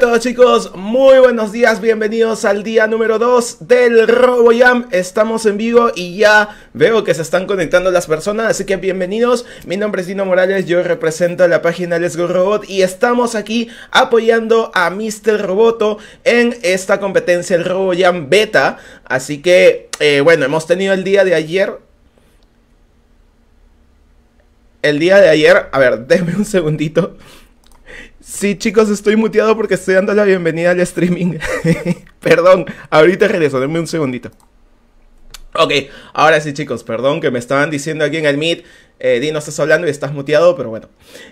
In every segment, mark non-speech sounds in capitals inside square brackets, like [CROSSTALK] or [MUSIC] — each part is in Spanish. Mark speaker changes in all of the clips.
Speaker 1: todos chicos, muy buenos días, bienvenidos al día número 2 del RoboJam Estamos en vivo y ya veo que se están conectando las personas, así que bienvenidos Mi nombre es Dino Morales, yo represento la página Let's Go Robot Y estamos aquí apoyando a Mr. Roboto en esta competencia, el RoboJam Beta Así que, eh, bueno, hemos tenido el día de ayer El día de ayer, a ver, [LAUGHS] denme un segundito Sí, chicos, estoy muteado porque estoy dando la bienvenida al streaming. [LAUGHS] perdón, ahorita regreso, denme un segundito. Ok, ahora sí, chicos, perdón que me estaban diciendo aquí en el Meet eh, Dino, estás hablando y estás muteado, pero bueno.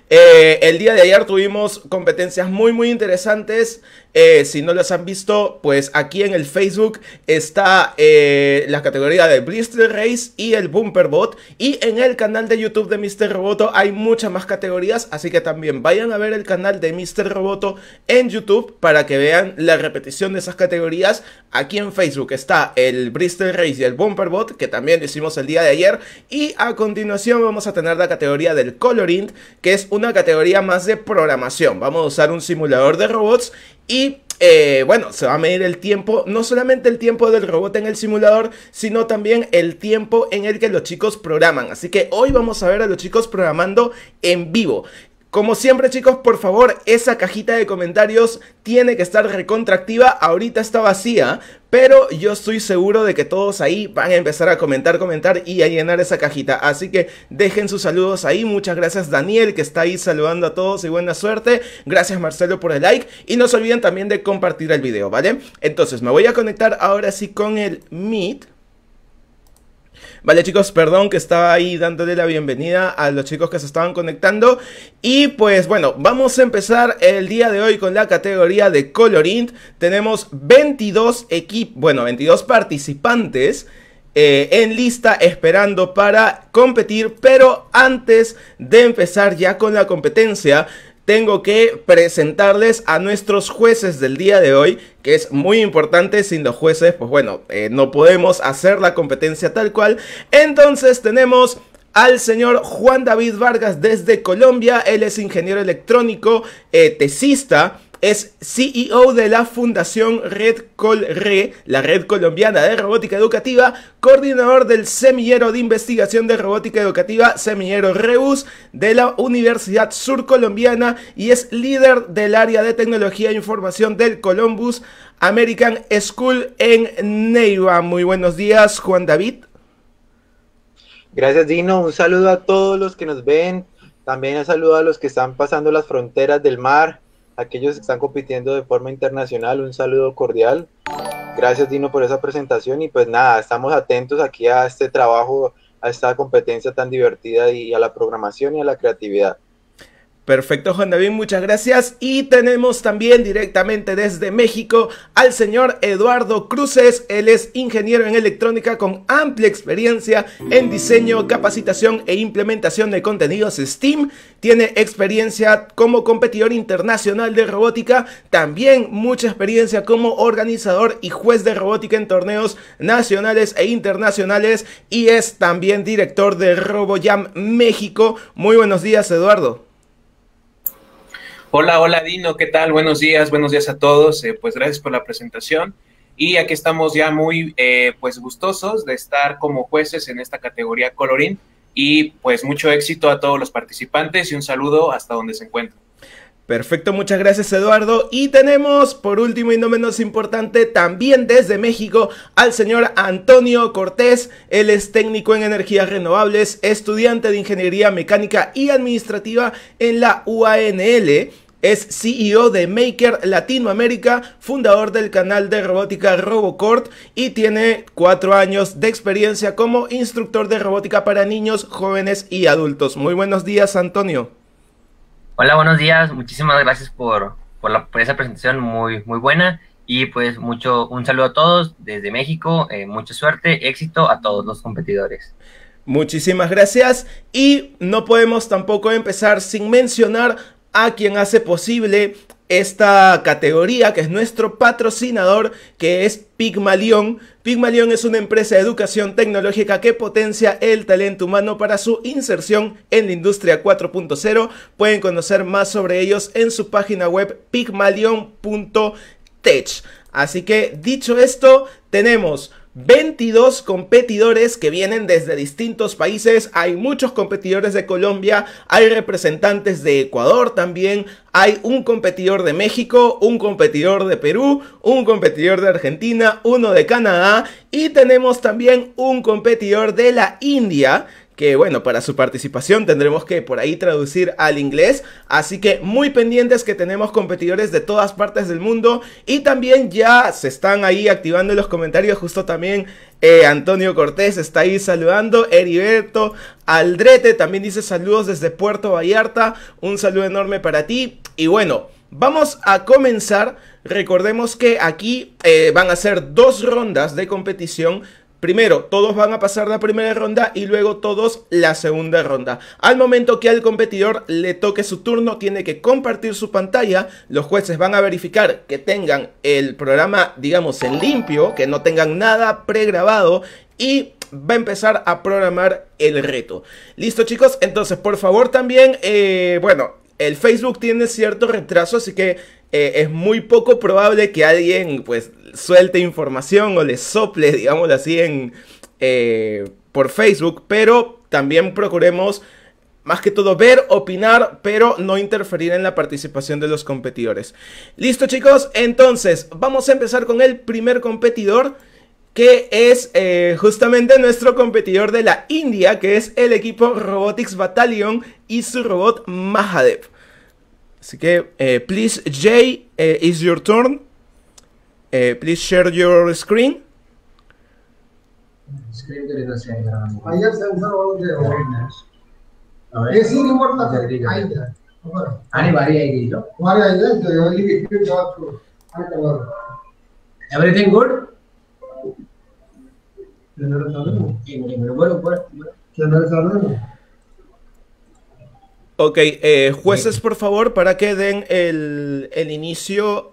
Speaker 1: Eh, el día de ayer tuvimos competencias muy, muy interesantes. Eh, si no las han visto, pues aquí en el Facebook está la categoría de Blister Race y el Bumper Bot. Y en el canal de YouTube de Mr. Roboto hay muchas más categorías, así que también vayan a ver el canal de Mr. Roboto en YouTube para que vean la repetición de esas categorías. Aquí en Facebook está el Bristol Race y el Bumper Bot, que también hicimos el día de ayer. Y a continuación vamos vamos a tener la categoría del Colorint, que es una categoría más de programación. Vamos a usar un simulador de robots y eh, bueno, se va a medir el tiempo, no solamente el tiempo del robot en el simulador, sino también el tiempo en el que los chicos programan. Así que hoy vamos a ver a los chicos programando en vivo. Como siempre chicos, por favor, esa cajita de comentarios tiene que estar recontractiva, ahorita está vacía, pero yo estoy seguro de que todos ahí van a empezar a comentar, comentar y a llenar esa cajita, así que dejen sus saludos ahí, muchas gracias Daniel que está ahí saludando a todos y buena suerte, gracias Marcelo por el like y no se olviden también de compartir el video, ¿vale? Entonces me voy a conectar ahora sí con el Meet. Vale chicos, perdón que estaba ahí dándole la bienvenida a los chicos que se estaban conectando Y pues bueno, vamos a empezar el día de hoy con la categoría de Colorint Tenemos 22 equipos, bueno 22 participantes eh, en lista esperando para competir Pero antes de empezar ya con la competencia tengo que presentarles a nuestros jueces del día de hoy, que es muy importante, sin los jueces, pues bueno, eh, no podemos hacer la competencia tal cual. Entonces tenemos al señor Juan David Vargas desde Colombia, él es ingeniero electrónico, eh, tesista, es CEO de la Fundación Red Colre, la red colombiana de robótica educativa, coordinador del semillero de investigación de robótica educativa Semillero Reus de la Universidad Colombiana y es líder del área de tecnología e información del Columbus American School en Neiva. Muy buenos días, Juan David.
Speaker 2: Gracias, Dino. Un saludo a todos los que nos ven. También un saludo a los que están pasando las fronteras del mar aquellos que están compitiendo de forma internacional, un saludo cordial. Gracias Dino por esa presentación y pues nada, estamos atentos aquí a este trabajo, a esta competencia tan divertida y a la programación y a la creatividad.
Speaker 1: Perfecto, Juan David, muchas gracias. Y tenemos también directamente desde México al señor Eduardo Cruces. Él es ingeniero en electrónica con amplia experiencia en diseño, capacitación e implementación de contenidos STEAM. Tiene experiencia como competidor internacional de robótica. También mucha experiencia como organizador y juez de robótica en torneos nacionales e internacionales. Y es también director de RoboJam México. Muy buenos días, Eduardo.
Speaker 3: Hola, hola Dino, ¿qué tal? Buenos días, buenos días a todos. Eh, pues gracias por la presentación. Y aquí estamos ya muy eh, pues gustosos de estar como jueces en esta categoría Colorín. Y pues mucho éxito a todos los participantes y un saludo hasta donde se encuentren.
Speaker 1: Perfecto, muchas gracias Eduardo. Y tenemos, por último y no menos importante, también desde México al señor Antonio Cortés. Él es técnico en energías renovables, estudiante de Ingeniería Mecánica y Administrativa en la UANL. Es CEO de Maker Latinoamérica, fundador del canal de robótica Robocort y tiene cuatro años de experiencia como instructor de robótica para niños, jóvenes y adultos. Muy buenos días, Antonio.
Speaker 4: Hola, buenos días. Muchísimas gracias por, esa presentación muy, muy buena. Y pues mucho, un saludo a todos desde México, eh, mucha suerte, éxito a todos los competidores.
Speaker 1: Muchísimas gracias y no podemos tampoco empezar sin mencionar a quien hace posible esta categoría que es nuestro patrocinador que es Pigmalion. Pigmalion es una empresa de educación tecnológica que potencia el talento humano para su inserción en la industria 4.0. Pueden conocer más sobre ellos en su página web pigmalion.tech. Así que dicho esto, tenemos 22 competidores que vienen desde distintos países. Hay muchos competidores de Colombia, hay representantes de Ecuador también, hay un competidor de México, un competidor de Perú, un competidor de Argentina, uno de Canadá y tenemos también un competidor de la India que bueno, para su participación tendremos que por ahí traducir al inglés. Así que muy pendientes que tenemos competidores de todas partes del mundo. Y también ya se están ahí activando los comentarios. Justo también eh, Antonio Cortés está ahí saludando. Heriberto Aldrete también dice saludos desde Puerto Vallarta. Un saludo enorme para ti. Y bueno. Vamos a comenzar, recordemos que aquí eh, van a ser dos rondas de competición Primero, todos van a pasar la primera ronda y luego todos la segunda ronda. Al momento que al competidor le toque su turno, tiene que compartir su pantalla. Los jueces van a verificar que tengan el programa, digamos, en limpio, que no tengan nada pregrabado y va a empezar a programar el reto. ¿Listo chicos? Entonces, por favor también, eh, bueno, el Facebook tiene cierto retraso, así que eh, es muy poco probable que alguien pues suelte información o le sople, [LAUGHS] digámoslo así, en, eh, por Facebook, pero también procuremos más que todo ver, opinar, pero no interferir en la participación de los competidores. Listo chicos, entonces vamos a empezar con el primer competidor que es eh, justamente nuestro competidor de la India, que es el equipo Robotics Battalion y su robot Mahadev. Así que, eh, please Jay, it's your turn. Eh, please share your screen.
Speaker 5: Everything good?
Speaker 1: Ok, eh, jueces por favor para que den el, el inicio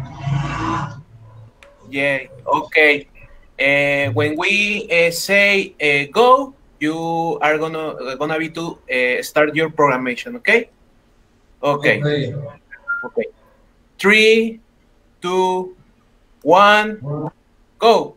Speaker 3: Yeah, okay. Eh, when we eh, say eh, go, you are gonna gonna be to start your programmation, okay? Okay. Okay. Three, two, one,
Speaker 1: go.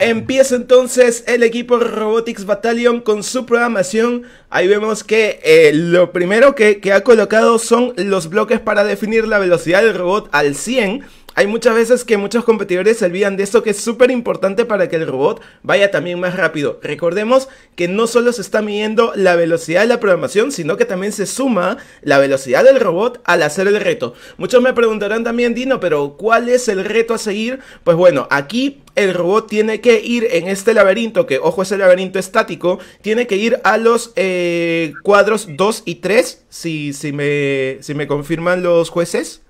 Speaker 1: Empieza entonces el equipo Robotics Battalion con su programación. Ahí vemos que eh, lo primero que, que ha colocado son los bloques para definir la velocidad del robot al 100 hay muchas veces que muchos competidores se olvidan de esto que es súper importante para que el robot vaya también más rápido. Recordemos que no solo se está midiendo la velocidad de la programación, sino que también se suma la velocidad del robot al hacer el reto. Muchos me preguntarán también, Dino, pero ¿cuál es el reto a seguir? Pues bueno, aquí el robot tiene que ir en este laberinto, que ojo es el laberinto estático, tiene que ir a los eh, cuadros 2 y 3, si, si, me, si me confirman los jueces.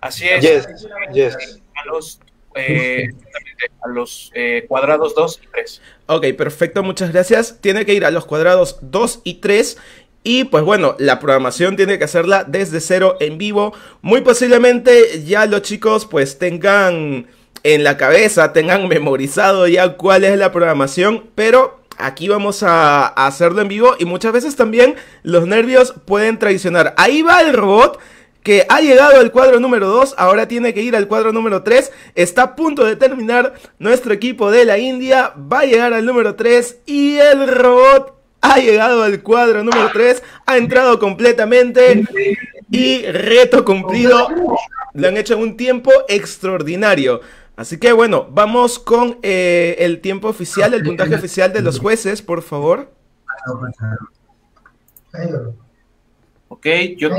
Speaker 3: Así es. A los, eh, eh, cuadrados 2 y 3.
Speaker 1: Ok, perfecto, muchas gracias. Tiene que ir a los cuadrados 2 y 3. Y pues bueno, la programación tiene que hacerla desde cero en vivo. Muy posiblemente ya los chicos pues tengan en la cabeza, tengan memorizado ya cuál es la programación, pero aquí vamos a, hacerlo en vivo y muchas veces también los nervios pueden traicionar. Ahí va el robot que ha llegado al cuadro número 2, ahora tiene que ir al cuadro número 3, está a punto de terminar nuestro equipo de la India, va a llegar al número 3 y el robot ha llegado al cuadro número 3, ha entrado completamente y reto cumplido, lo han hecho en un tiempo extraordinario. Así que bueno, vamos con eh, el tiempo oficial, el puntaje oficial de los jueces, por favor.
Speaker 3: Ok, yo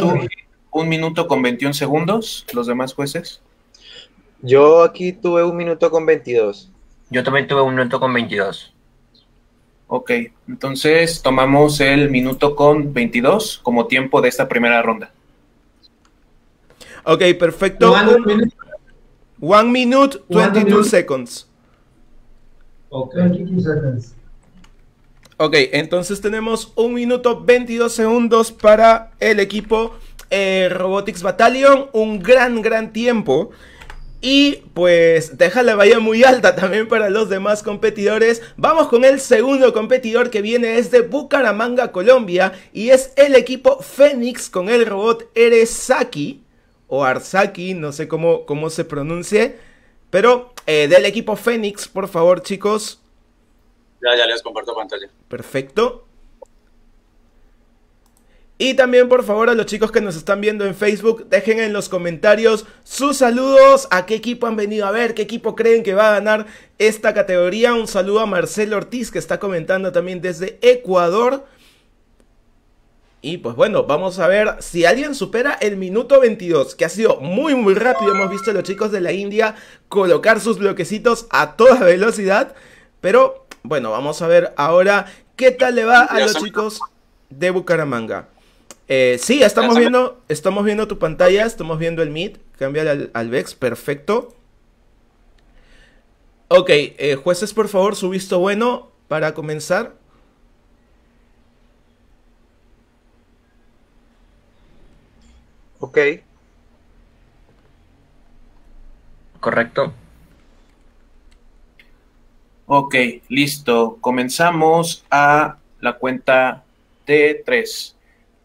Speaker 3: un minuto con 21 segundos, los demás jueces. Yo aquí tuve un minuto con 22. Yo también tuve un minuto con 22. Ok, entonces tomamos el minuto con 22 como tiempo de esta primera ronda. Ok, perfecto.
Speaker 1: One, minute, 22 seconds.
Speaker 5: Ok. 22 seconds.
Speaker 1: Ok, entonces tenemos un minuto 22 segundos para el equipo eh, Robotics Battalion un gran, gran tiempo. Y pues deja la valla muy alta también para los demás competidores. Vamos con el segundo competidor que viene desde Bucaramanga, Colombia. Y es el equipo Fénix con el robot Eresaki. O Arsaki, no sé cómo, cómo se pronuncie. Pero eh, del equipo Fénix, por favor chicos.
Speaker 5: Ya, ya les comparto pantalla.
Speaker 1: Perfecto. Y también por favor a los chicos que nos están viendo en Facebook, dejen en los comentarios sus saludos, a qué equipo han venido a ver, qué equipo creen que va a ganar esta categoría. Un saludo a Marcelo Ortiz que está comentando también desde Ecuador. Y pues bueno, vamos a ver si alguien supera el minuto 22, que ha sido muy muy rápido. Hemos visto a los chicos de la India colocar sus bloquecitos a toda velocidad. Pero bueno, vamos a ver ahora qué tal le va a los chicos de Bucaramanga. Eh, sí, estamos viendo, estamos viendo tu pantalla, estamos viendo el Meet. Cambia al, al, Vex, perfecto. Ok, eh, jueces, por favor, su visto bueno para comenzar.
Speaker 2: Ok. Correcto. Ok,
Speaker 3: listo. Comenzamos a la cuenta t 3.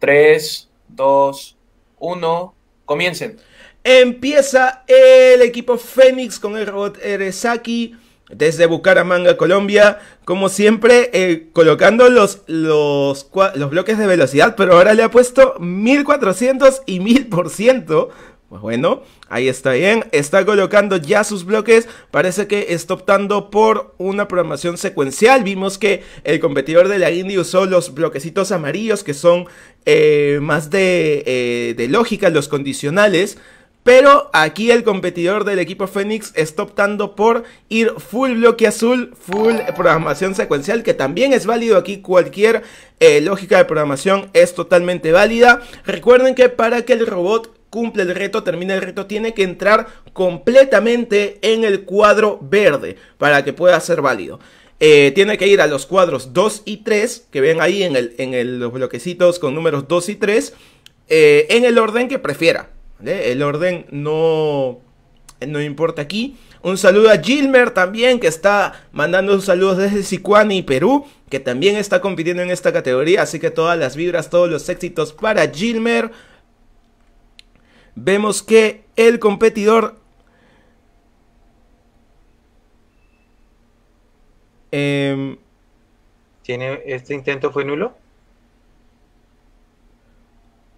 Speaker 3: 3, 2, 1, comiencen. Empieza
Speaker 1: el equipo Fénix con el robot Eresaki desde Bucaramanga, Colombia, como siempre, eh, colocando los, los, los, bloques de velocidad, pero ahora le ha puesto 1400 y 1000%, pues bueno, ahí está bien, está colocando ya sus bloques, parece que está optando por una programación secuencial, vimos que el competidor de la Indy usó los bloquecitos amarillos que son eh, más eh, de, lógica, los condicionales, pero aquí el competidor del equipo Fénix está optando por ir full bloque azul, full programación secuencial, que también es válido aquí. Cualquier eh, lógica de programación es totalmente válida. Recuerden que para que el robot cumple el reto, termina el reto, tiene que entrar completamente en el cuadro verde para que pueda ser válido. Eh, tiene que ir a los cuadros 2 y 3, que ven ahí en, el, en los bloquecitos con números 2 y 3, eh, en el orden que prefiera. El orden no, no importa aquí. Un saludo a Gilmer también, que está mandando sus saludos desde Sicuani, Perú, que también está compitiendo en esta categoría. Así que todas las vibras, todos los éxitos para Gilmer vemos que el
Speaker 2: competidor em, tiene este intento fue nulo.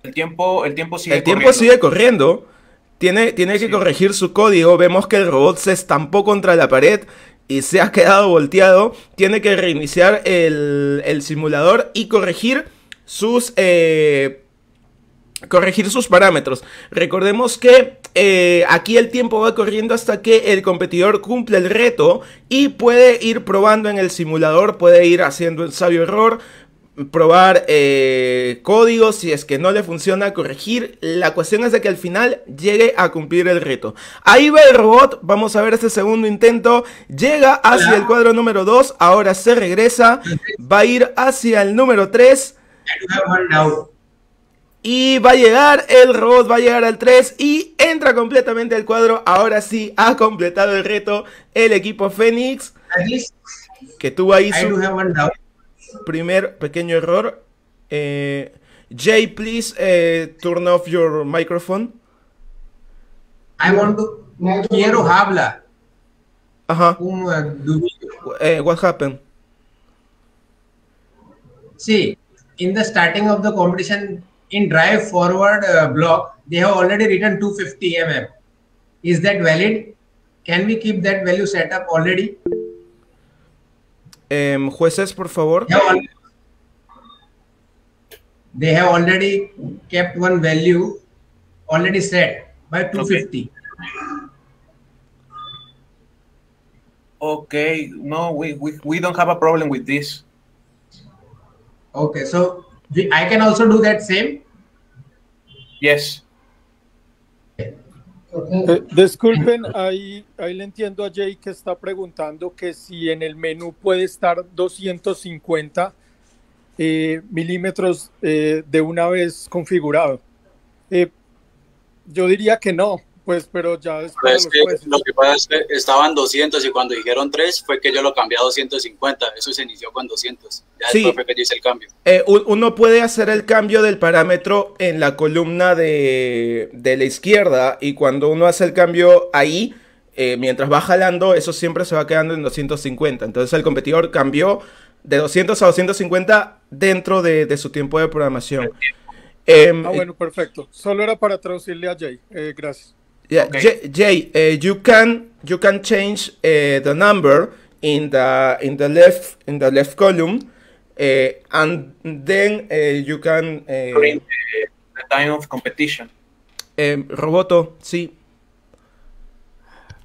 Speaker 3: El tiempo, el tiempo sigue. El tiempo corriendo.
Speaker 1: sigue corriendo. Tiene, tiene que corregir su código. Vemos que el robot se estampó contra la pared y se ha quedado volteado. Tiene que reiniciar el, simulador y corregir sus eh, corregir sus parámetros. Recordemos que eh, aquí el tiempo va corriendo hasta que el competidor cumple el reto y puede ir probando en el simulador, puede ir haciendo el sabio error, probar código. Eh, códigos, si es que no le funciona, corregir. La cuestión es de que al final llegue a cumplir el reto. Ahí va el robot, vamos a ver este segundo intento. Llega hacia el cuadro número 2, ahora se regresa, va a ir hacia el número 3. Y va a llegar el robot, va a llegar al 3 y entra completamente al cuadro. Ahora sí ha completado el reto el equipo Fénix. Que tuvo ahí su primer pequeño error. Eh, Jay, please eh, turn off your microphone. I want
Speaker 5: to... Quiero habla.
Speaker 1: Ajá. Eh, what
Speaker 3: happened? Sí, in the starting of the competition, in drive forward uh, block, they have already written 250 mm. Is that valid? Can we keep that value set up already?
Speaker 1: Um, jueces, por favor.
Speaker 2: They have, already, they have already kept one value already set by 250. Okay.
Speaker 3: Okay, no, we, we, we don't have a problem with this. Okay, so I can also do that same. Yes. Eh,
Speaker 1: disculpen,
Speaker 5: ahí, le entiendo a Jay que está preguntando que si en el menú puede estar 250 eh, milímetros eh, de una vez configurado. yo diría que no, pues, pero ya lo
Speaker 2: que pasa es que estaban 200 y cuando dijeron 3 fue que yo lo cambié a 250. Eso se inició con 200. Ya sí. después fue que el cambio.
Speaker 1: Eh, uno puede hacer el cambio del parámetro en la columna de, la izquierda y cuando uno hace el cambio ahí. Eh, mientras va jalando, eso siempre se va quedando en 250. Entonces el competidor cambió de 200 a 250 dentro de, su tiempo de programación. ah, em, bueno,
Speaker 5: perfecto. Solo era para traducirle a Jay. Eh, gracias.
Speaker 1: Yeah, Jay, eh, you can you can change eh, the number in the in the left in the left column, eh, and then you can.
Speaker 3: During the, the, time of competition.
Speaker 6: Em, roboto, sí.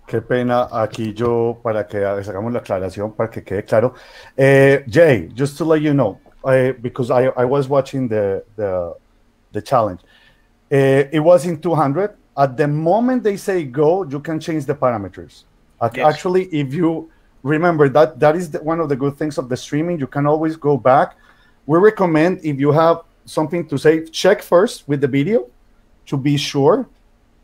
Speaker 6: Qué pena, aquí yo, para que hagamos la aclaración, para que quede claro. Jay, just to let you know, because I, I was watching the, the, the challenge, it was in 200, At the moment they say go, you can change the parameters. Yes. Actually, if you remember that, that is the, one of the good things of the streaming. You can always go back. We recommend if you have something to say, check first with the video to be sure.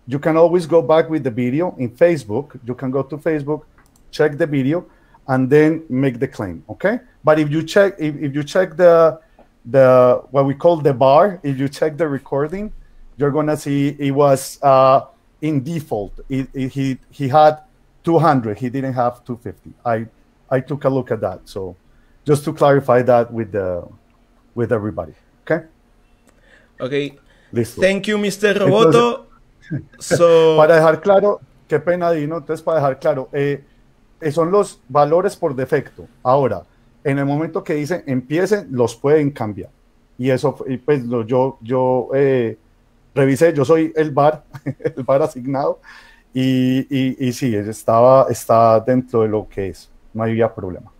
Speaker 6: You can always go back with the video in Facebook. You can go to Facebook, check the video, and then make the claim. Okay. But if you check, if, if you check the the what we call the bar, if you check the recording, you're gonna see it was uh, in default. It, he he had 200. He didn't have 250. I I took a look at that. So just to clarify that with the with everybody. Okay.
Speaker 1: Okay. Thank you, Mr. Roboto.
Speaker 6: [LAUGHS] so... Para dejar claro, qué pena, Dino. Entonces, para dejar claro, eh, eh, son los valores por defecto. Ahora, en el momento que dicen empiecen, los pueden cambiar. Y eso, pues yo, yo eh, revisé, yo soy el bar, [LAUGHS] el bar asignado, y, y, sí, estaba, está dentro de lo que es, no había problema.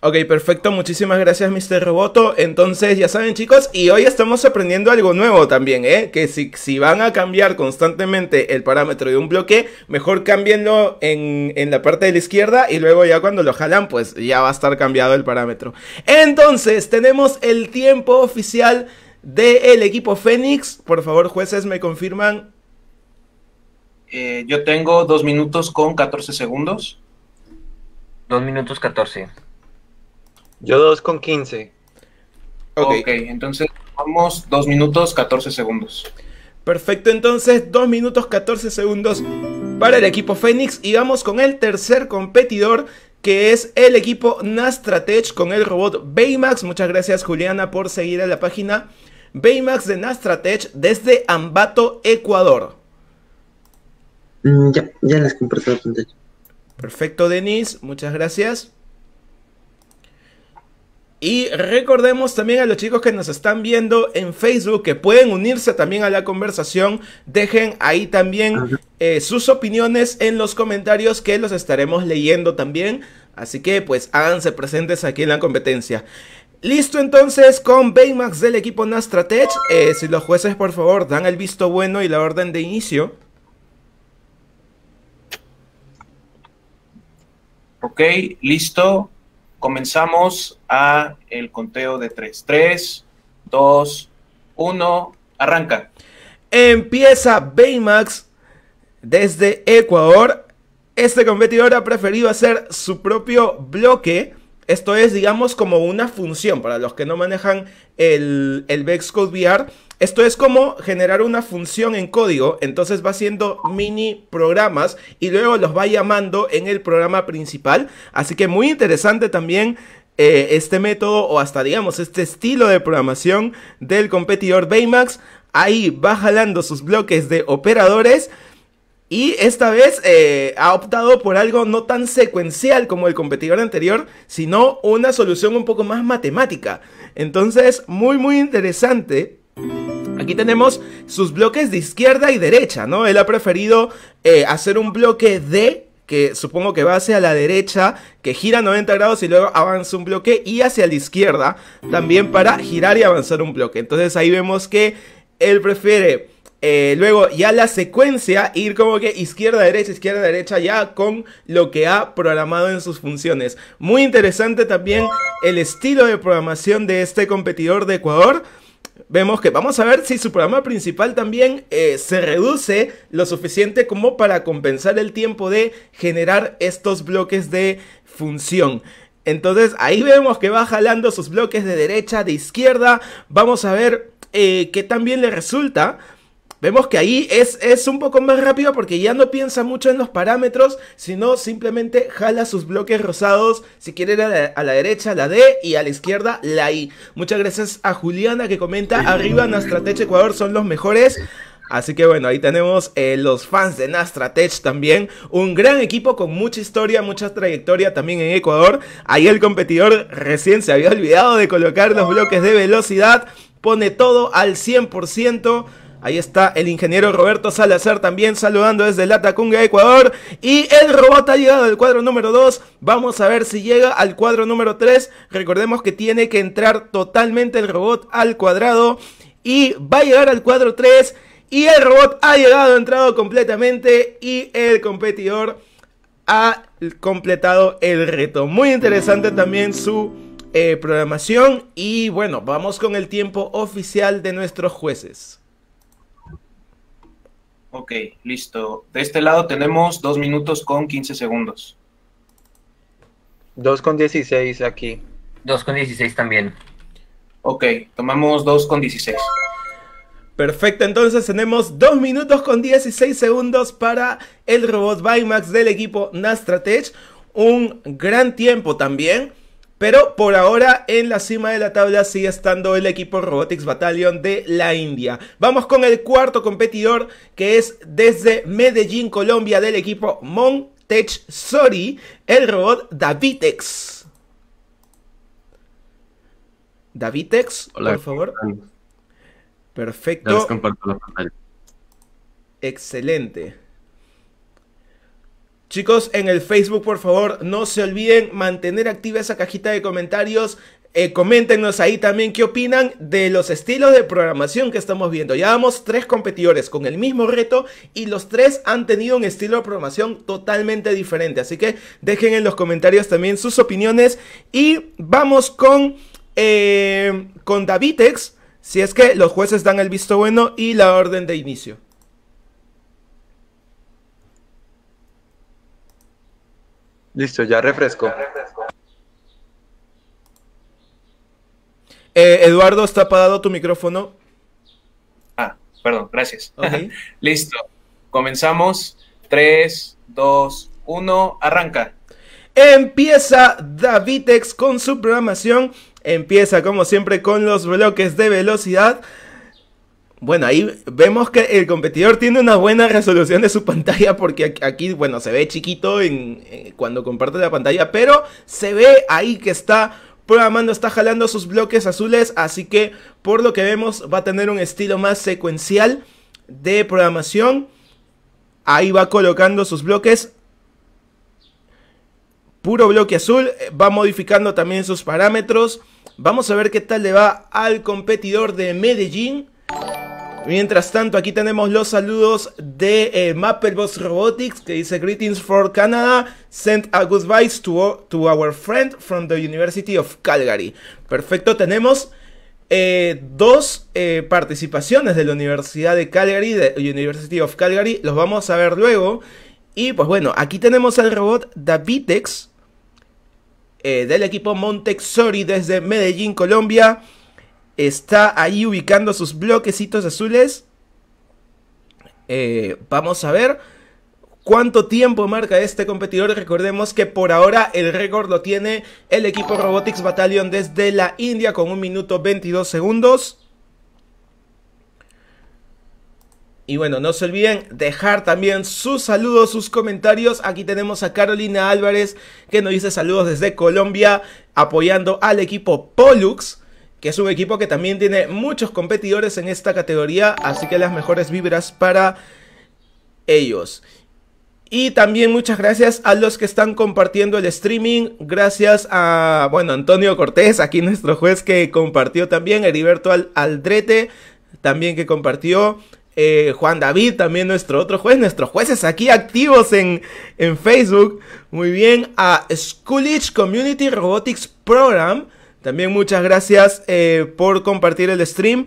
Speaker 1: Ok, perfecto. Muchísimas gracias, Mr. Roboto. Entonces, ya saben, chicos, y hoy estamos aprendiendo algo nuevo también, ¿eh? Que si, si van a cambiar constantemente el parámetro de un bloque, mejor cámbienlo en, en la parte de la izquierda y luego ya cuando lo jalan, pues ya va a estar cambiado el parámetro. Entonces, tenemos el tiempo oficial del el equipo Fénix. Por favor, jueces, me confirman.
Speaker 3: Eh, yo tengo Dos minutos con 14 segundos. Dos minutos 14. Yo dos con 15. ok, entonces vamos dos minutos 14 segundos.
Speaker 1: Perfecto, entonces dos minutos 14 segundos para el equipo Fénix y vamos con el tercer competidor que es el equipo Nastratech con el robot Baymax. Muchas gracias Juliana por seguir a la página. Baymax de Nastratech desde Ambato, Ecuador.
Speaker 5: Mm, ya, ya les compré todo
Speaker 1: Perfecto, Denis, muchas gracias. Y recordemos también a los chicos que nos están viendo en Facebook que pueden unirse también a la conversación. Dejen ahí también eh, sus opiniones en los comentarios que los estaremos leyendo también. Así que pues háganse presentes aquí en la competencia. Listo entonces con Baymax del equipo Nastratech. Eh, si los jueces por favor dan el visto bueno y la orden de inicio.
Speaker 3: Ok, listo. Comenzamos a el conteo de tres. Tres, 2, 1, arranca. Empieza Baymax
Speaker 1: desde Ecuador. Este competidor ha preferido hacer su propio bloque esto es, digamos, como una función. Para los que no manejan el, el Code VR, esto es como generar una función en código. Entonces va haciendo mini programas y luego los va llamando en el programa principal. Así que muy interesante también eh, este método o hasta, digamos, este estilo de programación del competidor Baymax. Ahí va jalando sus bloques de operadores y esta vez eh, ha optado por algo no tan secuencial como el competidor anterior, sino una solución un poco más matemática. Entonces, muy muy interesante. Aquí tenemos sus bloques de izquierda y derecha, ¿no? Él ha preferido eh, hacer un bloque D que supongo que va hacia la derecha, que gira 90 grados y luego avanza un bloque, y hacia la izquierda también para girar y avanzar un bloque. Entonces ahí vemos que él prefiere eh, luego ya la secuencia, ir como que izquierda, derecha, izquierda, derecha, ya con lo que ha programado en sus funciones. Muy interesante también el estilo de programación de este competidor de Ecuador. Vemos que vamos a ver si su programa principal también eh, se reduce lo suficiente como para compensar el tiempo de generar estos bloques de función. Entonces ahí vemos que va jalando sus bloques de derecha, de izquierda. Vamos a ver eh, qué tan también le resulta. Vemos que ahí es, es un poco más rápido porque ya no piensa mucho en los parámetros, sino simplemente jala sus bloques rosados, si quiere a la, a la derecha la D y a la izquierda la I. Muchas gracias a Juliana que comenta, arriba Nastratech Ecuador son los mejores. Así que bueno, ahí tenemos eh, los fans de Nastratech también. Un gran equipo con mucha historia, mucha trayectoria también en Ecuador. Ahí el competidor recién se había olvidado de colocar los bloques de velocidad. Pone todo al 100%. Ahí está el ingeniero Roberto Salazar también saludando desde Latacunga, Ecuador. Y el robot ha llegado al cuadro número 2. Vamos a ver si llega al cuadro número 3. Recordemos que tiene que entrar totalmente el robot al cuadrado. Y va a llegar al cuadro 3. Y el robot ha llegado, entrado completamente. Y el competidor ha completado el reto. Muy interesante también su eh, programación. Y bueno, vamos con el tiempo oficial de nuestros jueces.
Speaker 3: Ok, listo. De este lado tenemos 2 minutos con 15 segundos. 2 con 16 aquí.
Speaker 4: 2 con 16 también.
Speaker 3: Ok, tomamos 2 con 16.
Speaker 1: Perfecto, entonces tenemos 2 minutos con 16 segundos para el robot Bimax del equipo Nastratech. Un gran tiempo también. Pero por ahora en la cima de la tabla sigue estando el equipo Robotics Battalion de la India. Vamos con el cuarto competidor que es desde Medellín, Colombia, del equipo Montech Sori, el robot Davitex. Davitex, por favor. Perfecto. Excelente. Chicos, en el Facebook, por favor, no se olviden mantener activa esa cajita de comentarios. Eh, coméntenos ahí también qué opinan de los estilos de programación que estamos viendo. Ya vamos tres competidores con el mismo reto y los tres han tenido un estilo de programación totalmente diferente. Así que dejen en los comentarios también sus opiniones. Y vamos con, eh, con Davitex, si es que los jueces dan el visto bueno y la orden de inicio.
Speaker 2: Listo, ya refresco.
Speaker 1: Eh, Eduardo, está apagado tu micrófono.
Speaker 3: Ah, perdón, gracias. [LAUGHS] Listo, comenzamos. 3, 2, 1, arranca. Empieza
Speaker 1: Davitex con su programación. Empieza como siempre con los bloques de velocidad. Bueno, ahí vemos que el competidor tiene una buena resolución de su [LAUGHS] pantalla porque aquí, bueno, se ve chiquito eh, cuando comparte la pantalla, pero se ve ahí que está programando, está jalando sus bloques azules, así que por lo que vemos va a tener un estilo más secuencial de programación. Ahí va colocando sus bloques. Puro bloque azul, va modificando también sus parámetros. Vamos a ver qué tal le va al competidor de Medellín. Mientras tanto, aquí tenemos los saludos de eh, Robotics que dice Greetings for Canada, send a goodbyes to, our friend from the University of Calgary. Perfecto, tenemos eh, dos eh, participaciones de la Universidad de Calgary, de University of Calgary, los vamos a ver luego. Y pues bueno, aquí tenemos al robot Davitex eh, del equipo Montexori desde Medellín, Colombia. Está ahí ubicando sus bloquecitos azules. Eh, vamos a ver cuánto tiempo marca este competidor. Recordemos que por ahora el récord lo tiene el equipo Robotics Battalion desde la India con un minuto 22 segundos. Y bueno, no se olviden dejar también sus saludos, sus comentarios. Aquí tenemos a Carolina Álvarez que nos dice saludos desde Colombia apoyando al equipo Pollux que es un equipo que también tiene muchos competidores en esta categoría, así que las mejores vibras para ellos. Y también muchas gracias a los que están compartiendo el streaming. Gracias a, bueno, Antonio Cortés, aquí nuestro juez que compartió también. Heriberto Aldrete, también que compartió. Eh, Juan David, también nuestro otro juez, nuestros jueces aquí activos en, en Facebook. Muy bien, a Schoolish Community Robotics Program, también muchas gracias eh, por compartir el stream.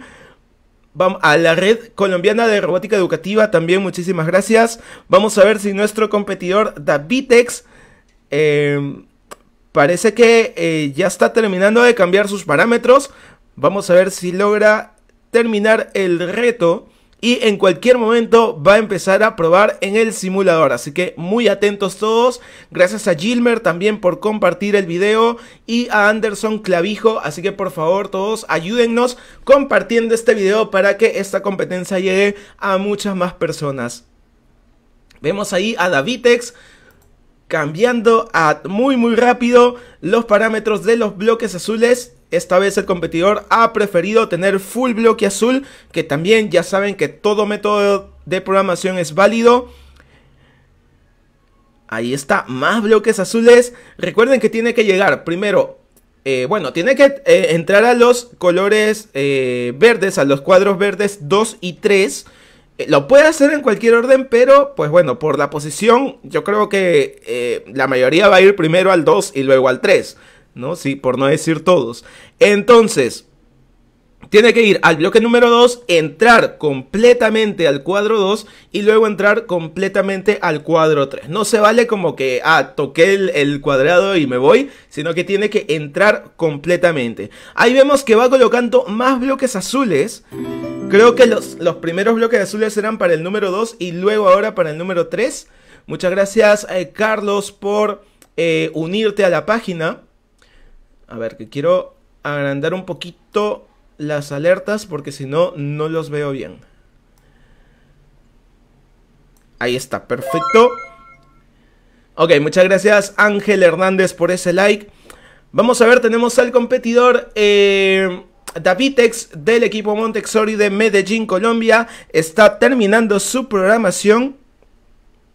Speaker 1: Vamos a la red colombiana de robótica educativa, también muchísimas gracias. Vamos a ver si nuestro competidor Davitex eh, parece que eh, ya está terminando de cambiar sus parámetros. Vamos a ver si logra terminar el reto y en cualquier momento va a empezar a probar en el simulador. Así que muy atentos todos. Gracias a Gilmer también por compartir el video y a Anderson Clavijo. Así que por favor todos ayúdennos compartiendo este video para que esta competencia llegue a muchas más personas. Vemos ahí a Davitex cambiando a muy muy rápido los parámetros de los bloques azules esta vez el competidor ha preferido tener full bloque azul, que también ya saben que todo método de programación es válido. Ahí está, más bloques azules. Recuerden que tiene que llegar primero, eh, bueno, tiene que eh, entrar a los colores eh, verdes, a los cuadros verdes 2 y 3. lo puede hacer en cualquier orden, pero pues bueno, por la posición yo creo que la mayoría va a ir primero al 2 y luego al 3. ¿no? Sí, por no decir todos. Entonces, tiene que ir al bloque número 2, entrar completamente al cuadro 2 y luego entrar completamente al cuadro 3. No se vale como que, ah, toqué el, cuadrado y me voy, sino que tiene que entrar completamente. Ahí vemos que va colocando más bloques azules. Creo que los, los primeros bloques azules eran para el número 2 y luego ahora para el número 3. Muchas gracias, eh, Carlos, por eh, unirte a la página. A ver, que quiero agrandar un poquito las alertas porque si no, no los veo bien. Ahí está, perfecto. Ok, muchas gracias Ángel Hernández por ese like. Vamos a ver, tenemos al competidor eh, Davitex del equipo Montexori de Medellín, Colombia. Está terminando su programación.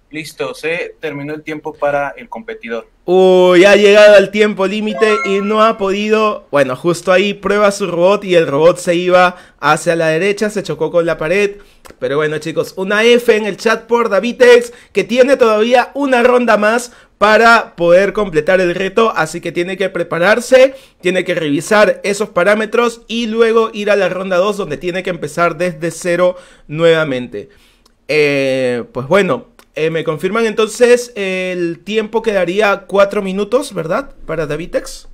Speaker 3: Listo, se terminó el tiempo para el competidor.
Speaker 1: Uy, ha llegado al tiempo límite y no ha podido. Bueno, justo ahí prueba su robot y el robot se iba hacia la derecha, se chocó con la pared. Pero bueno, chicos, una F en el chat por Davitex que tiene todavía una ronda más para poder completar el reto, así que tiene que prepararse, tiene que revisar esos parámetros y luego ir a la ronda 2 donde tiene que empezar desde cero nuevamente. Eh, pues bueno, eh, me confirman entonces el tiempo quedaría cuatro minutos, ¿verdad? Para Davitex.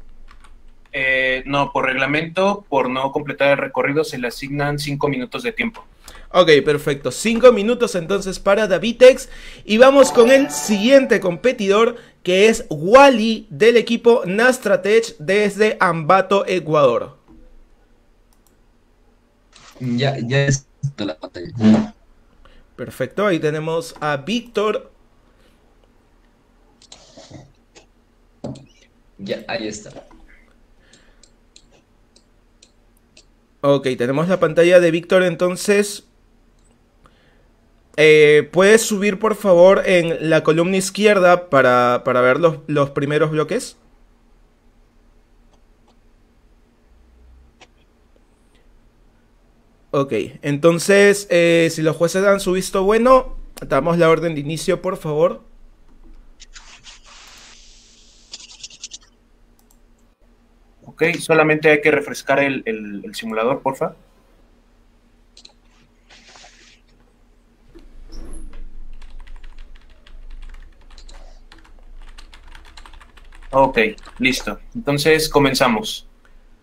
Speaker 3: Eh, no, por reglamento, por no completar el recorrido, se le asignan cinco minutos de tiempo. Ok, perfecto. Cinco minutos entonces para Davitex. Y
Speaker 1: vamos con el siguiente competidor, que es Wally del equipo Nastratech desde Ambato, Ecuador.
Speaker 5: Ya, ya
Speaker 1: es la pantalla. Perfecto, ahí tenemos a Víctor.
Speaker 5: Ya, ahí está.
Speaker 1: Ok, tenemos la pantalla de Víctor entonces. Eh, ¿Puedes subir por favor en la columna izquierda para, ver los, los primeros bloques? Ok, entonces, eh, si los jueces dan su visto bueno, damos la orden de inicio, por favor.
Speaker 3: Ok, solamente hay que refrescar el, el, el simulador, porfa. Ok, listo. Entonces comenzamos.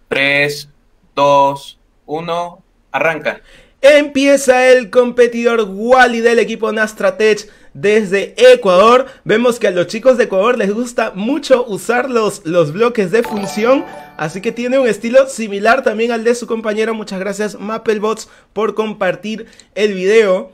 Speaker 3: 3, 2, 1. Arranca.
Speaker 1: Empieza el competidor Wally del equipo Nastratech desde Ecuador. Vemos que a los chicos de Ecuador les gusta mucho usar los, bloques de función. Así que tiene un estilo similar también al de su compañero. Muchas gracias MapleBots por compartir el video.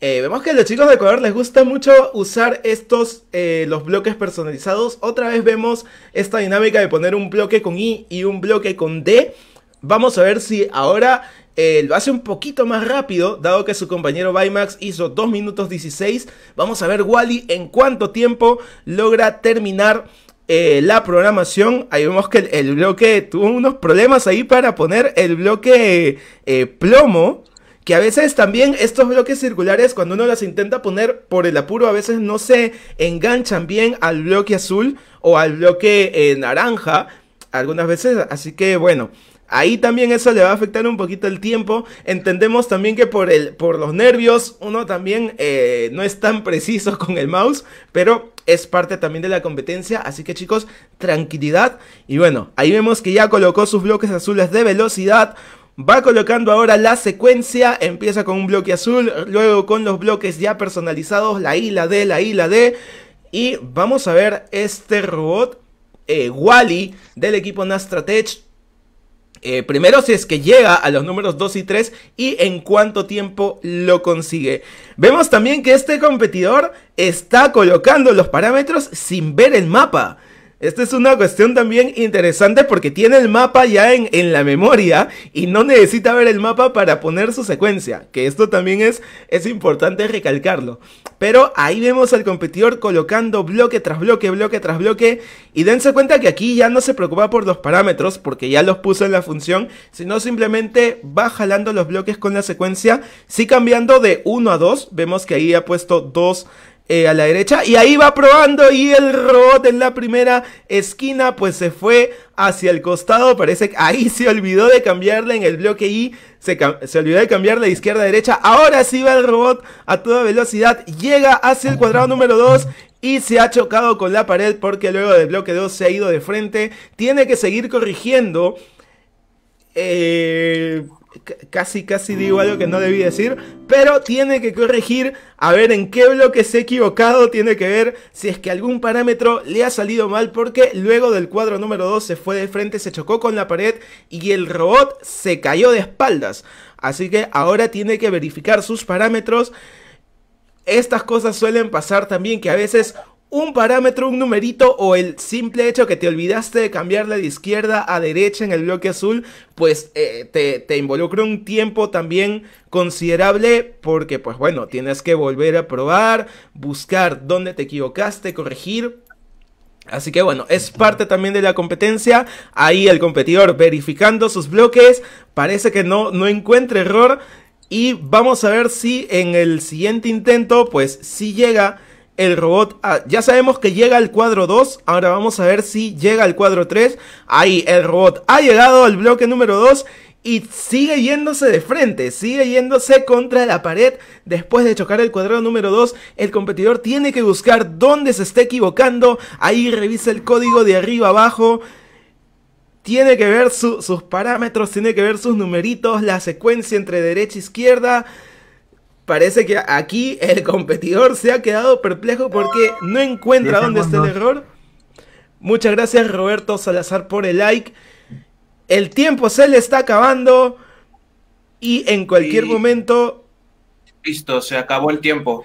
Speaker 1: Eh, vemos que a los chicos de Ecuador les gusta mucho usar estos, eh, los bloques personalizados. Otra vez vemos esta dinámica de poner un bloque con I y un bloque con D. Vamos a ver si ahora eh, lo hace un poquito más rápido, dado que su compañero Bymax hizo 2 minutos 16. Vamos a ver Wally en cuánto tiempo logra terminar eh, la programación. Ahí vemos que el, bloque tuvo unos problemas ahí para poner el bloque eh, plomo. Que a veces también estos bloques circulares, cuando uno los intenta poner por el apuro, a veces no se enganchan bien al bloque azul o al bloque naranja. Algunas veces, así que bueno, Ahí también eso le va a afectar un poquito el tiempo. Entendemos también que por, el, por los nervios uno también eh, no es tan preciso con el mouse, pero es parte también de la competencia. Así que chicos, tranquilidad. Y bueno, ahí vemos que ya colocó sus bloques azules de velocidad. Va colocando ahora la secuencia, empieza con un bloque azul, luego con los bloques ya personalizados, la I, la D, la I, la D. Y vamos a ver este robot eh, Wally del equipo Nastratech eh, primero si es que llega a los números 2 y 3 y en cuánto tiempo lo consigue. Vemos también que este competidor está colocando los parámetros sin ver el mapa. Esta es una cuestión también interesante porque tiene el mapa ya en, la memoria y no necesita ver el mapa para poner su secuencia, que esto también es, es importante recalcarlo. Pero ahí vemos al competidor colocando bloque tras bloque, bloque tras bloque y dense cuenta que aquí ya no se preocupa por los parámetros porque ya los puso en la función, sino simplemente va jalando los bloques con la secuencia, sí cambiando de 1 a 2, vemos que ahí ha puesto 2 eh, a la derecha. Y ahí va probando y el robot en la primera esquina pues se fue hacia el costado. Parece que ahí se olvidó de cambiarle en el bloque I se, se olvidó de cambiarle de izquierda a derecha. Ahora sí va el robot a toda velocidad. Llega hacia el cuadrado número 2 y se ha chocado con la pared porque luego del bloque 2 se ha ido de frente. Tiene que seguir corrigiendo. Eh, casi casi digo algo que no debí decir, pero tiene que corregir a ver en qué bloque se ha equivocado, tiene que ver si es que algún parámetro le ha salido mal porque luego del cuadro número 2 se fue de frente, se chocó con la pared y el robot se cayó de espaldas. Así que ahora tiene que verificar sus parámetros. Estas cosas suelen pasar también que a veces un parámetro, un numerito o el simple hecho que te olvidaste de cambiarle de izquierda a derecha en el bloque azul, pues eh, te, te, involucra un tiempo también considerable porque pues bueno, tienes que volver a probar, buscar dónde te equivocaste, corregir. Así que bueno, es parte también de la competencia. Ahí el competidor verificando sus bloques. Parece que no, no encuentra error. Y vamos a ver si en el siguiente intento, pues si llega el robot. Ah, ya sabemos que llega al cuadro 2. Ahora vamos a ver si llega al cuadro 3. Ahí, el robot ha llegado al bloque número 2. Y sigue yéndose de frente, sigue yéndose contra la pared. Después de chocar el cuadrado número 2, el competidor tiene que buscar dónde se está equivocando. Ahí revisa el código de arriba abajo tiene que ver sus parámetros, tiene que ver sus numeritos, la secuencia entre derecha e izquierda. Parece que aquí el competidor se ha quedado perplejo porque no encuentra dónde está el error. Muchas gracias Roberto Salazar por el like. El tiempo se le está acabando y en cualquier
Speaker 3: momento... Listo, se acabó el tiempo.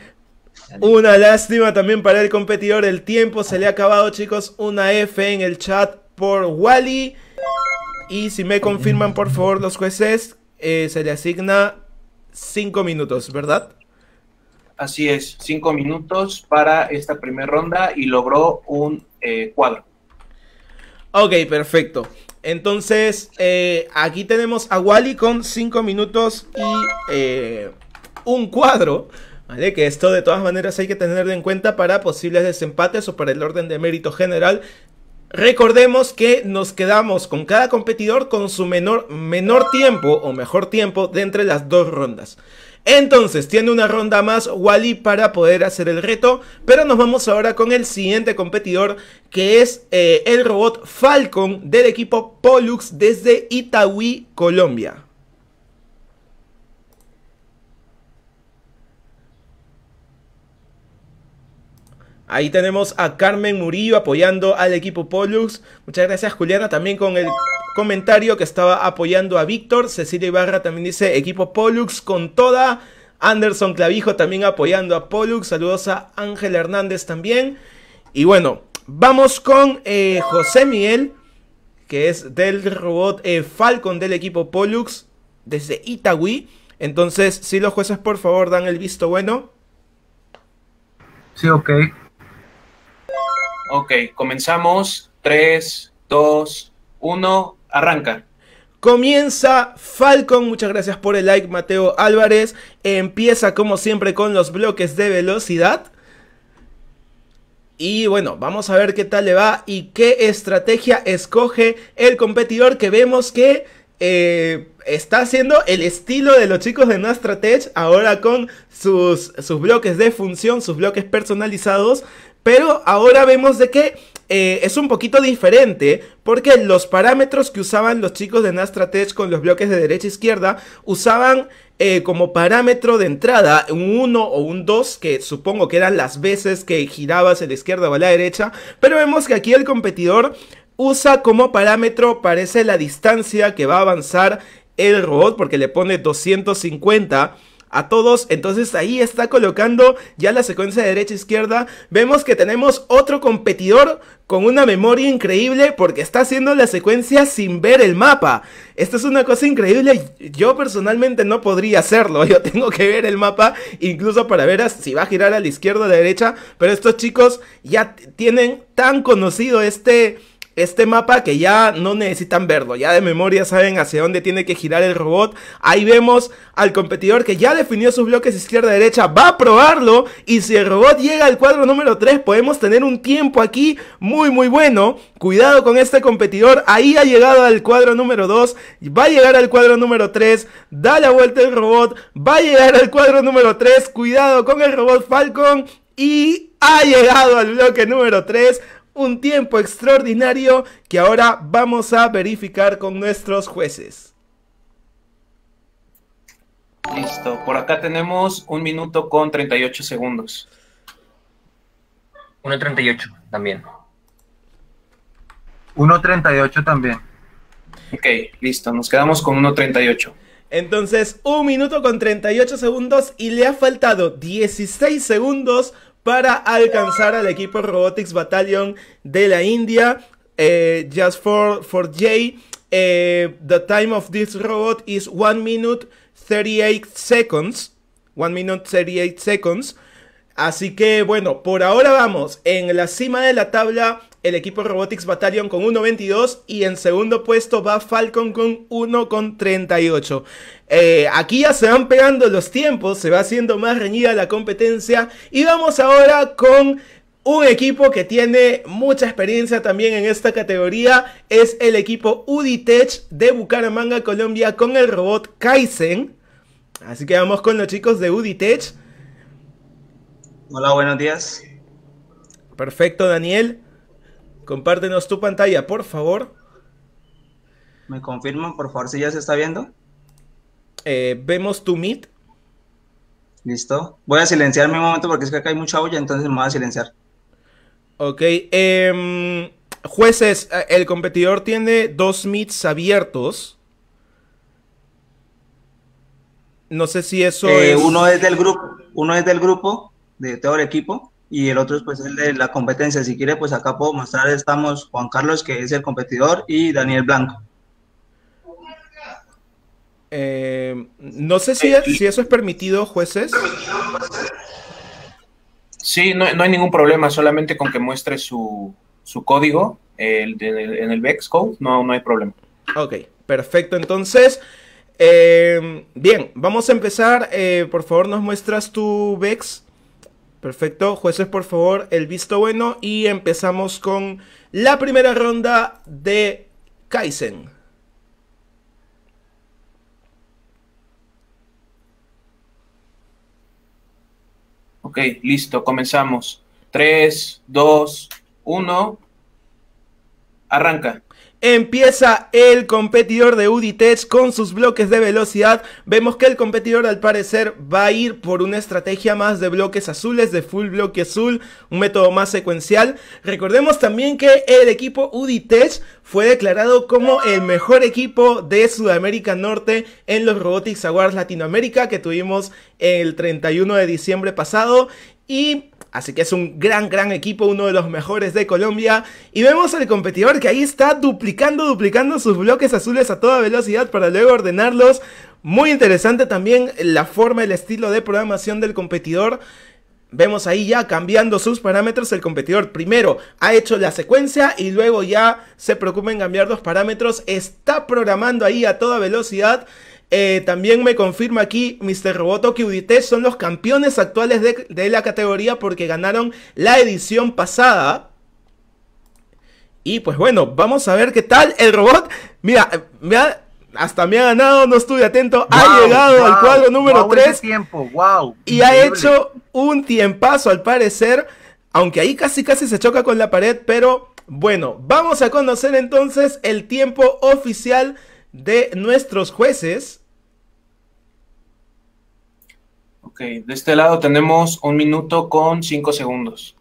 Speaker 1: Una lástima también para el competidor. El tiempo se le ha acabado, chicos. Una F en el chat por Wally. Y si me confirman, por favor, los jueces, eh, se le asigna
Speaker 3: cinco minutos, ¿verdad? Así es, cinco minutos para esta primera ronda y logró un eh, cuadro. Ok,
Speaker 1: perfecto. Entonces, eh, aquí tenemos a Wally con cinco minutos y eh, un cuadro. ¿Vale? Que esto de todas maneras hay que tenerlo en cuenta para posibles desempates o para el orden de mérito general Recordemos que nos quedamos con cada competidor con su menor, menor tiempo o mejor tiempo de entre las dos rondas. Entonces, tiene una ronda más Wally para poder hacer el reto, pero nos vamos ahora con el siguiente competidor, que es eh, el robot Falcon del equipo Pollux desde Itaúí, Colombia. Ahí tenemos a Carmen Murillo apoyando al equipo Pollux. Muchas gracias Juliana también con el comentario que estaba apoyando a Víctor. Cecilia Ibarra también dice equipo Pollux con toda. Anderson Clavijo también apoyando a Pollux. Saludos a Ángel Hernández también. Y bueno, vamos con eh, José Miguel, que es del robot eh, Falcon del equipo Pollux desde Itagüí. Entonces, si los jueces por favor dan el visto bueno.
Speaker 2: Sí, ok.
Speaker 3: Ok, comenzamos. 3, 2, 1, arranca.
Speaker 1: Comienza Falcon, muchas gracias por el like Mateo Álvarez. Empieza como siempre con los bloques de velocidad. Y bueno, vamos a ver qué tal le va y qué estrategia escoge el competidor que vemos que eh, está haciendo el estilo de los chicos de Nastratech ahora con sus, sus bloques de función, sus bloques personalizados. Pero ahora vemos de que eh, es un poquito diferente porque los parámetros que usaban los chicos de Nastratech con los bloques de derecha e izquierda usaban eh, como parámetro de entrada un 1 o un 2 que supongo que eran las veces que girabas hacia la izquierda o a la derecha, pero vemos que aquí el competidor usa como parámetro parece la distancia que va a avanzar el robot porque le pone 250 a todos. Entonces ahí está colocando ya la secuencia de derecha-izquierda. E Vemos que tenemos otro competidor con una memoria increíble porque está haciendo la secuencia sin ver el mapa. Esto es una cosa increíble. Yo personalmente no podría hacerlo. [LAUGHS] Yo tengo que ver el mapa incluso para ver si va a girar a la izquierda o a la derecha. Pero estos chicos ya tienen tan conocido este este mapa que ya no necesitan verlo, ya de memoria saben hacia dónde tiene que girar el robot. Ahí vemos al competidor que ya definió sus bloques izquierda-derecha, va a probarlo y si el robot llega al cuadro número 3 podemos tener un tiempo aquí muy muy bueno. Cuidado con este competidor, ahí ha llegado al cuadro número 2, va a llegar al cuadro número 3, da la vuelta el robot, va a llegar al cuadro número 3, cuidado con el robot Falcon y ha llegado al bloque número 3 un tiempo extraordinario que ahora vamos
Speaker 3: a verificar con nuestros jueces. Listo, por acá tenemos un minuto con 38 segundos.
Speaker 2: 1.38 también. 1.38 también.
Speaker 3: Ok, listo, nos quedamos con 1.38. Entonces, un minuto
Speaker 1: con 38 segundos y le ha faltado 16 segundos para alcanzar al equipo Robotics Battalion de la India. Eh, just for, for Jay, eh, the time of this robot is 1 minute 38 seconds. 1 minute 38 seconds. Así que bueno, por ahora vamos en la cima de la tabla el equipo Robotics Battalion con 1.22 y en segundo puesto va Falcon con 1.38. Eh, aquí ya se van pegando los tiempos, se va haciendo más reñida la competencia y vamos ahora con un equipo que tiene mucha experiencia también en esta categoría es el equipo Uditech de Bucaramanga, Colombia, con el robot Kaizen. Así que vamos con los chicos de Uditech.
Speaker 3: Hola, buenos días.
Speaker 1: Perfecto, Daniel. Compártenos tu pantalla, por favor.
Speaker 3: ¿Me confirman, por favor, si ya se está viendo? Eh, vemos tu Meet. Listo. Voy a silenciarme un momento porque es que acá hay mucha olla, entonces me voy a
Speaker 1: silenciar. Ok. Em, jueces, eh, el competidor tiene dos meets abiertos. No sé si eso eh, es... Uno es
Speaker 3: del grupo, uno es del grupo de todo el equipo y el otro es pues, el de la competencia. Si quiere, pues acá puedo mostrar, estamos Juan Carlos, que es el competidor, y Daniel Blanco.
Speaker 1: Eh, no sé si,
Speaker 3: eh, si, eso es permitido, jueces. Sí, no, hay ningún problema, solamente con que muestre su, código en el VEX Code, no, no hay problema. Ok, perfecto. Entonces, eh, bien, vamos
Speaker 1: a empezar. por favor, nos muestras tu VEX. Perfecto, jueces, por favor, el visto bueno y empezamos con la primera ronda de
Speaker 3: Kaizen. Ok, listo, comenzamos. Tres, dos, uno. Arranca.
Speaker 1: Empieza el competidor de Uditech con sus bloques de velocidad. Vemos que el competidor al parecer va a ir por una estrategia más de bloques azules, de full bloque azul, un método más secuencial. Recordemos también que el equipo Uditech fue declarado como el mejor equipo de Sudamérica Norte en los Robotics Awards Latinoamérica que tuvimos el 31 de diciembre pasado. Y Así que es un gran, gran equipo, uno de los mejores de Colombia. Y vemos al competidor que ahí está duplicando, duplicando sus bloques azules a toda velocidad para luego ordenarlos. Muy interesante también la forma, el estilo de programación del competidor. Vemos ahí ya cambiando sus parámetros, el competidor primero ha hecho la secuencia y luego ya se preocupa en cambiar los parámetros, está programando ahí a toda velocidad eh, también me confirma aquí Mr. Roboto que Uditech son los campeones actuales de, la categoría porque ganaron la edición pasada. Y pues bueno, vamos a ver qué tal el robot. Mira, eh, hasta me ha ganado, no estuve atento. ha llegado al cuadro número 3.
Speaker 3: y ha hecho
Speaker 1: un tiempazo al parecer. Aunque ahí casi casi se choca con la pared, pero bueno, vamos a conocer entonces el tiempo oficial de nuestros jueces
Speaker 3: Ok, de este lado tenemos un minuto con cinco segundos.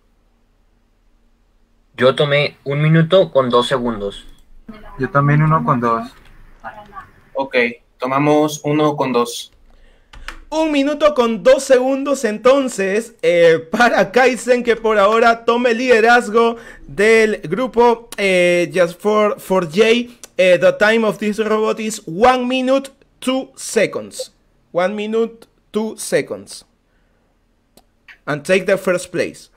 Speaker 3: Yo tomé un minuto con dos segundos. Yo también uno con dos. Ok, tomamos uno con dos.
Speaker 1: Un minuto con dos segundos entonces eh, para Kaizen que por ahora tome el liderazgo del grupo eh, Just for, J. Eh, the time of this robot is one minute two seconds. One minute two seconds. And take the first place.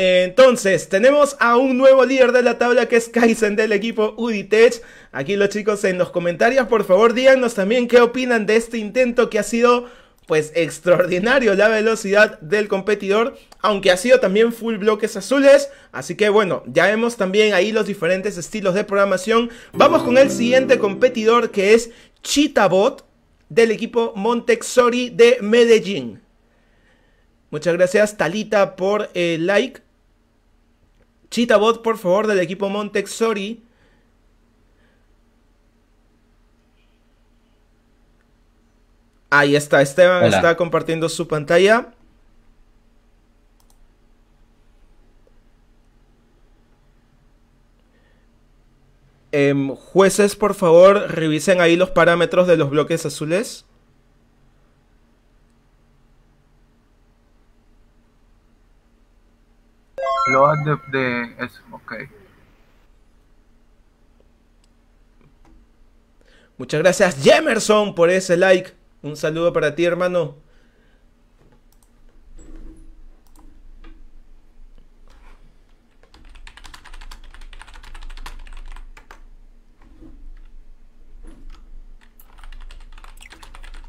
Speaker 1: Entonces, tenemos a un nuevo líder de la tabla que es Kaizen del equipo Uditech. Aquí los chicos en los comentarios, por favor, díganos también qué opinan de este intento que ha sido pues extraordinario la velocidad del competidor, aunque ha sido también full bloques azules, así que bueno, ya vemos también ahí los diferentes estilos de programación. Vamos con el siguiente competidor que es Chitabot del equipo Montexori de Medellín. Muchas gracias Talita por el like. Chitabot, por favor, del equipo Montexori. Ahí está, Esteban está compartiendo su pantalla. Em, jueces, por favor, revisen ahí los parámetros de los bloques azules.
Speaker 2: Lo de eso, ok. Muchas
Speaker 1: gracias, Jemerson, por ese like. Un saludo para ti, hermano.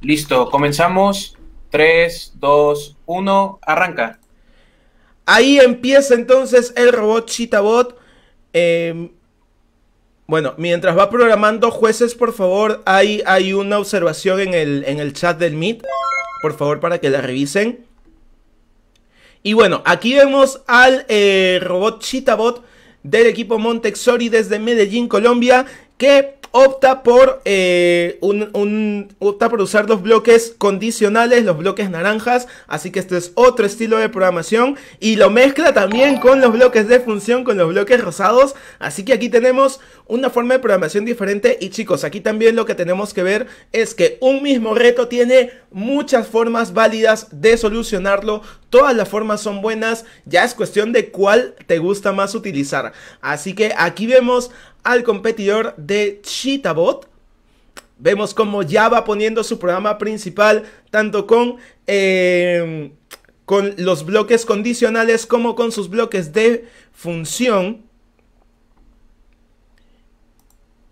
Speaker 3: Listo, comenzamos. 3, 2, 1, arranca. Ahí
Speaker 1: empieza entonces el robot Chitabot. Em, bueno, mientras va programando, jueces, por favor, hay, hay una observación en el, en el chat del Meet. Por favor, para que la revisen. Y bueno, aquí vemos al eh, robot Chitabot del equipo Montexori desde Medellín, Colombia, que opta por, eh, por usar los bloques condicionales, los bloques naranjas, así que este es otro estilo de programación y lo mezcla también con los bloques de función, con los bloques rosados, así que aquí tenemos una forma de programación diferente y chicos, aquí también lo que tenemos que ver es que un mismo reto tiene muchas formas válidas de solucionarlo, todas las formas son buenas, ya es cuestión de cuál te gusta más utilizar, así que aquí vemos al competidor de Cheetabot. Vemos como ya va poniendo su programa principal, tanto con, em, con los bloques condicionales como con sus bloques de función.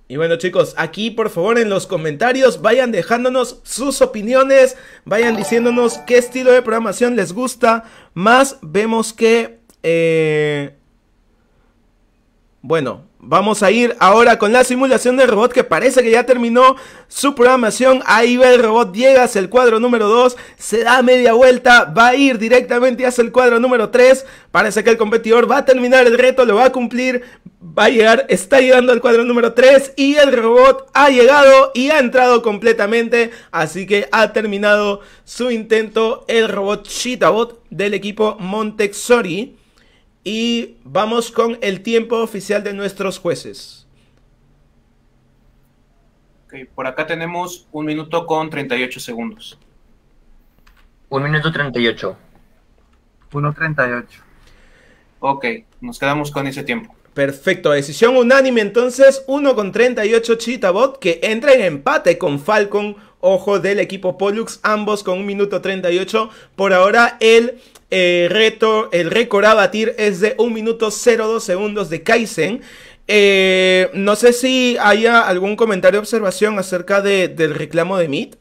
Speaker 1: Y bueno chicos, aquí por favor en los comentarios vayan dejándonos sus opiniones, vayan diciéndonos qué estilo de programación les gusta. Más vemos que... Eh, bueno, vamos a ir ahora con la simulación del robot que parece que ya terminó su programación. Ahí va el robot, llega hacia el cuadro número 2, se da media vuelta, va a ir directamente hacia el cuadro número 3. Parece que el competidor va a terminar el reto, lo va a cumplir, va a llegar, está llegando al cuadro número 3 y el robot ha llegado y ha entrado completamente. Así que ha terminado su intento el robot Shitabot del equipo Montexori. Y vamos con el tiempo oficial de nuestros jueces.
Speaker 3: Okay, por acá tenemos un minuto con 38 segundos. Un minuto 38. 1.38. Ok, nos quedamos con ese tiempo. Perfecto, decisión unánime entonces, Uno con
Speaker 1: 38 Chitabot que entra en empate con Falcon, ojo del equipo Pollux, ambos con un minuto 38. Por ahora el el eh, reto, el récord a batir es de 1 minuto 02 segundos de Kaizen. Eh, no sé si haya algún comentario o observación acerca del reclamo de Meet.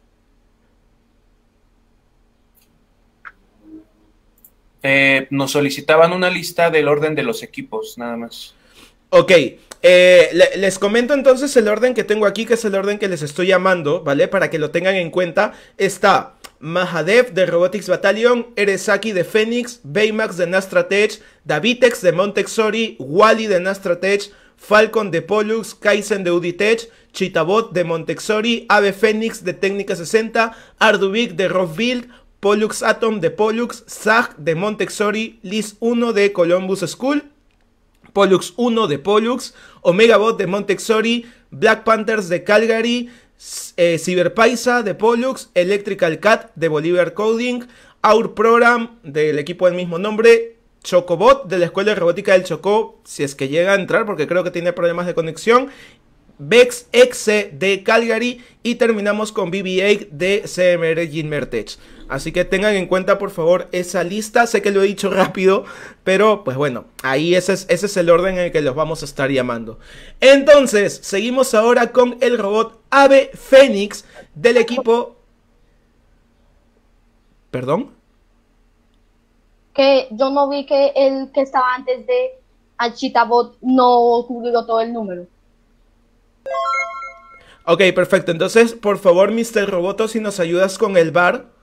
Speaker 3: Eh, nos solicitaban una lista del orden de los equipos, nada más. Ok, les comento entonces
Speaker 1: el orden que tengo aquí, que es el orden que les estoy llamando, ¿vale? Para que lo tengan en cuenta. Está Mahadev de Robotics Battalion, Eresaki de Phoenix, Baymax de Nastratech, Davitex de Montexori, Wally de Nastratech, Falcon de Pollux, Kaizen de Uditech, Chitabot de Montexori, Ave Phoenix de Técnica 60, Ardubic de Rothbild, Pollux Atom de Pollux, Zag de Montexori, Liz 1 de Columbus School, Pollux 1 de Pollux, Omegabot de Montexori, Black Panthers de Calgary, eh, Ciberpaisa de Pollux, Electrical Cat de Bolivar Coding, Our Program del equipo del mismo nombre, Chocobot de la Escuela de Robótica del Chocó, si es que llega a entrar porque creo que tiene problemas de conexión, Vex de Calgary y terminamos con BB-8 de CMR Mertech. Así que tengan en cuenta por favor esa lista. Sé que lo he dicho rápido, pero pues bueno, ahí ese es, ese es el orden en el que los vamos a estar llamando. Entonces, seguimos ahora con el robot Ave Fénix del equipo...
Speaker 3: ¿Perdón?
Speaker 4: Que yo no vi que el que estaba antes de Alchitabot no cubrió todo el número.
Speaker 1: Ok, perfecto. Entonces, por favor, Mr. Roboto, si nos ayudas con el bar.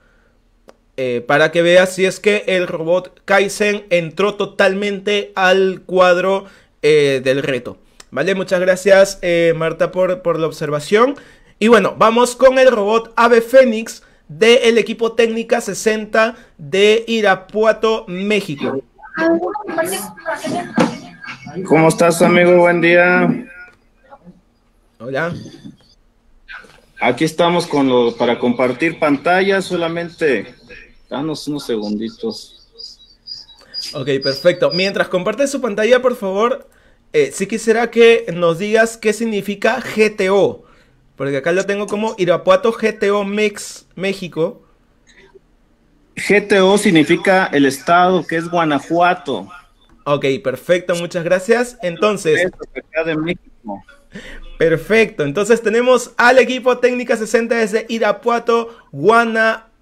Speaker 1: Eh, para que veas si es que el robot Kaizen entró totalmente al cuadro eh, del reto. Vale, muchas gracias eh, Marta por, por la observación. Y bueno, vamos con el robot Ave Fénix del equipo técnica 60 de Irapuato, México.
Speaker 5: ¿Cómo estás, amigo? Buen día.
Speaker 1: Hola. Aquí estamos con para compartir pantalla, solamente Danos unos segunditos.
Speaker 3: Ok, perfecto.
Speaker 1: Mientras compartes su pantalla, por favor, si eh, sí quisiera que nos digas qué significa GTO. Porque acá lo tengo como Irapuato GTO Mix México. GTO significa el estado que es Guanajuato. Ok, perfecto, muchas gracias. Entonces. Perfecto, entonces tenemos al equipo Técnica 60 desde Irapuato, Guanajuato.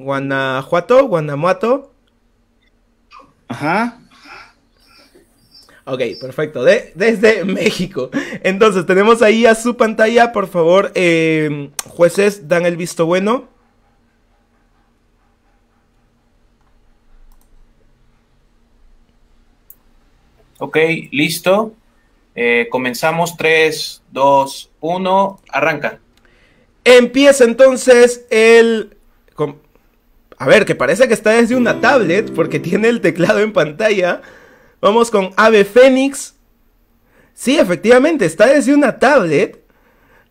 Speaker 1: Guanajuato, Guanajuato. Ajá. Ok, perfecto. De, desde [LAUGHS] México. Entonces, tenemos ahí a su pantalla, por favor, em, jueces, dan el visto bueno.
Speaker 3: Ok, listo. Eh, comenzamos. 3, 2, 1, arranca.
Speaker 1: Empieza entonces el... A ver, que parece que está desde una tablet porque tiene el teclado en pantalla. Vamos con Ave Fénix. Sí, efectivamente, está desde una tablet.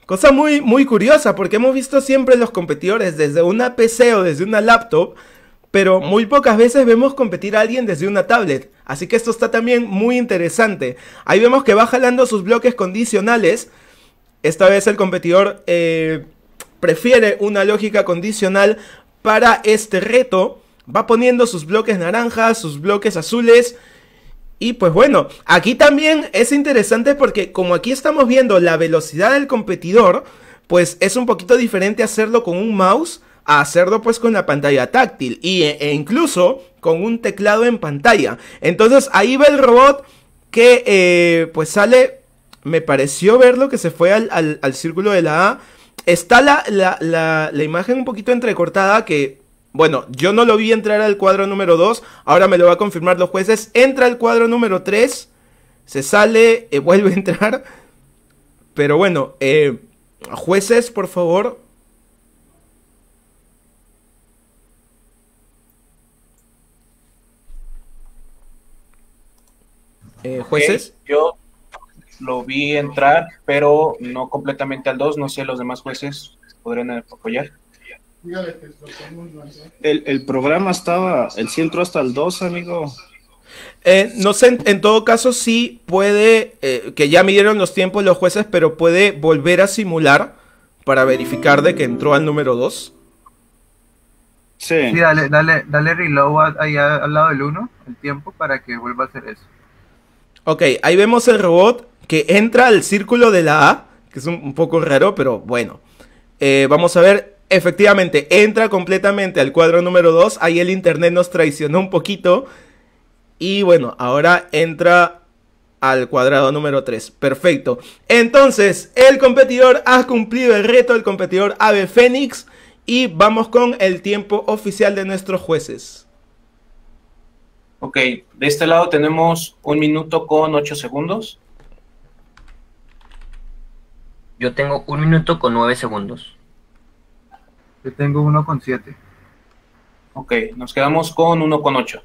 Speaker 1: Cosa muy, muy curiosa porque hemos visto siempre los competidores desde una PC o desde una laptop, pero muy pocas veces vemos competir a alguien desde una tablet. Así que esto está también muy interesante. Ahí vemos que va jalando sus bloques condicionales. Esta vez el competidor... Eh, prefiere una lógica condicional para este reto. Va poniendo sus bloques naranjas, sus bloques azules. Y pues bueno, aquí también es interesante porque como aquí estamos viendo la velocidad del competidor, pues es un poquito diferente hacerlo con un mouse a hacerlo pues con la pantalla táctil e, e incluso con un teclado en pantalla. Entonces ahí va el robot que eh, pues sale, me pareció verlo que se fue al, al círculo de la A Está la, imagen un poquito entrecortada que bueno, yo no lo vi entrar al cuadro número 2, ahora me lo va a confirmar los jueces. Entra al cuadro número 3, se sale, y eh, [LAUGHS] vuelve a entrar. Pero bueno, eh, jueces, por favor. Eh, jueces.
Speaker 3: yo lo vi entrar, pero no completamente al 2, no sé, los demás jueces podrían apoyar.
Speaker 5: El, el programa estaba,
Speaker 1: el centro hasta el 2, amigo. Eh, no sé, en, todo caso sí puede, eh, que ya midieron los tiempos los jueces, pero puede volver a simular para verificar de que entró al número 2. Sí. sí.
Speaker 2: dale, dale, dale reload allá al lado del 1, el tiempo, para que vuelva a hacer eso.
Speaker 1: Ok, ahí vemos el robot que entra al círculo de la A, que es un, poco raro, pero bueno. Eh, vamos a ver, efectivamente, entra completamente al cuadro número 2, ahí el internet nos traicionó un poquito, y bueno, ahora entra al cuadrado número 3. Perfecto. Entonces, el competidor ha cumplido el reto, el competidor Ave Fénix. Y vamos con el tiempo oficial de nuestros jueces.
Speaker 3: Ok, de este lado tenemos un minuto con 8 segundos.
Speaker 4: Yo tengo un minuto con nueve segundos. Yo tengo uno con siete. Ok, nos quedamos con
Speaker 3: uno con ocho.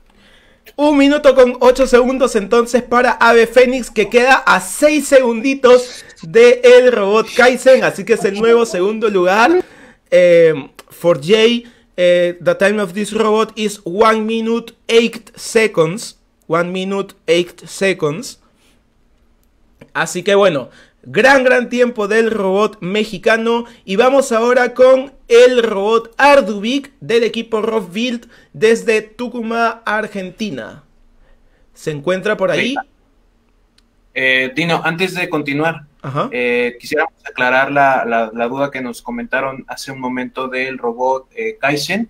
Speaker 1: Un minuto con ocho segundos entonces para Ave Fénix que queda a seis segunditos de el robot Kaizen, así que es el nuevo segundo lugar. Eh, for Jay, eh, the time of this robot is one minute eight seconds. One minute eight seconds. Así que bueno, Gran, gran tiempo del robot mexicano. Y vamos ahora con el robot Ardubic del equipo Rothbild desde Tucumán, Argentina. ¿Se encuentra por ahí?
Speaker 3: Eh, Dino, antes de continuar, quisiera eh, quisiéramos aclarar la, duda que nos comentaron hace un momento del robot eh, Kaizen.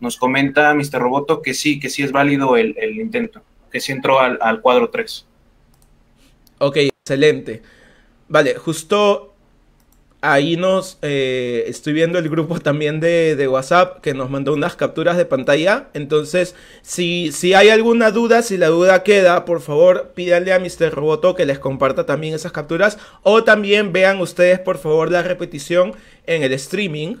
Speaker 3: Nos comenta Mr. Roboto que sí, que sí es válido el, intento, que sí entró al, al cuadro 3.
Speaker 1: Ok, excelente. Vale, justo ahí nos eh, estoy viendo el grupo también de, de, WhatsApp que nos mandó unas capturas de pantalla. Entonces, si, si hay alguna duda, si la duda queda, por favor pídanle a Mr. Roboto que les comparta también esas capturas. O también vean ustedes, por favor, la repetición en el streaming.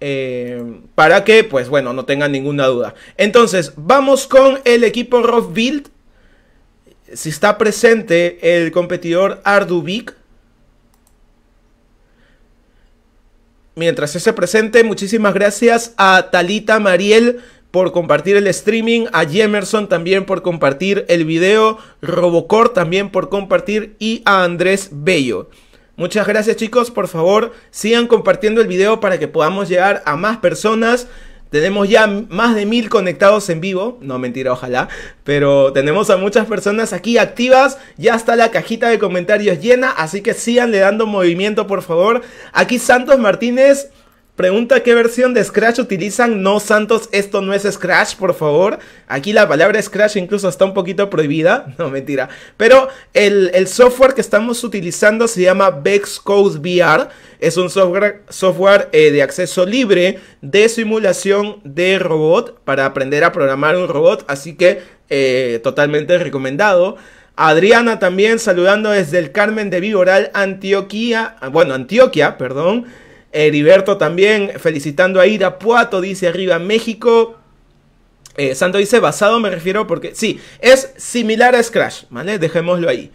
Speaker 1: Eh, para que, pues bueno, no tengan ninguna duda. Entonces, vamos con el equipo RockBuild. Build si está presente el competidor Ardubic, mientras esté presente, muchísimas gracias a Talita Mariel por compartir el streaming, a Jemerson también por compartir el video, Robocor también por compartir y a Andrés Bello. Muchas gracias chicos, por favor sigan compartiendo el video para que podamos llegar a más personas. Tenemos ya más de mil conectados en vivo. No, mentira, ojalá. Pero tenemos a muchas personas aquí activas. Ya está la cajita de comentarios llena. Así que le dando movimiento, por favor. Aquí Santos Martínez Pregunta qué versión de Scratch utilizan. No, Santos, esto no es Scratch, por favor. Aquí la palabra Scratch incluso está un poquito prohibida. [LAUGHS] No, mentira. Pero el, software que estamos utilizando se llama Vex VR. Es un software, eh, de acceso libre de simulación de robot para aprender a programar un robot. Así que eh, totalmente recomendado. Adriana también saludando desde el Carmen de Viboral, Antioquia. Ah, bueno, Antioquia, perdón. Heriberto también felicitando a Puato dice arriba México. Eh, Santo dice basado, me refiero porque sí, es similar a Scratch, ¿vale? Dejémoslo ahí.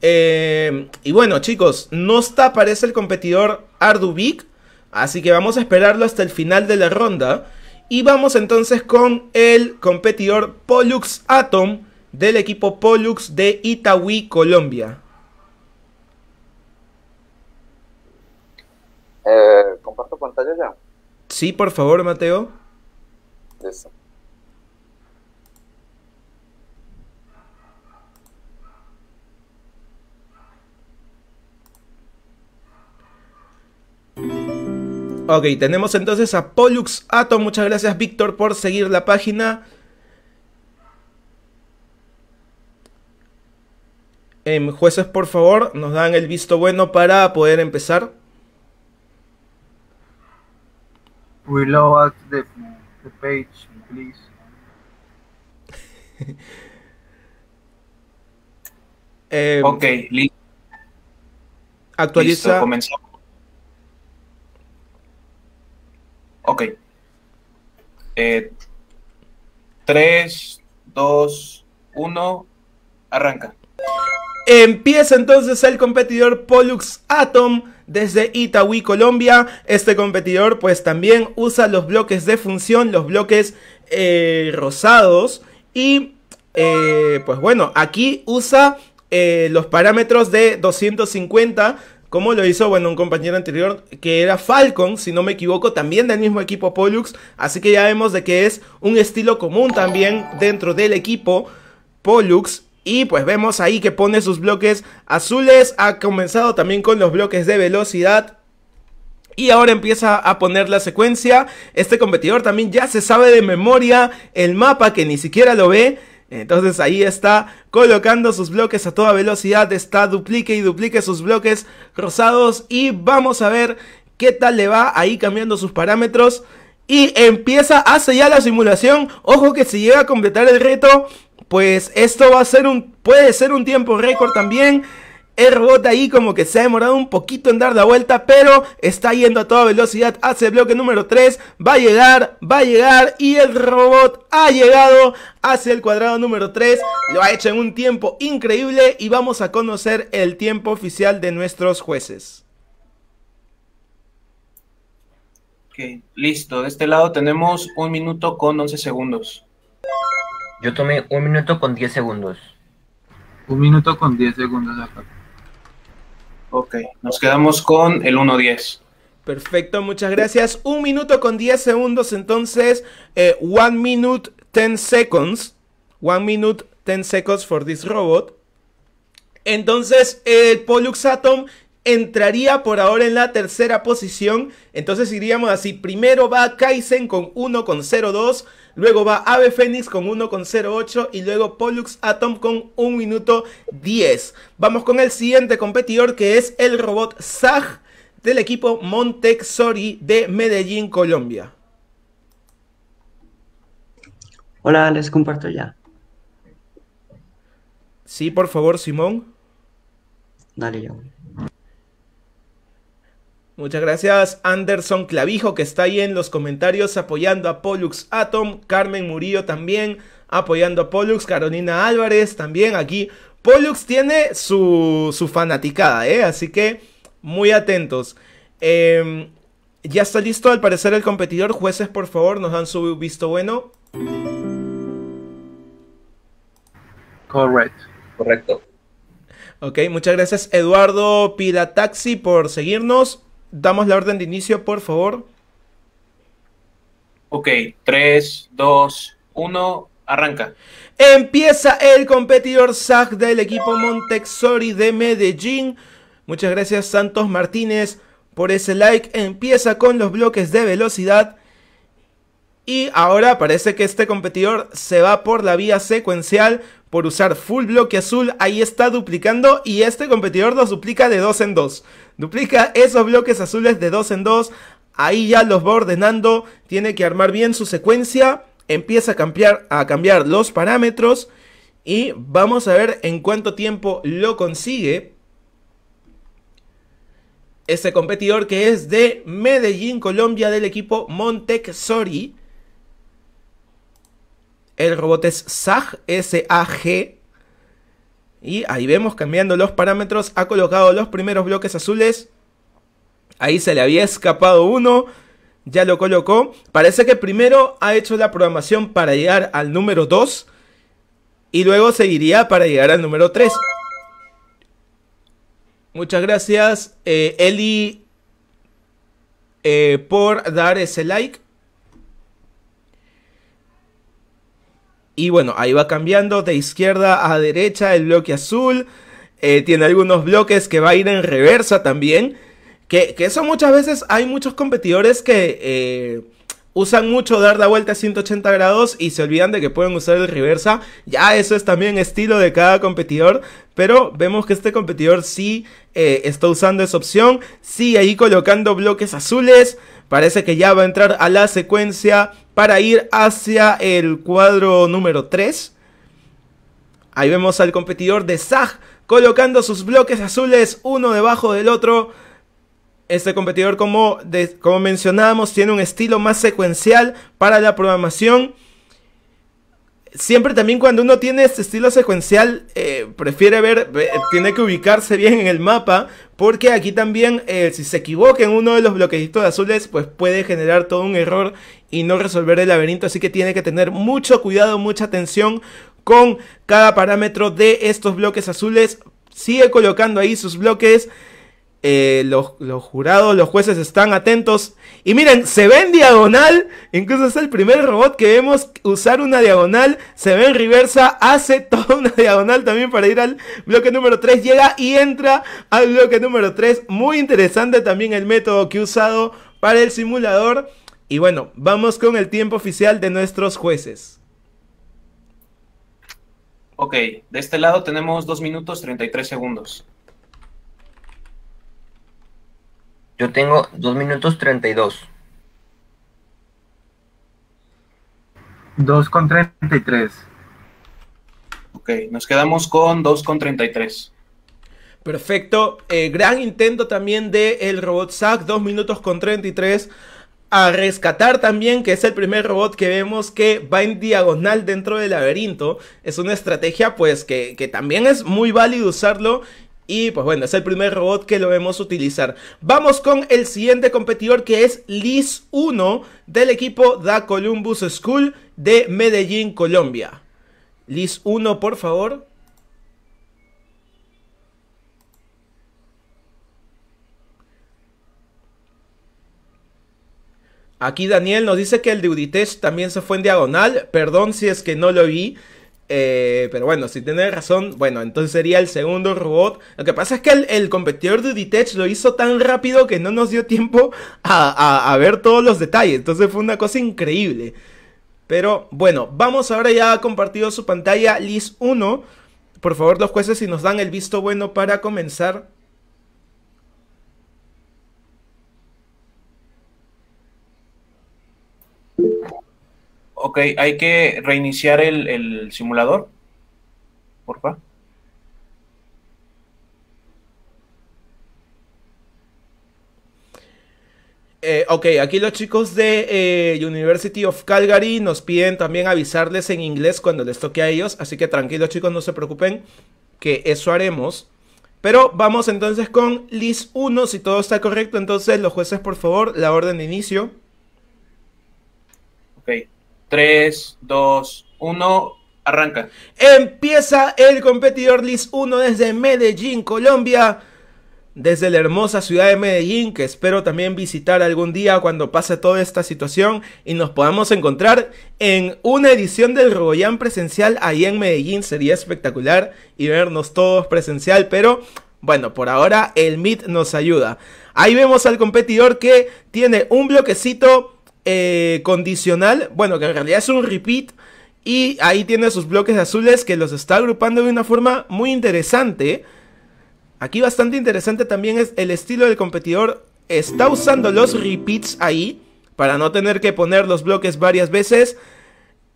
Speaker 1: Eh, y bueno, chicos, no está, parece el competidor Ardubic, así que vamos a esperarlo hasta el final de la ronda. Y vamos entonces con el competidor Pollux Atom del equipo Pollux de Itaúí, Colombia.
Speaker 5: Eh, ¿Comparto pantalla ya?
Speaker 1: Sí, por favor, Mateo. Ok, tenemos entonces a Pollux Atom. Muchas gracias, Víctor, por seguir la página. Em, jueces, por favor, nos dan el visto bueno para poder empezar.
Speaker 2: Reload the, the page, please. [LAUGHS]
Speaker 3: eh, ok, listo. Actualiza. Listo, comenzamos. Ok. Eh, 3, 2, 1, arranca.
Speaker 1: Empieza entonces el competidor Pollux Atom desde Itagüí, Colombia. Este competidor pues también usa los bloques de función, los bloques eh, rosados. Y eh, pues bueno, aquí usa eh, los parámetros de 250 como lo hizo, bueno, un compañero anterior que era Falcon, si no me equivoco, también del mismo equipo Pollux, así que ya vemos de que es un estilo común también dentro del equipo Pollux y pues vemos ahí que pone sus bloques azules. Ha comenzado también con los bloques de velocidad. Y ahora empieza a poner la secuencia. Este competidor también ya se sabe de memoria el mapa que ni siquiera lo ve. Entonces ahí está colocando sus bloques a toda velocidad. Está duplique y duplique sus bloques rosados. Y vamos a ver qué tal le va ahí cambiando sus parámetros. Y empieza, hace ya la simulación. Ojo que se llega a completar el reto, pues esto va a ser un, puede ser un tiempo récord también. El robot ahí como que se ha demorado un poquito en dar la vuelta, pero está yendo a toda velocidad hacia el bloque número 3, va a llegar, va a llegar y el robot ha llegado hacia el cuadrado número 3, lo ha hecho en un tiempo increíble y vamos a conocer el tiempo oficial de nuestros jueces.
Speaker 3: Ok, listo, de este lado tenemos un minuto con
Speaker 4: 11 segundos. Yo tomé un minuto con 10 segundos.
Speaker 3: Un minuto con 10 segundos acá. Ok, nos quedamos con el 1.10.
Speaker 1: Perfecto, muchas gracias. Un minuto con 10 segundos, entonces. Eh, one minute, 10 seconds. One minute, 10 seconds for this robot. Entonces, el Pollux Atom entraría por ahora en la tercera posición. Entonces iríamos así. Primero va Kaizen con 1,02. Luego va Ave Fénix con 1,08 y luego Pollux Atom con 1 minuto 10. Vamos con el siguiente competidor que es el robot Zag del equipo Montexori de Medellín, Colombia.
Speaker 4: Hola, les comparto ya.
Speaker 1: Sí, por favor, Simón. Dale, ya. Muchas gracias Anderson Clavijo que está ahí en los comentarios apoyando a Pollux Atom, Carmen Murillo también apoyando a Pollux, Carolina Álvarez también aquí. Pollux tiene su, fanaticada, ¿eh? así que muy atentos. Em, ya está listo al parecer el competidor, jueces por favor nos dan su visto bueno.
Speaker 2: Correcto, Correcto.
Speaker 1: Ok, muchas gracias Eduardo Taxi por seguirnos damos la orden de inicio, por favor.
Speaker 3: Ok, 3, 2, 1, arranca.
Speaker 1: Empieza el competidor SAG del equipo Montexori de Medellín. Muchas gracias Santos Martínez por ese like. Empieza con los bloques de velocidad. Y ahora parece que este competidor se va por la vía secuencial por usar full bloque azul. Ahí está duplicando y este competidor los duplica de 2 en 2. Duplica esos bloques azules de 2 en 2. Ahí ya los va ordenando. Tiene que armar bien su secuencia. Empieza a cambiar, a cambiar los parámetros. Y vamos a ver en cuánto tiempo lo consigue. Este competidor que es de Medellín, Colombia, del equipo Montec Sori. El robot es SAG, s Y ahí vemos cambiando los parámetros. Ha colocado los primeros bloques azules. Ahí se le había escapado uno. Ya lo colocó. Parece que primero ha hecho la programación para llegar al número 2. Y luego seguiría para llegar al número 3. Muchas gracias, eh, Eli, eh, por dar ese like. Y bueno, ahí va cambiando de izquierda a derecha el bloque azul. Eh, tiene algunos bloques que va a ir en reversa también. Que, que eso muchas veces hay muchos competidores que eh, usan mucho dar la vuelta a 180 grados y se olvidan de que pueden usar el reversa. Ya eso es también estilo de cada competidor. Pero vemos que este competidor sí eh, está usando esa opción. Sí ahí colocando bloques azules. Parece que ya va a entrar a la secuencia para ir hacia el cuadro número 3. Ahí vemos al competidor de Zag colocando sus bloques azules uno debajo del otro. Este competidor, como, como mencionábamos, tiene un estilo más secuencial para la programación siempre también cuando uno tiene este estilo secuencial, eh, prefiere ver, eh, tiene que ubicarse bien en el mapa, porque aquí también eh, si se equivoca en uno de los bloquecitos azules, pues puede generar todo un error y no resolver el laberinto, así que tiene que tener mucho cuidado, mucha atención con cada parámetro de estos bloques azules. Sigue colocando ahí sus bloques. los, los jurados, los jueces están atentos y miren, se ve en diagonal, incluso es el primer robot que vemos usar una diagonal, se ve en reversa, hace [LAUGHS] toda una diagonal también para ir al bloque número 3, llega y entra al bloque número 3, muy interesante también el método que he usado para el simulador. Y bueno, vamos con el tiempo oficial de nuestros
Speaker 3: jueces. Ok, de este lado tenemos 2
Speaker 4: minutos 33 segundos. Yo tengo 2 minutos 32.
Speaker 2: 2 con 33.
Speaker 3: Ok, nos quedamos con 2 con 33. Perfecto. Eh, gran intento también de el robot Zack,
Speaker 1: 2 minutos con 33. A rescatar también que es el primer robot que vemos que va en diagonal dentro del laberinto. Es una estrategia pues que, que también es muy válido usarlo y pues bueno, es el primer robot que lo vemos utilizar. Vamos con el siguiente competidor que es Liz 1 del equipo Da Columbus School de Medellín, Colombia. Liz 1, por favor. Aquí Daniel nos dice que el de Uditech también se fue en diagonal. Perdón si es que no lo vi. Eh, pero bueno, si tiene razón, bueno, entonces sería el segundo robot. Lo que pasa es que el, competidor de D-Tech lo hizo tan rápido que no nos dio tiempo a, ver todos los detalles. Entonces fue una cosa increíble. Pero bueno, vamos ahora ya ha compartido su pantalla Liz 1. Por favor, los jueces, si nos dan el visto bueno para comenzar.
Speaker 3: Ok, hay que reiniciar el, simulador. Porfa.
Speaker 1: Eh, ok, aquí los chicos de eh, University of Calgary nos piden también avisarles en inglés cuando les toque a ellos, así que tranquilos chicos, no se preocupen, que eso haremos. Pero vamos entonces con list 1, si todo está correcto, entonces los jueces por favor, la orden de inicio.
Speaker 3: Ok. 3, 2, 1, arranca.
Speaker 1: Empieza el competidor list 1 desde Medellín, Colombia. Desde la hermosa ciudad de Medellín, que espero también visitar algún día cuando pase toda esta situación y nos podamos encontrar en una edición del Rogoyán presencial ahí en Medellín. Sería espectacular y vernos todos presencial, pero bueno, por ahora el MIT nos ayuda. Ahí vemos al competidor que tiene un bloquecito eh, condicional, bueno, que en realidad es un repeat. Y ahí tiene sus bloques azules que los está agrupando de una forma muy interesante. Aquí bastante interesante también es el estilo del competidor. Está usando los repeats ahí para no tener que poner los bloques varias veces.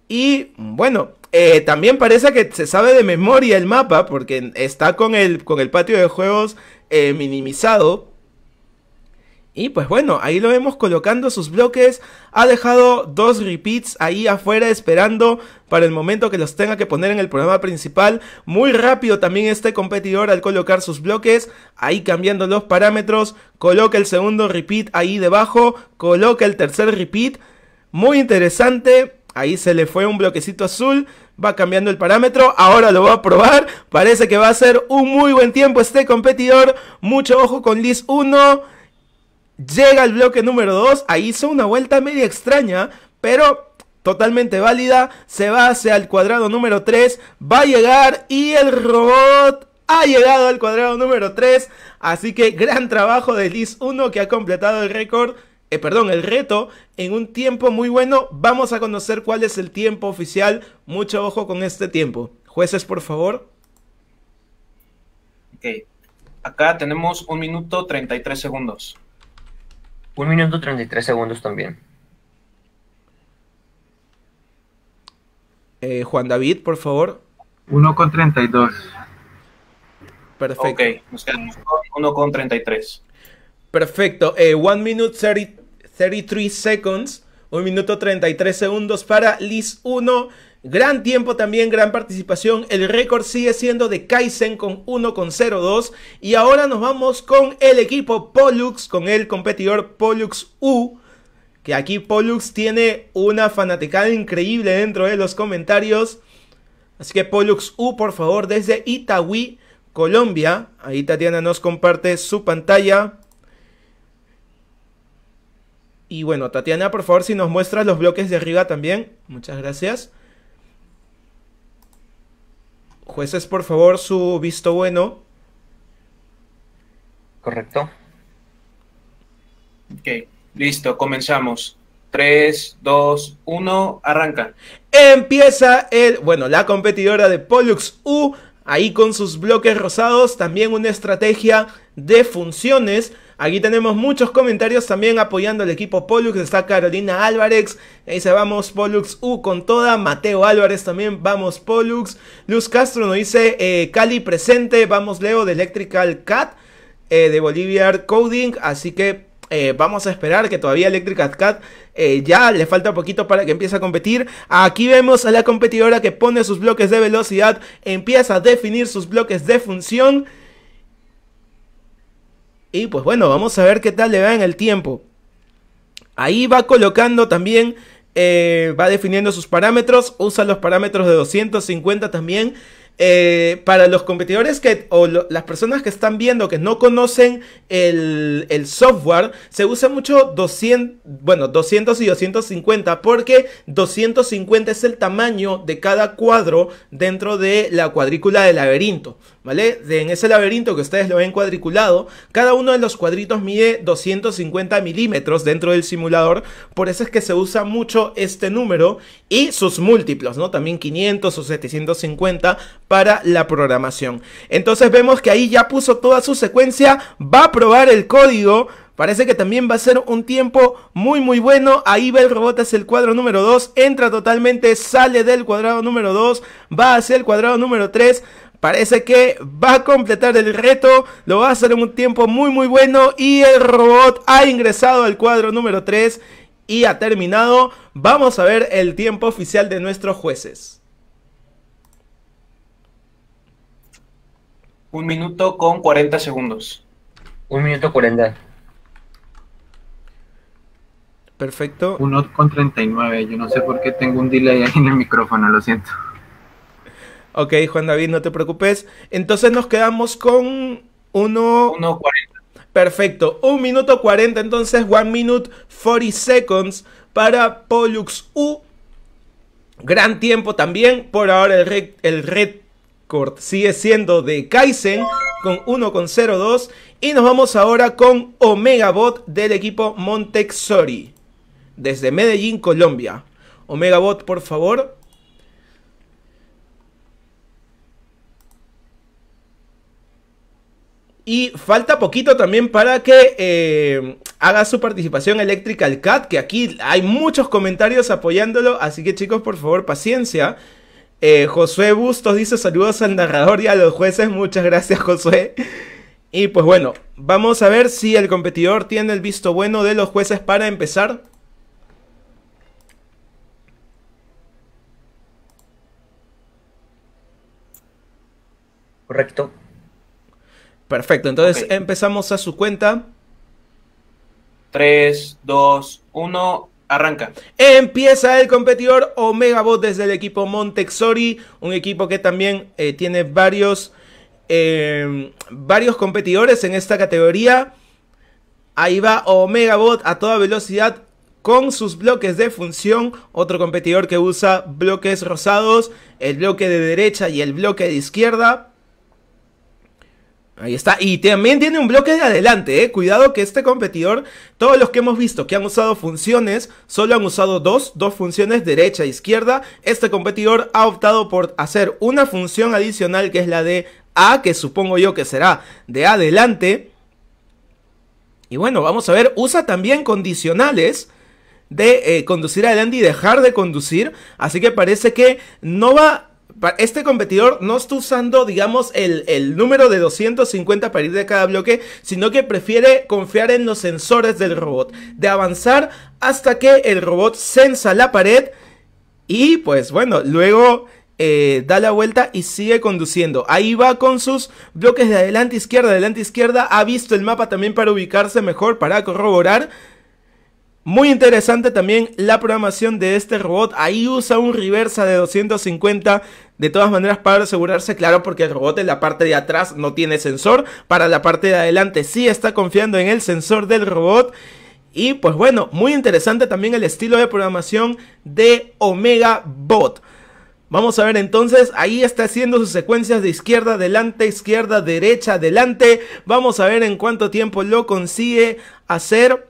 Speaker 1: Y bueno, eh, también parece que se sabe de memoria el mapa porque está con el, con el patio de juegos eh, minimizado. Y pues bueno, ahí lo vemos colocando sus bloques. Ha dejado dos repeats ahí afuera esperando para el momento que los tenga que poner en el programa principal. Muy rápido también este competidor al colocar sus bloques. Ahí cambiando los parámetros. Coloca el segundo repeat ahí debajo. Coloca el tercer repeat. Muy interesante. Ahí se le fue un bloquecito azul. Va cambiando el parámetro. Ahora lo va a probar. Parece que va a ser un muy buen tiempo este competidor. Mucho ojo con Liz 1. Llega el bloque número 2, ahí hizo una vuelta media extraña, pero totalmente válida. Se va hacia el cuadrado número 3, va a llegar y el robot ha llegado al cuadrado número 3. Así que gran trabajo de Liz 1 que ha completado el récord. Eh, perdón, el reto en un tiempo muy bueno. Vamos a conocer cuál es el tiempo oficial. Mucho ojo con este tiempo. Jueces, por favor.
Speaker 3: Ok. Acá tenemos un minuto 33 segundos. 1 minuto 33 segundos también. Eh, Juan David, por favor.
Speaker 2: 1 con 32.
Speaker 3: Perfecto. Ok, nos quedamos con 1 con 33. Perfecto. 1 eh,
Speaker 1: minuto minute 33 seconds. 1 minuto 33 segundos para Liz 1 Gran tiempo también, gran participación. El récord sigue siendo de Kaizen con 1,02. Y ahora nos vamos con el equipo Pollux, con el competidor Pollux U. Que aquí Pollux tiene una fanaticada increíble dentro de los comentarios. Así que Pollux U, por favor, desde Itagüí, Colombia. Ahí Tatiana nos comparte su pantalla. Y bueno, Tatiana, por favor, si nos muestras los bloques de arriba también. Muchas gracias es por favor, su visto bueno.
Speaker 3: Correcto. Ok, listo, comenzamos. 3, 2, 1, arranca. Empieza el, bueno, la competidora de Pollux U, ahí con sus bloques
Speaker 1: rosados, también una estrategia de funciones Aquí tenemos muchos comentarios también apoyando al equipo Pollux. Está Carolina Álvarez. Dice vamos Pollux U con toda. Mateo Álvarez también. Vamos Pollux. Luz Castro nos dice eh, Cali presente. Vamos Leo de Electrical Cat. Eh, de Bolivia Coding. Así que eh, vamos a esperar que todavía Electrical Cat ya le falta poquito para que empiece a competir. Aquí vemos a la competidora que pone sus bloques de velocidad, empieza a definir sus bloques de función. Y pues bueno, vamos a ver qué tal le va en el tiempo. Ahí va colocando también, eh, va definiendo sus parámetros, usa los parámetros de 250 también. Eh, para los competidores que, o las personas que están viendo que no conocen el, el, software, se usa mucho 200, bueno, 200 y 250 porque 250 es el tamaño de cada cuadro dentro de la cuadrícula del laberinto. ¿vale? en ese laberinto que ustedes lo ven cuadriculado, cada uno de los cuadritos mide 250 milímetros dentro del simulador, por eso es que se usa mucho este número y sus múltiplos, ¿no? También 500 o 750 para la programación. Entonces vemos que ahí ya puso toda su secuencia, va a probar el código, Parece que también va a ser un tiempo muy muy bueno. Ahí ve el robot es el cuadro número 2. Entra totalmente, sale del cuadrado número 2. Va hacia el cuadrado número 3 parece que va a completar el reto, lo va a hacer en un tiempo muy muy bueno y el robot ha ingresado al cuadro número 3 y ha terminado. Vamos a ver el tiempo oficial de
Speaker 3: nuestros jueces. Un minuto con 40 segundos. Un minuto 40. Perfecto. uno con 39. Yo no sé por qué tengo un delay ahí
Speaker 2: en el micrófono, lo siento.
Speaker 1: Ok, Juan David, no te preocupes. Entonces nos quedamos con uno... 1.40. Perfecto, 1 minuto 40, entonces 1 minute 40 seconds para Pollux U. Gran tiempo también, por ahora el, red, el récord sigue siendo de Kaizen con 1.02 y nos vamos ahora con Omega Bot del equipo Montexori desde Medellín, Colombia. Omega Bot, por favor, Y falta poquito también para que eh, haga su participación eléctrica el Cat, que aquí hay muchos comentarios apoyándolo, así que chicos, por favor, paciencia. Eh, Josué Bustos dice saludos al narrador y a los jueces, muchas gracias Josué. Y pues bueno, vamos a ver si el competidor tiene el visto bueno de los jueces para empezar. Correcto. Perfecto, entonces empezamos a su cuenta.
Speaker 3: 3,
Speaker 1: 2, 1, arranca. Empieza el competidor Omega Bot desde el equipo Montexori, un equipo que también eh, tiene varios, em, varios competidores en esta categoría. Ahí va Omega Bot a toda velocidad con sus bloques de función. Otro competidor que usa bloques rosados, el bloque de derecha y el bloque de izquierda. Ahí está. Y también tiene un bloque de adelante, ¿eh? Cuidado que este competidor, todos los que hemos visto que han usado funciones, solo han usado dos, dos funciones derecha e izquierda. Este competidor ha optado por hacer una función adicional que es la de A, que supongo yo que será de adelante. Y bueno, vamos a ver, usa también condicionales de eh, conducir adelante y dejar de conducir. Así que parece que no va este competidor no está usando, digamos, el, número de 250 para ir de cada bloque, sino que prefiere confiar en los sensores del robot, de avanzar hasta que el robot censa la pared y pues bueno, luego eh, da la vuelta y sigue conduciendo. Ahí va con sus bloques de adelante izquierda, adelante izquierda, ha visto el mapa también para ubicarse mejor, para corroborar. Muy interesante también la programación de este robot. Ahí usa un reversa de 250 de todas maneras, para asegurarse, claro, porque el robot en la parte de atrás no tiene sensor, para la parte de adelante sí está confiando en el sensor del robot. Y pues bueno, muy interesante también el estilo de programación de Omega Bot. Vamos a ver entonces, ahí está haciendo sus secuencias de izquierda, adelante, izquierda, derecha, adelante. Vamos a ver en cuánto tiempo lo consigue hacer.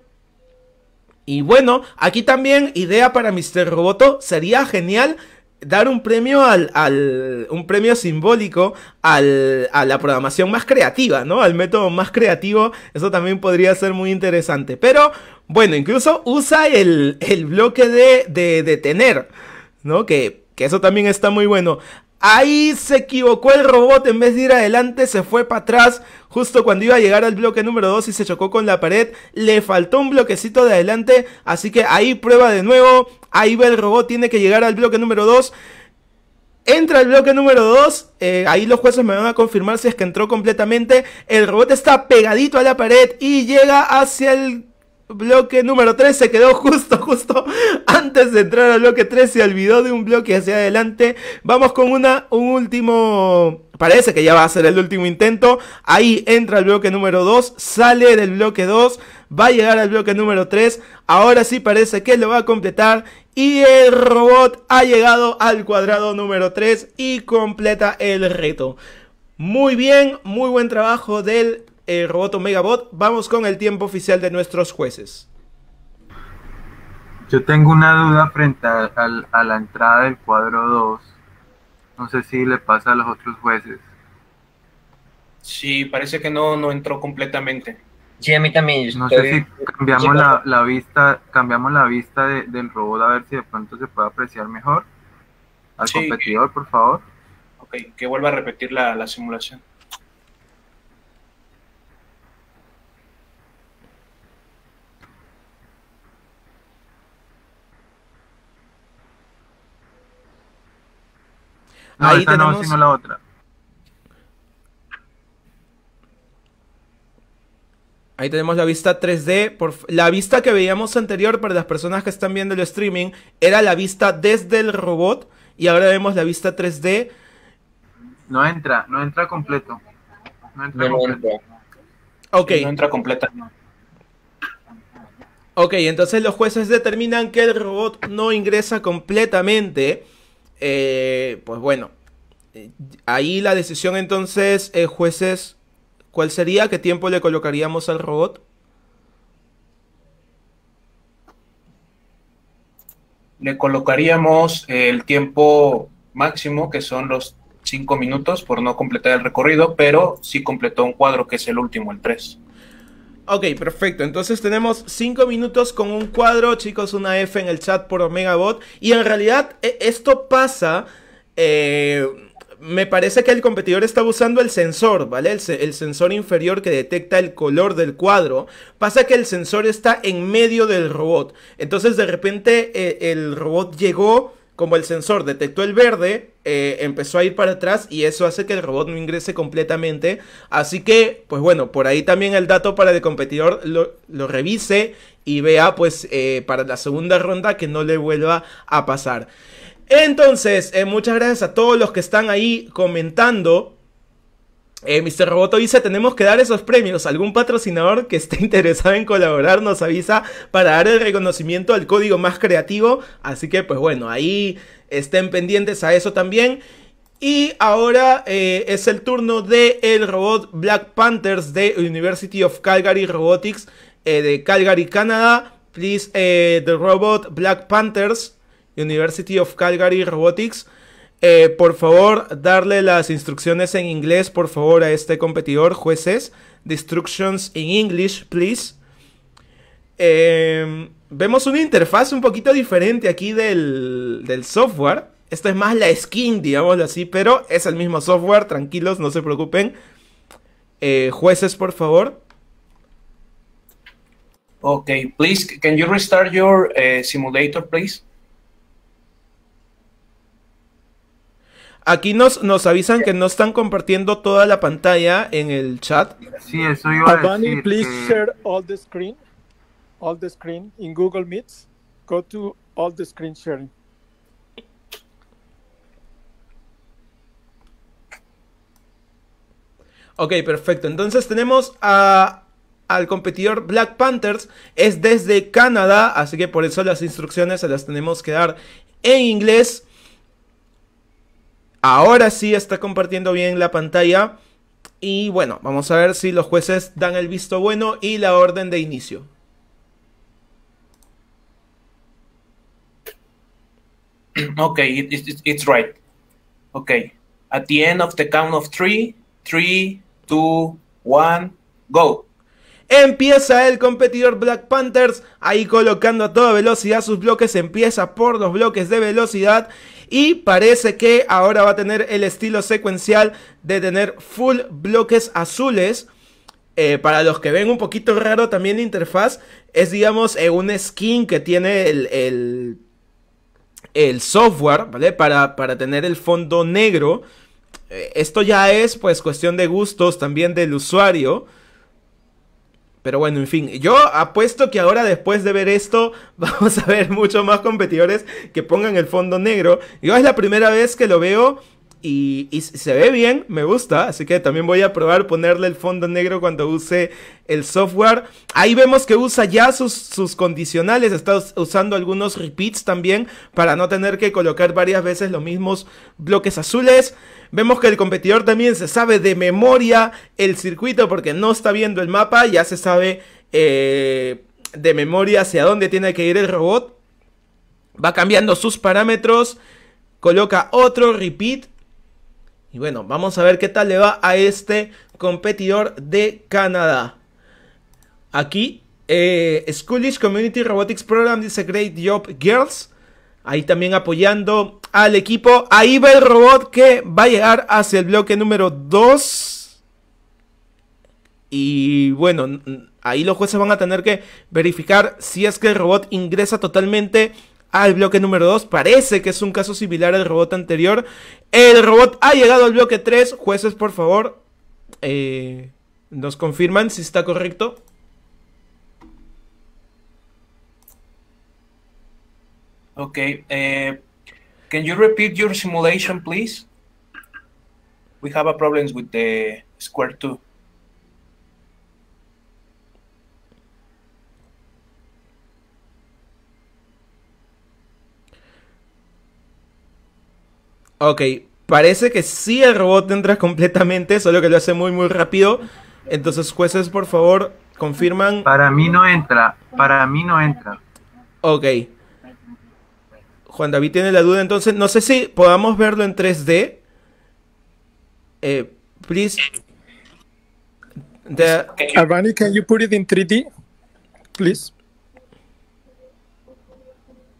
Speaker 1: Y bueno, aquí también idea para Mr. Roboto, sería genial dar un premio al, un premio simbólico a la programación más creativa, ¿no? Al método más creativo, eso también podría ser muy interesante. Pero bueno, incluso usa el, bloque de, detener ¿no? Que, que eso también está muy bueno. Ahí se equivocó el robot, en vez de ir adelante se fue para atrás justo cuando iba a llegar al bloque número 2 y se chocó con la pared, le faltó un bloquecito de adelante, así que ahí prueba de nuevo, ahí va el robot, tiene que llegar al bloque número 2. Entra al bloque número 2, eh, ahí los jueces me van a confirmar si es que entró completamente. El robot está pegadito a la pared y llega hacia el bloque número 3 se quedó justo, [LAUGHS] justo antes de entrar al bloque 3, se olvidó de un bloque hacia adelante. Vamos con una, un último, parece que ya va a ser el último intento. Ahí entra el bloque número 2, sale del bloque 2, va a llegar al bloque número 3. Ahora sí parece que lo va a completar y el robot ha llegado al cuadrado número 3 y completa el reto. Muy bien, muy buen trabajo del el robot Omegabot, vamos con el tiempo oficial de nuestros jueces.
Speaker 2: Yo tengo una duda frente a, la entrada del cuadro 2. No sé si le pasa a los otros jueces.
Speaker 3: Sí, parece que no, no entró completamente. Sí,
Speaker 4: a mí también.
Speaker 3: No sé si cambiamos
Speaker 2: la, vista, cambiamos la vista del robot a ver si de pronto se puede apreciar mejor. Al competidor, por favor. Ok, que vuelva a repetir la simulación. Ahí tenemos... la otra.
Speaker 1: Ahí tenemos la vista 3D. Por... La vista que veíamos anterior, para las personas que están viendo el streaming, era la vista desde el robot. Y ahora vemos la vista 3D.
Speaker 2: No entra, no entra completo.
Speaker 3: No entra completo. Ok. No entra completa.
Speaker 1: Ok, entonces los jueces determinan que el robot no ingresa completamente. Eh, pues bueno, eh, ahí la decisión entonces, eh, jueces, ¿cuál sería? ¿Qué tiempo le colocaríamos al robot?
Speaker 3: Le colocaríamos el tiempo máximo, que son los cinco minutos por no completar el recorrido, pero sí completó un cuadro que es el último, el 3. Ok, perfecto. Entonces tenemos 5
Speaker 1: minutos con un cuadro, chicos, una F en el chat por OmegaBot. Y en realidad e, esto pasa... Eh, me parece que el competidor está usando el sensor, ¿vale? El, sensor inferior que detecta el color del cuadro. Pasa que el sensor está en medio del robot. Entonces de repente eh, el robot llegó como el sensor detectó el verde, eh, empezó a ir para atrás y eso hace que el robot no ingrese completamente. Así que, pues bueno, por ahí también el dato para el competidor lo, revise y vea, pues, eh, para la segunda ronda que no le vuelva a pasar. Entonces, eh, muchas gracias a todos los que están ahí comentando. Eh, Mr. Roboto dice, tenemos que dar esos premios. Algún patrocinador que esté [LAUGHS] interesado en colaborar nos avisa para dar el reconocimiento al código más creativo. Así que pues bueno, ahí estén pendientes a eso también. Y ahora eh, es el turno de el robot Black Panthers de University of Calgary Robotics eh, de Calgary, Canadá. Please, the robot Black Panthers, University of Calgary Robotics. Eh, por favor, darle las instrucciones en inglés, por favor, a este competidor, jueces. The instructions in English, please. Em, vemos una interfaz un poquito diferente aquí del, software. Esto es más la skin, digámoslo así, pero es el mismo software, tranquilos, no se preocupen.
Speaker 3: Eh, jueces, por favor. Ok, please, can you restart your eh, simulator, please?
Speaker 1: Aquí nos, nos avisan que no están compartiendo toda la pantalla en el chat. Sí, eso iba a Abani, por please share
Speaker 5: all the screen. All the screen in Google Meets. Go to all the screen sharing.
Speaker 1: Ok, perfecto. Entonces tenemos a, al competidor Black Panthers. Es desde Canadá, así que por eso las instrucciones se las tenemos que dar en inglés. Ahora sí está compartiendo bien la pantalla. Y bueno, vamos a ver si los jueces dan el visto bueno y la orden de inicio.
Speaker 3: [CLEARS THROAT] Ok, it's right. Okay. At the end of the count of three, three, two, one, go. Empieza el competidor Black Panthers
Speaker 1: ahí colocando a toda velocidad sus bloques. Empieza por los bloques de velocidad y parece que ahora va a tener el estilo secuencial de tener full bloques azules. Eh, para los que ven un poquito raro también la interfaz, es digamos eh, un skin que tiene el, el, software, ¿vale? Para, tener el fondo negro. Eh, esto ya es pues cuestión de gustos también del usuario. Pero bueno, en fin, yo apuesto que ahora después de ver esto [LAUGHS] vamos a ver muchos más competidores que pongan el fondo negro. Yo es la primera vez que lo veo y, se ve bien, me gusta, así que también voy a probar ponerle el fondo negro cuando use el software. Ahí vemos que usa ya sus, condicionales, está usando algunos repeats también para no tener que colocar varias veces los mismos bloques azules. Vemos que el competidor también se sabe de memoria el circuito porque no está viendo el mapa, ya se sabe eh, de memoria hacia dónde tiene que ir el robot. Va cambiando sus parámetros, coloca otro repeat y bueno, vamos a ver qué tal le va a este competidor de Canadá. Aquí, eh, Schoolish Community Robotics Program dice Great Job Girls. Ahí también apoyando al equipo. Ahí va el robot que va a llegar hacia el bloque número 2. Y bueno, ahí los jueces van a tener que verificar si es que el robot ingresa totalmente al bloque número 2. Parece que es un caso similar al robot anterior. El robot ha llegado al bloque 3. Jueces, por favor, eh, nos confirman si está correcto.
Speaker 3: Ok. Eh, can you repeat your simulation, please? We have a problems with the square 2.
Speaker 1: Ok, parece que sí el robot entra [LAUGHS] completamente, solo que lo hace muy, muy rápido. Entonces, jueces, por favor, confirman. Para mí no entra, para mí no entra. Ok. Juan David tiene la duda, entonces no sé si podamos verlo en 3D. Eh, please.
Speaker 5: The... can you put it in 3D? Please.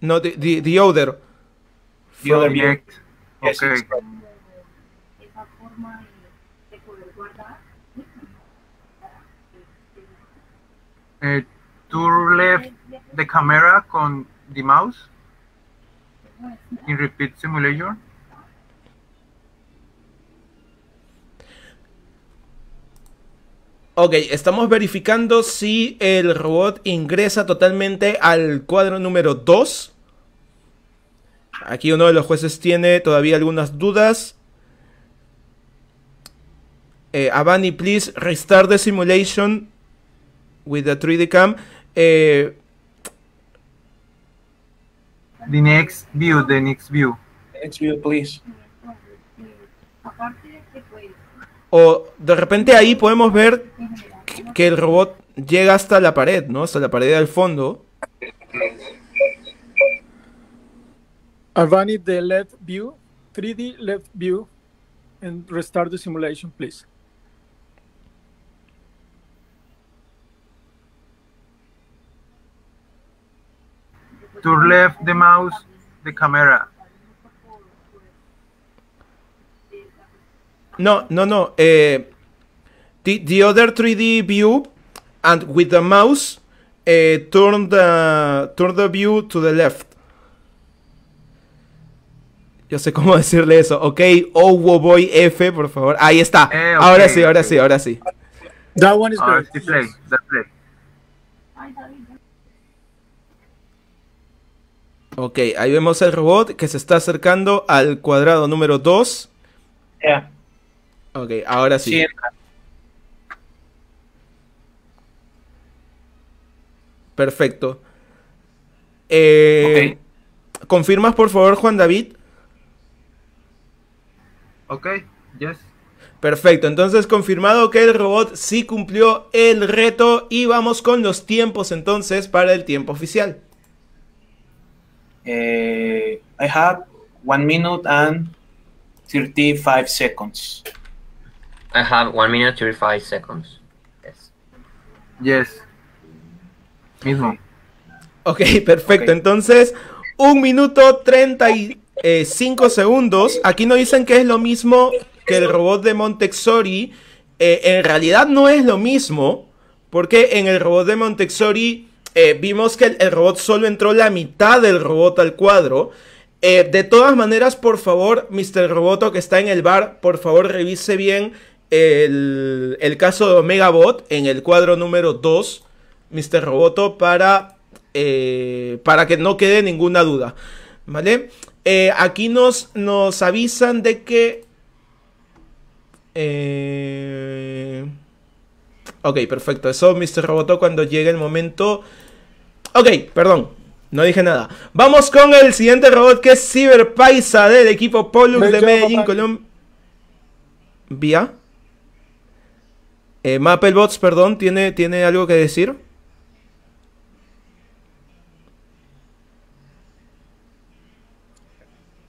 Speaker 5: No, the, the, other.
Speaker 2: Okay. Es
Speaker 3: esa forma de poder guardar.
Speaker 2: Eh, tour left the camera con the mouse in repeat simulator.
Speaker 1: Ok, estamos verificando si el robot ingresa totalmente al cuadro número 2 Aquí uno de los jueces tiene todavía algunas dudas. Eh, Avani, please restart the simulation with the 3D cam. Eh,
Speaker 2: the next view, the next view. next view, please. O de repente
Speaker 1: ahí podemos ver que el robot llega hasta la pared, ¿no? Hasta la pared al fondo.
Speaker 5: I the left view, 3D left view, and restart the simulation, please.
Speaker 6: To left
Speaker 2: the mouse, the camera. No, no, no. Uh,
Speaker 1: the, the other 3D view and with the mouse, uh, turn, the, turn the view to the left. Yo sé cómo [LAUGHS] decirle eso. Ok, Owo Boy F, por favor. Ahí está. Eh, ahora sí, ahora sí, ahora sí. That one is ah, Ok, ahí vemos el robot que se está acercando al cuadrado número 2. Ok, ahora sí. Perfecto. Eh, ¿Confirmas, por favor, Juan David, Ok, yes. Perfecto, entonces confirmado que el robot sí cumplió el reto y vamos con los tiempos entonces para el tiempo
Speaker 3: oficial. Eh, I have one minute and 35 seconds.
Speaker 4: I have one minute 35 seconds. Yes.
Speaker 3: Yes. Mismo.
Speaker 1: Ok, perfecto. Entonces, un minuto treinta 5 eh, segundos. Aquí nos dicen que es lo mismo que el robot de Montexori eh, en realidad no es lo mismo, porque en el robot de Montexori eh, vimos que el, robot solo entró la mitad del robot al cuadro. de todas maneras, por favor, Mr. Roboto que está en el bar, por favor revise bien el, caso de Omega Bot en el cuadro número 2, Mr. Roboto, para, para que no quede ninguna duda. ¿Vale? Eh, aquí nos, nos avisan de que... Eh, ok, perfecto. Eso Mr. Roboto cuando llegue el momento... Ok, perdón. No dije nada. Vamos con el siguiente robot que es Cyberpaisa del equipo Pollux de Medellín, Colombia. Eh, Maplebots, perdón, ¿tiene, ¿tiene algo que decir?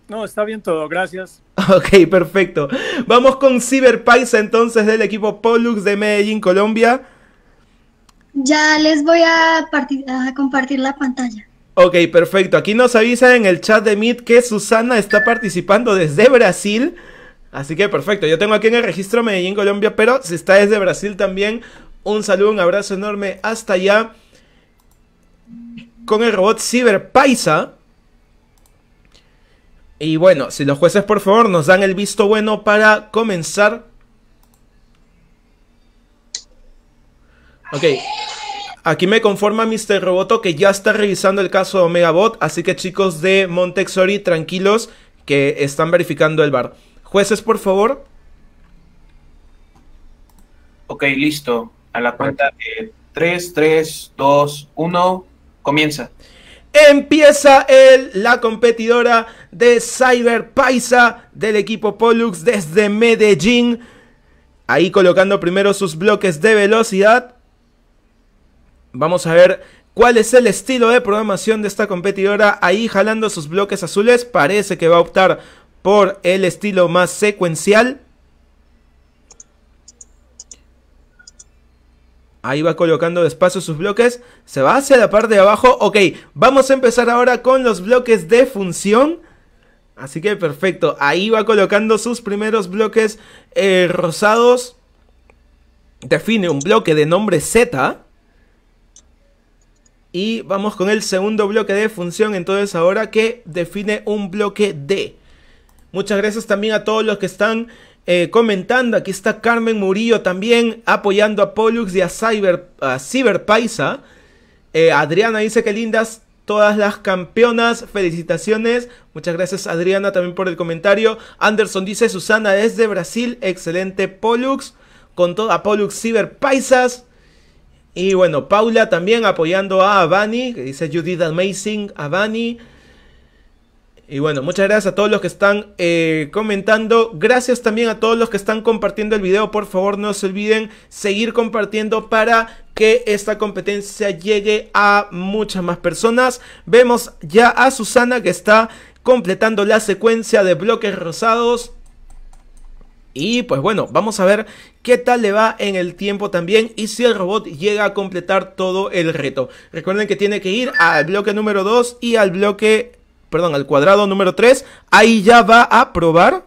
Speaker 5: No, está bien todo, gracias. [LAUGHS]
Speaker 1: Ok, perfecto. Vamos con Cyberpaisa entonces del equipo Pollux de Medellín, Colombia.
Speaker 4: Ya les voy a, compartir la pantalla.
Speaker 1: Ok, perfecto. Aquí nos avisa en el chat de Meet que Susana está participando desde Brasil. Así que perfecto. Yo tengo aquí en el registro Medellín, Colombia, pero si está desde Brasil también, un saludo, un abrazo enorme hasta allá. Con el robot Cyberpaisa y bueno, si los jueces por favor nos dan el visto bueno para comenzar. Ok. Aquí me conforma Mr. Roboto que ya está revisando el caso de Omegabot, así que chicos de Montexori, tranquilos, que están verificando el bar. Jueces, por favor.
Speaker 3: Ok, listo. A la cuenta de 3, 3, 2, 1, comienza.
Speaker 1: Empieza él, la competidora de Cyber Paisa del equipo Pollux desde Medellín. Ahí colocando primero sus bloques de velocidad. Vamos a ver cuál es el estilo de programación de esta competidora. Ahí jalando sus bloques azules. Parece que va a optar por el estilo más secuencial. Ahí va colocando despacio sus bloques. Se va hacia la parte de abajo. Ok, vamos a empezar ahora con los bloques de función. Así que perfecto. Ahí va colocando sus primeros bloques eh, rosados. Define un bloque de nombre Z. Y vamos con el segundo bloque de función. Entonces ahora que define un bloque D. Muchas gracias también a todos los que están eh, comentando. Aquí está Carmen Murillo también apoyando a Pollux y a, Cyber, Cyberpaisa. Eh, Adriana dice que lindas todas las campeonas. Felicitaciones. Muchas gracias Adriana también por el comentario. Anderson dice Susana desde Brasil. Excelente Pollux. Con toda Pollux Cyberpaisas. Y bueno, Paula también apoyando a Avani, que dice Judith Amazing, Avani. Y bueno, muchas gracias a todos los que están eh, comentando. Gracias también a todos los que están compartiendo el video. Por favor, no se olviden seguir compartiendo para que esta competencia llegue a muchas más personas. Vemos ya a Susana que está completando la secuencia de bloques rosados. Y pues bueno, vamos a ver qué tal le va en el tiempo también y si el robot llega a completar todo el reto. Recuerden que tiene que ir al bloque número 2 y al bloque perdón, al cuadrado número 3, ahí ya va a probar.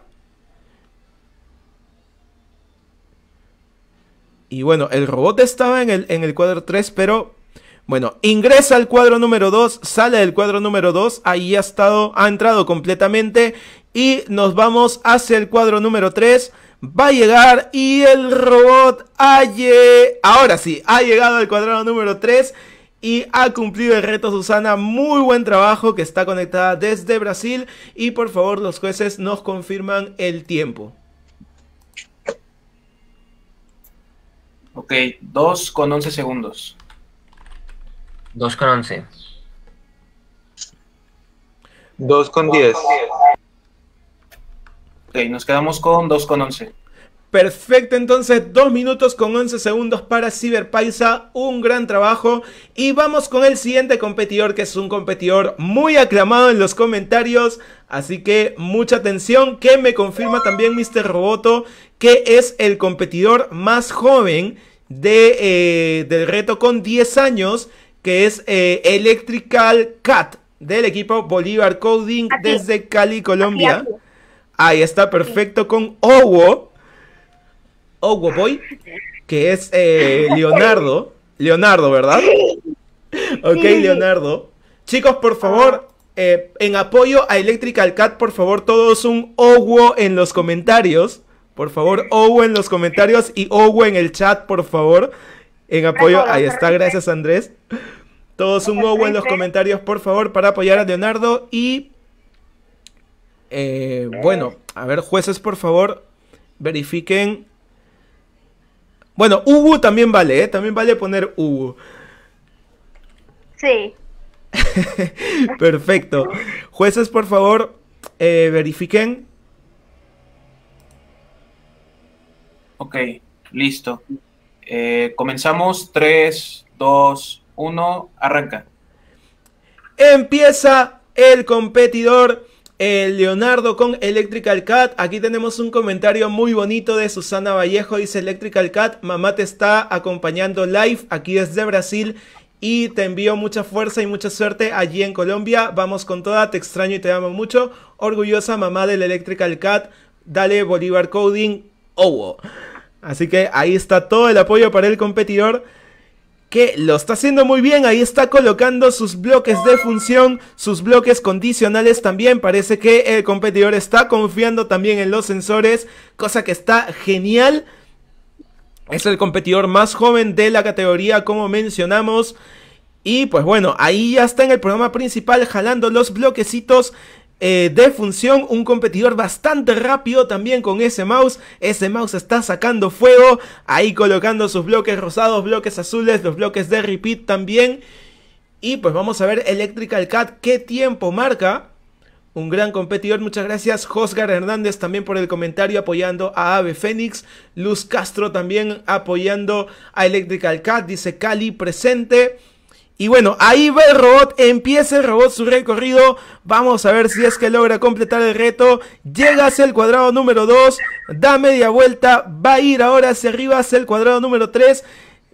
Speaker 1: Y bueno, el robot estaba en el, en el cuadro 3, pero bueno, ingresa al cuadro número 2, sale del cuadro número 2, ahí ha, estado, ha entrado completamente y nos vamos hacia el cuadro número 3 va a llegar y el robot Ahora sí, ha llegado al cuadrado número 3 y ha cumplido el reto Susana. Muy buen trabajo que está conectada desde Brasil y por favor los jueces nos
Speaker 3: confirman el tiempo. Ok, 2 con 11 segundos. 2 con 11.
Speaker 2: 2 con 10.
Speaker 3: Ok, nos quedamos con 2 con 11. Perfecto, entonces dos minutos con
Speaker 1: 11 segundos para Ciberpaisa, un gran trabajo. Y vamos con el siguiente competidor, que es un competidor muy aclamado en los comentarios. Así que mucha atención, que me confirma también Mr. Roboto, que es el competidor más joven de, eh, del reto con 10 años, que es eh, Electrical Cat del equipo Bolívar Coding desde Cali, Colombia. Ahí está perfecto con Owo. Boy, que es eh, Leonardo. Leonardo, ¿verdad? Ok, Leonardo. Chicos, por favor, eh, en apoyo a Electrical Cat, por favor, todos un Owo en los comentarios. Por favor, Owo en los comentarios y Owo en el chat, por favor. En apoyo, ahí está, gracias Andrés. Todos un Owo en los comentarios, por favor, para apoyar a Leonardo. Y eh, bueno, a ver, jueces, por favor, verifiquen bueno, Hugo también vale, ¿eh? También vale poner Hugo. Sí. [LAUGHS] Perfecto. Jueces, por favor, eh, verifiquen.
Speaker 3: Ok, listo. Eh, comenzamos. 3, 2, 1, arranca.
Speaker 1: Empieza el
Speaker 3: competidor Leonardo con
Speaker 1: Electrical Cat. Aquí tenemos un comentario muy bonito de Susana Vallejo. Dice Electrical Cat, mamá te está acompañando live aquí desde Brasil y te envío mucha fuerza y mucha suerte allí en Colombia. Vamos con toda, te extraño y te amo mucho. Orgullosa mamá del Electrical Cat. Dale Bolívar Coding. Oh. Así que ahí está todo el apoyo para el competidor que lo está haciendo muy bien, ahí está colocando sus bloques de función, sus bloques condicionales también, parece que el competidor está confiando también en los sensores, cosa que está genial. Es el competidor más joven de la categoría, como mencionamos. Y pues bueno, ahí ya está en el programa principal jalando los bloquecitos eh, de función, un competidor bastante rápido también con ese mouse. Ese mouse está sacando fuego, ahí colocando sus bloques rosados, bloques azules, los bloques de repeat también. Y pues vamos a ver Electrical Cat qué tiempo marca. Un gran competidor, muchas gracias. Josgar Hernández también por el comentario apoyando a Ave Fénix. Luz Castro también apoyando a Electrical Cat. Dice Cali presente. Y bueno, ahí va el robot, empieza el robot su recorrido. Vamos a ver si es que logra completar el reto. Llega hacia el cuadrado número 2, da media vuelta, va a ir ahora hacia arriba hacia el cuadrado número 3.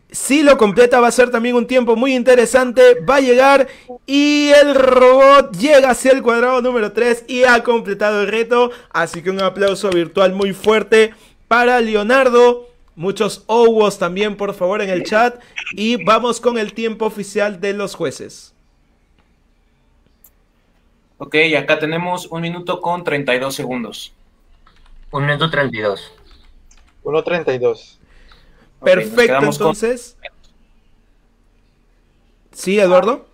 Speaker 1: Si lo completa va a ser también un tiempo muy interesante, va a llegar y el robot llega hacia el cuadrado número 3 y ha completado el reto. Así que un aplauso virtual muy fuerte para Leonardo Muchos owos también, por favor, en el chat. Y vamos con el tiempo oficial de los jueces.
Speaker 3: Ok, acá tenemos un minuto con 32 segundos.
Speaker 2: Un minuto 32. 1.32. Perfecto, entonces. ¿Sí, Eduardo?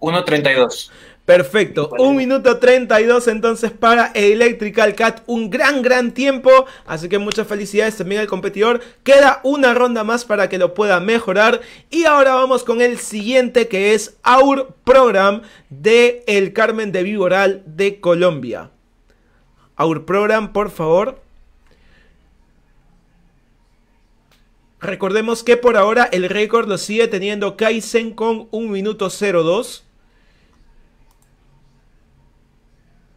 Speaker 3: 1.32. Perfecto,
Speaker 1: un minuto 32 entonces para Electrical Cat, un gran gran tiempo, así que muchas felicidades también al competidor, queda una ronda más para que lo pueda mejorar y ahora vamos con el siguiente que es Our Program de El Carmen de Viboral de Colombia. Our Program, por favor. Recordemos que por ahora el récord lo sigue teniendo Kaizen con 1 minuto 02.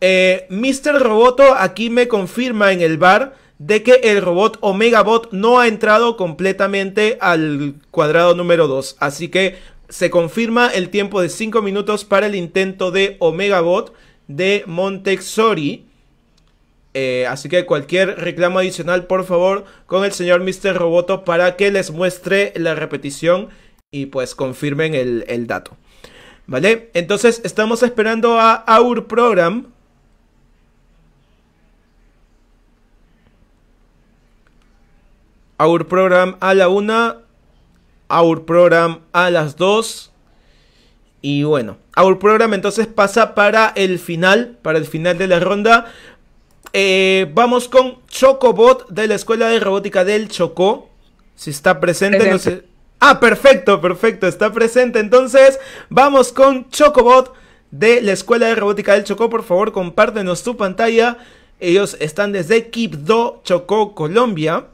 Speaker 1: Eh, Mr. Roboto aquí me confirma en el bar de que el robot Omega Bot no ha entrado completamente al cuadrado número 2. Así que se confirma el tiempo de 5 minutos para el intento de Omega Bot de Montexori. Eh, así que cualquier reclamo adicional, por favor, con el señor Mr. Roboto para que les muestre la repetición y pues confirmen el, el dato. ¿Vale? Entonces estamos esperando a Our Program Our Program a la una... Our Program a las dos... Y bueno, Our Program entonces pasa para el final, para el final de la ronda. Eh, vamos con Chocobot de la Escuela de Robótica del Chocó. Si está presente, no sé. Ah, perfecto, perfecto, está presente. Entonces, vamos con Chocobot de la Escuela de Robótica del Chocó. Por favor, compártenos tu pantalla. Ellos están desde Quibdó, Chocó, Colombia.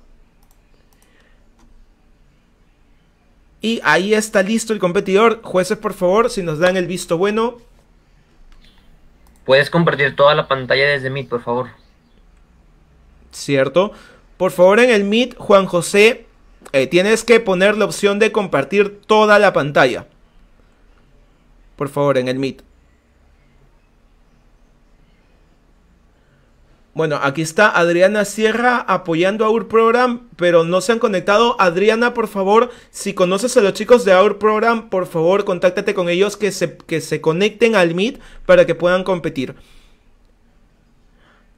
Speaker 1: Y ahí está listo el competidor. Jueces, por favor, si nos dan el visto bueno.
Speaker 4: Puedes compartir toda la pantalla desde Meet, por favor.
Speaker 1: Cierto. Por favor, en el Meet, Juan José, eh, tienes que poner la opción de compartir toda la pantalla. Por favor, en el Meet. Bueno, aquí está Adriana Sierra apoyando a Our Program, pero no se han conectado. Adriana, por favor, si conoces a los chicos de Our Program, por favor, contáctate con ellos que se, que se conecten al Meet para que puedan competir.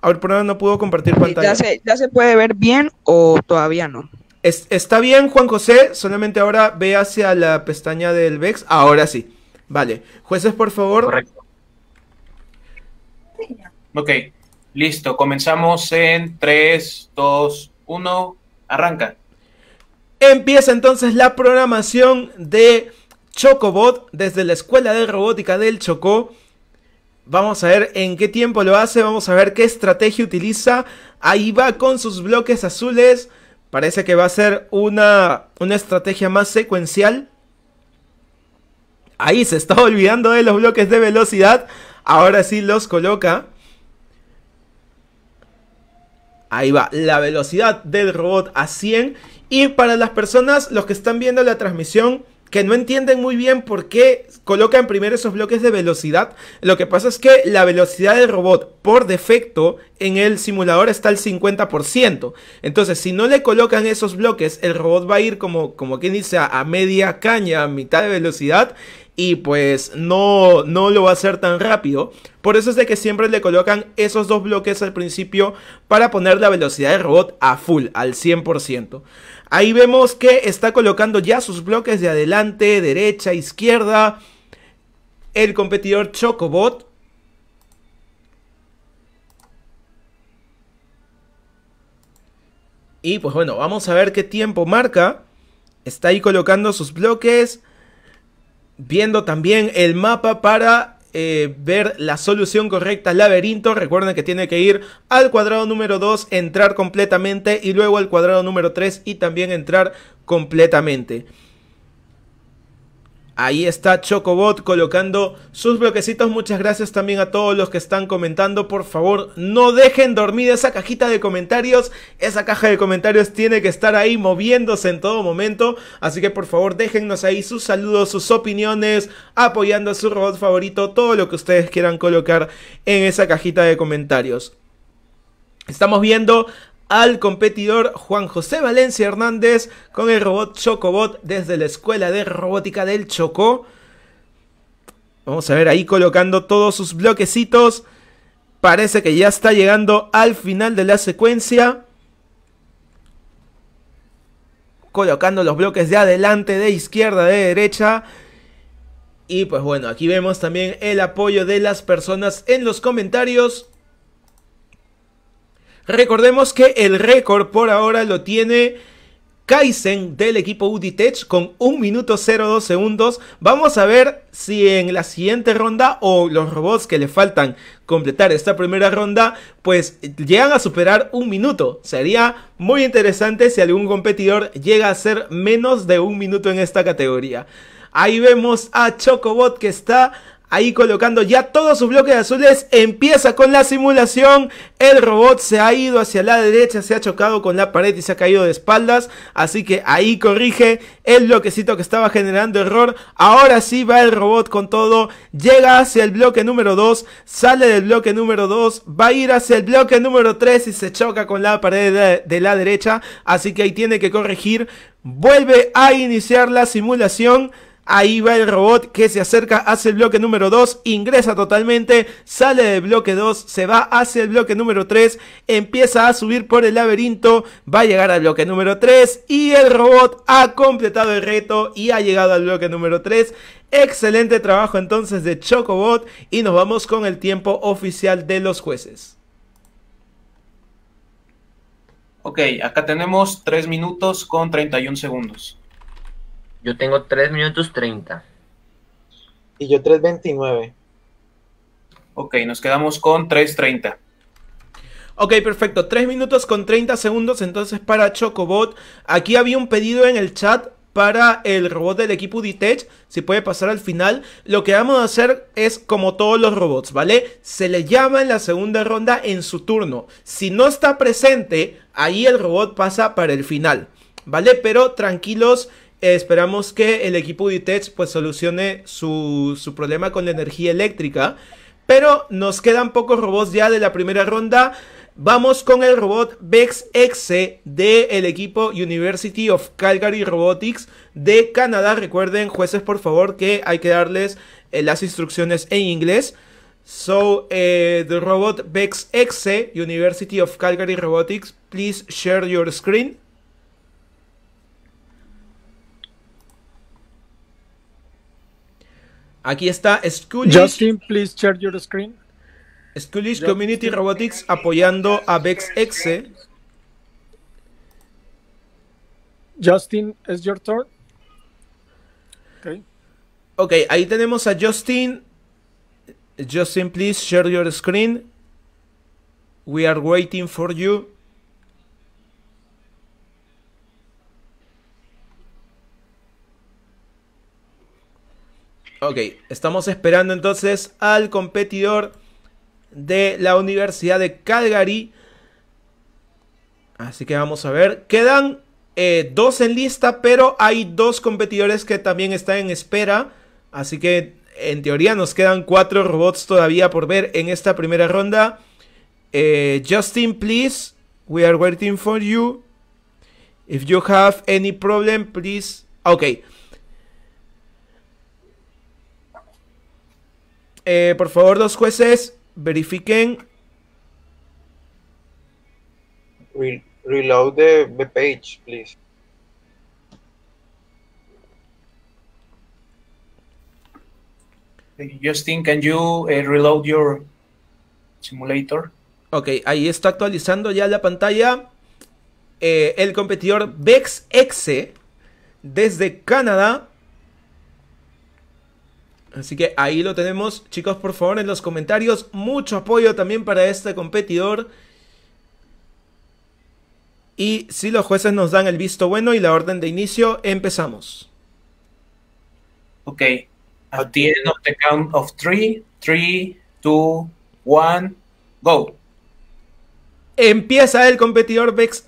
Speaker 1: Our Program no pudo compartir pantalla. ¿Ya se, puede ver bien o todavía no? está bien, Juan José, solamente ahora ve hacia la pestaña del VEX. Ahora sí. Vale.
Speaker 3: Jueces, por favor. Correcto. Ok. Listo, comenzamos en 3, 2, 1, arranca.
Speaker 1: Empieza entonces la programación de Chocobot desde la Escuela de Robótica del Chocó. Vamos a ver en qué tiempo lo hace, vamos a ver qué estrategia utiliza. Ahí va con sus bloques azules. Parece que va a ser una, una estrategia más secuencial. Ahí se está [LAUGHS] olvidando de los bloques de velocidad. Ahora sí los coloca. Ahí va, la velocidad del robot a 100. Y para las personas, los que están viendo la transmisión, que no entienden muy bien por qué colocan primero esos bloques de velocidad. Lo que pasa es que la velocidad del robot por defecto en el simulador está al 50%. Entonces, si no le colocan esos bloques, el robot va a ir como, como quien dice, a media caña, a mitad de velocidad y pues no, no lo va a hacer tan rápido. Por eso es de que siempre le colocan esos dos bloques al principio para poner la velocidad del robot a full, al 100%. Ahí vemos que está colocando ya sus bloques de adelante, derecha, izquierda. El competidor Chocobot Y pues bueno, vamos a ver qué tiempo marca. Está ahí colocando sus bloques viendo también el mapa para eh, ver la solución correcta al laberinto. Recuerden que tiene que ir al cuadrado número 2, entrar completamente y luego al cuadrado número 3 y también entrar completamente. Ahí está Chocobot colocando sus bloquecitos. Muchas gracias también a todos los que están comentando. Por favor, no dejen dormir esa cajita de comentarios. Esa caja de comentarios tiene que estar ahí moviéndose en todo momento. Así que por favor, déjennos ahí sus saludos, sus opiniones, apoyando a su robot favorito, todo lo que ustedes quieran colocar en esa cajita de comentarios. Estamos viendo al competidor Juan José Valencia Hernández con el robot Chocobot desde la Escuela de Robótica del Chocó. Vamos a ver ahí colocando todos sus bloquecitos. Parece que ya está llegando al final de la secuencia. Colocando los bloques de adelante, de izquierda, de derecha. Y pues bueno, aquí vemos también el apoyo de las personas en los comentarios. Recordemos que el récord por ahora lo tiene Kaizen del equipo Uditech con 1 minuto 02 segundos. Vamos a ver si en la siguiente ronda o los robots que le faltan completar esta primera ronda pues llegan a superar un minuto. Sería muy interesante si algún competidor llega a ser menos de un minuto en esta categoría. Ahí vemos a Chocobot que está Ahí colocando ya todos sus bloques azules, empieza con la simulación, el robot se ha ido hacia la derecha, se ha chocado con la pared y se ha caído de espaldas, así que ahí corrige el bloquecito que estaba generando error, ahora sí va el robot con todo, llega hacia el bloque número 2, sale del bloque número 2, va a ir hacia el bloque número 3 y se choca con la pared de la derecha, así que ahí tiene que corregir, vuelve a iniciar la simulación, Ahí va el robot que se acerca hacia el bloque número 2, ingresa totalmente, sale del bloque 2, se va hacia el bloque número 3, empieza a subir por el laberinto, va a llegar al bloque número 3 y el robot ha completado el reto y ha llegado al bloque número 3. Excelente trabajo entonces de Chocobot y nos vamos con el tiempo oficial de los jueces.
Speaker 3: Ok, acá tenemos 3 minutos con 31 segundos. Yo tengo 3 minutos 30.
Speaker 2: Y yo 3.29.
Speaker 3: Ok, nos quedamos con 3.30.
Speaker 1: Ok, perfecto. 3 minutos con 30 segundos entonces para Chocobot. Aquí había un pedido en el chat para el robot del equipo Ditech, si puede pasar al final, lo que vamos a hacer es como todos los robots, ¿vale? Se le llama en la segunda ronda en su turno. Si no está presente, ahí el robot pasa para el final, ¿vale? Pero tranquilos, esperamos que el equipo DiTech pues solucione su, problema con la energía eléctrica. Pero nos quedan pocos robots ya de la primera ronda. Vamos con el robot Vex del equipo University of Calgary Robotics de Canadá. Recuerden, jueces, por favor, que hay que darles eh, las instrucciones en inglés. So, eh, the robot Vex University of Calgary Robotics, please share your screen. Aquí está Schoolish. Justin, please share your screen. Schoolish Community Robotics apoyando a VexExe. Justin, es your turn. Okay. ok, ahí tenemos a Justin. Justin, please share your screen. We are waiting for you. Ok, estamos esperando entonces al competidor de la Universidad de Calgary. Así que vamos a ver. Quedan eh, dos en lista, pero hay dos competidores que también están en espera. Así que en teoría nos quedan cuatro robots todavía por ver en esta primera ronda. Eh, Justin, please, we are waiting for you. If you have any problem, please. Ok. Eh, por favor, dos jueces, verifiquen.
Speaker 2: reload the, page, please.
Speaker 3: Justin, can you eh, reload your simulator? Ok, ahí está
Speaker 1: actualizando ya la pantalla. Eh, el competidor VexXe desde Canadá Así que ahí lo tenemos. Chicos, por favor, en los comentarios, mucho apoyo también para este competidor. Y si los jueces nos dan el visto bueno y la orden de inicio,
Speaker 3: empezamos. Ok. At of the count of three, 3, 2, 1, go.
Speaker 1: Empieza el competidor Vex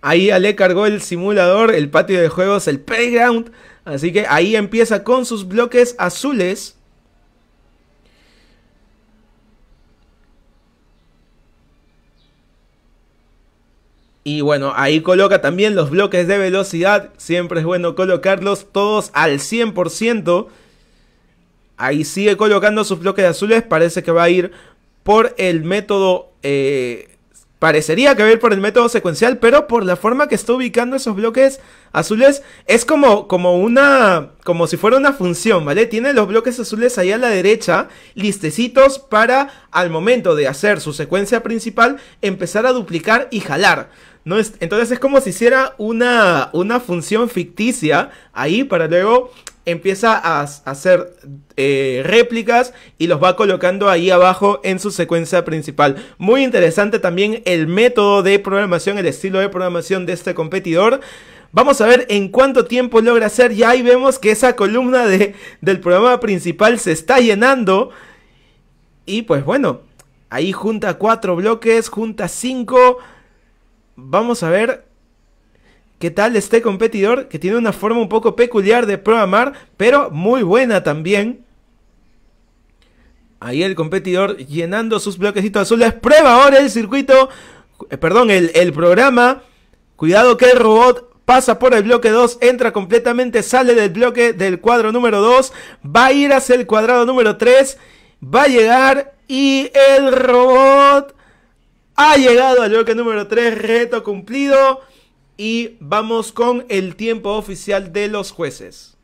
Speaker 1: Ahí Ale cargó el simulador, el patio de juegos, el playground. Así que ahí empieza con sus bloques azules. Y bueno, ahí coloca también los bloques de velocidad. Siempre es bueno colocarlos todos al 100%. Ahí sigue colocando sus bloques azules. Parece que va a ir por el método eh, Parecería que va a ir por el método secuencial, pero por la forma que está ubicando esos bloques azules, es como, como una. como si fuera una función, ¿vale? Tiene los bloques azules ahí a la derecha, listecitos para al momento de hacer su secuencia principal, empezar a duplicar y jalar. No entonces es como si hiciera una, una función ficticia ahí para luego empieza a, hacer eh, réplicas y los va colocando ahí abajo en su secuencia principal. Muy interesante también el método de programación, el estilo de programación de este competidor. Vamos a ver en cuánto tiempo logra hacer. Ya ahí vemos que esa columna de, del programa principal se está llenando. Y pues bueno, ahí junta cuatro bloques, junta cinco. Vamos a ver ¿Qué tal este competidor que tiene una forma un poco peculiar de programar, pero muy buena también? Ahí el competidor llenando sus bloquecitos azules. Prueba ahora el circuito, eh, perdón, el, el programa. Cuidado que el robot pasa por el bloque 2, entra completamente, sale del bloque del cuadro número 2, va a ir hacia el cuadrado número 3, va a llegar y el robot ha llegado al bloque número 3, reto cumplido. Y vamos con el
Speaker 3: tiempo oficial de los jueces.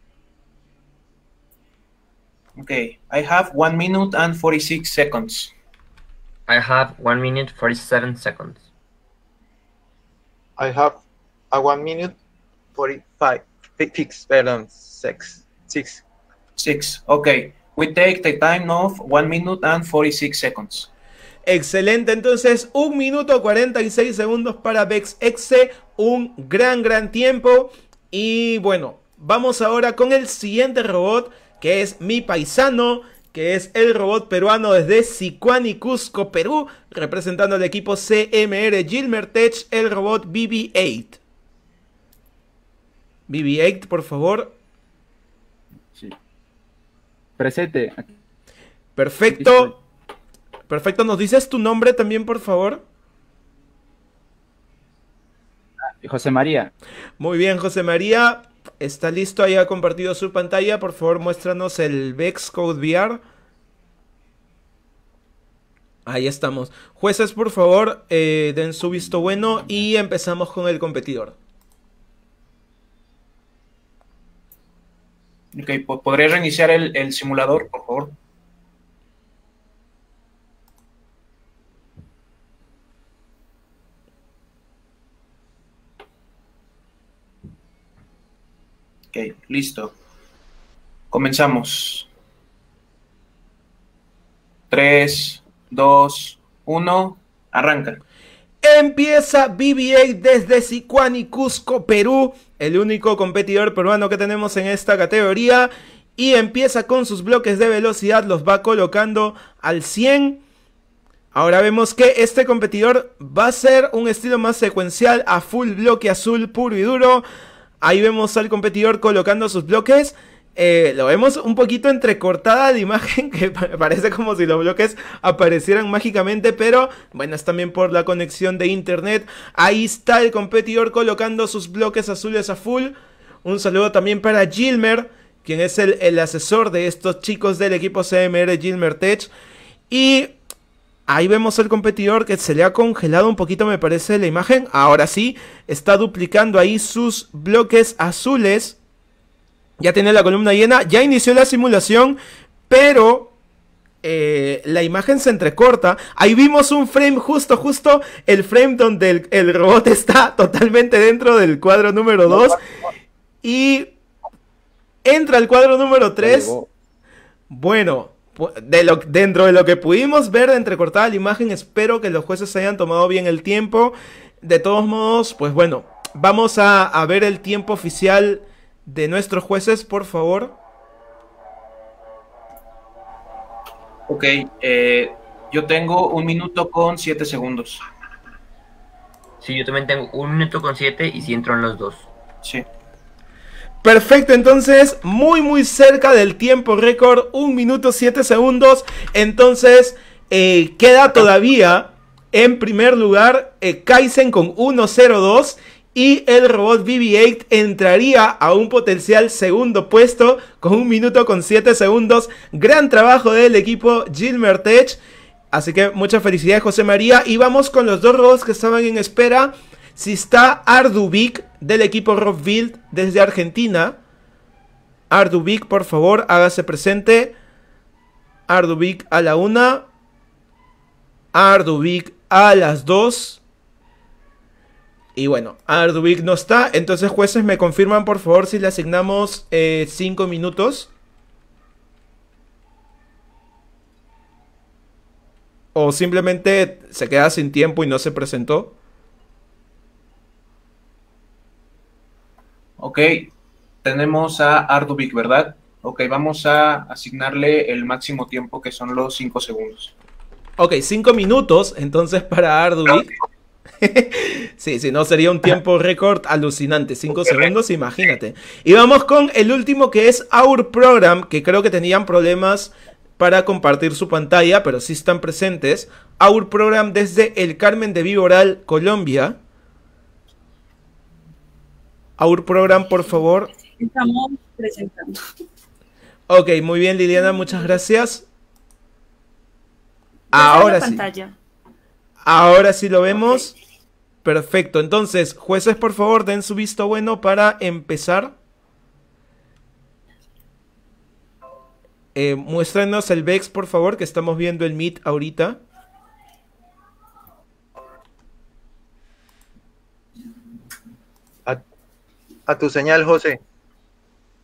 Speaker 3: Ok, I have 1 minute and 46 seconds. I have 1 minute
Speaker 2: 47 seconds. I have a 1 minute 45 six, perdón, 6. 6, ok, Okay.
Speaker 3: We take the time of 1 minute and 46 seconds. Excelente, entonces
Speaker 1: un minuto 46 segundos para Bex un gran, gran tiempo. Y bueno, vamos ahora con el siguiente robot, que es mi paisano, que es el robot peruano desde y Cusco, Perú, representando al equipo CMR Gilmertech, el robot BB-8. BB-8, por favor.
Speaker 2: Sí. Presente.
Speaker 1: Perfecto. Perfecto, ¿nos dices tu nombre también, por favor? José María. Muy bien, José María. Está listo, ahí ha compartido su pantalla. Por favor, muéstranos el VEX Code VR. Ahí estamos. Jueces, por favor, eh, den su visto bueno y empezamos con el competidor.
Speaker 3: Ok, ¿podría reiniciar el simulador, por favor? Ok, listo. Comenzamos. 3, 2, 1, arranca.
Speaker 1: Empieza BBA desde y Cusco, Perú, el único competidor peruano que tenemos en esta categoría. Y empieza con sus bloques de velocidad, los va colocando al 100. Ahora vemos que este competidor va a ser un estilo más secuencial a full bloque azul puro y duro. Ahí vemos al competidor colocando sus bloques. Eh, lo vemos un poquito entrecortada de imagen [LAUGHS] que parece como si los bloques aparecieran mágicamente pero bueno es también por la conexión de internet ahí está el competidor colocando sus bloques azules a full un saludo también para Gilmer quien es el, el asesor de estos chicos del equipo CMR Gilmer Tech y Ahí vemos al competidor que se le ha congelado un poquito me parece la imagen. Ahora sí, está duplicando ahí sus bloques azules. Ya tiene la columna llena, ya inició la simulación, pero eh, la imagen se entrecorta. Ahí vimos un frame justo, justo el frame donde el, el robot [LAUGHS] está totalmente dentro del cuadro número 2. Y entra el cuadro número 3. Bueno, de lo, dentro de lo que pudimos ver de entrecortada la imagen, espero que los jueces hayan tomado bien el tiempo. De todos modos, pues bueno, vamos a, ver el tiempo oficial de nuestros jueces, por favor.
Speaker 3: Ok, eh, yo tengo un minuto con siete segundos.
Speaker 4: Sí, yo también tengo un minuto con siete y si en los dos. Sí.
Speaker 1: Perfecto, entonces muy muy cerca del tiempo récord, 1 minuto 7 segundos. Entonces eh, queda todavía en primer lugar eh, Kaizen con 1.02 y el robot BB-8 entraría a un potencial segundo puesto con un minuto con 7 segundos. Gran trabajo del equipo Gil Mertech. Así que mucha felicidad José María. Y vamos con los dos robots que estaban en espera. Si está Ardubic del equipo Rockville desde Argentina, Ardubic, por favor, hágase presente. Ardubic a la una. Ardubic a las dos Y bueno, Ardubic no está. Entonces, jueces, me confirman por favor si le asignamos eh, Cinco minutos. O simplemente se queda sin tiempo y no se presentó.
Speaker 3: Ok, tenemos a Ardubic, ¿verdad? Ok, vamos a asignarle el máximo tiempo que son los cinco segundos.
Speaker 1: Ok, cinco minutos entonces para Ardubic. [LAUGHS] sí, si no sería un tiempo récord alucinante. Cinco segundos, imagínate. Y vamos con el último que es Our Program, que creo que tenían problemas para compartir su pantalla, pero sí están presentes. Our Program desde el Carmen de Viboral, Colombia. Our program, por favor.
Speaker 5: Estamos presentando.
Speaker 1: Ok, muy bien, Liliana, muchas gracias. Ahora sí. Ahora sí lo vemos. Perfecto. Entonces, jueces, por favor, den su visto bueno para empezar. Eh, muéstrenos el VEX, por favor, que estamos viendo el Meet ahorita.
Speaker 2: A tu
Speaker 3: señal, José.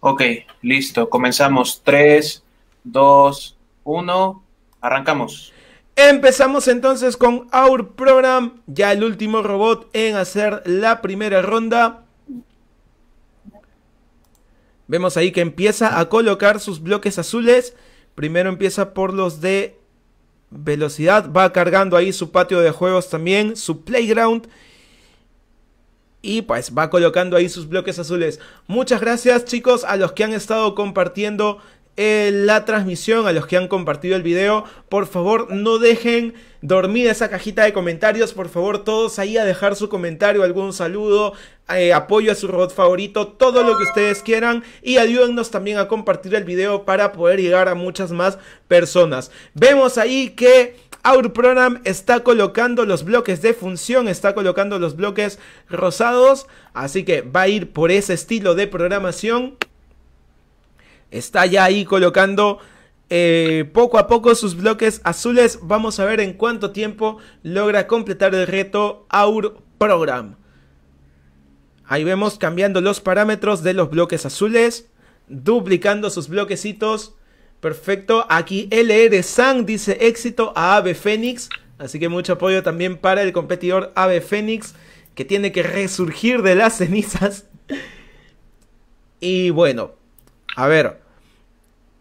Speaker 3: Ok, listo. Comenzamos. 3, 2, 1. Arrancamos.
Speaker 1: Empezamos entonces con Our Program, ya el último robot en hacer la primera ronda. Vemos ahí que empieza a colocar sus bloques azules. Primero empieza por los de velocidad, va cargando ahí su patio de juegos también, su playground y pues va colocando ahí sus bloques azules. Muchas gracias chicos a los que han estado compartiendo eh, la transmisión, a los que han compartido el video. Por favor no dejen dormir esa cajita de comentarios. Por favor todos ahí a dejar su comentario, algún saludo, eh, apoyo a su robot favorito, todo lo que ustedes quieran. Y ayúdennos también a compartir el video para poder llegar a muchas más personas. Vemos ahí que... Our Program está colocando los bloques de función, está colocando los bloques rosados, así que va a ir por ese estilo de programación. Está ya ahí colocando eh, poco a poco sus bloques azules. Vamos a ver en cuánto tiempo logra completar el reto Our Program. Ahí vemos cambiando los parámetros de los bloques azules, duplicando sus bloquecitos Perfecto. Aquí LR e San dice éxito a Ave Fénix. Así que mucho apoyo también para el competidor Ave Fénix, que tiene que resurgir de las cenizas. [LAUGHS] Y bueno, a ver.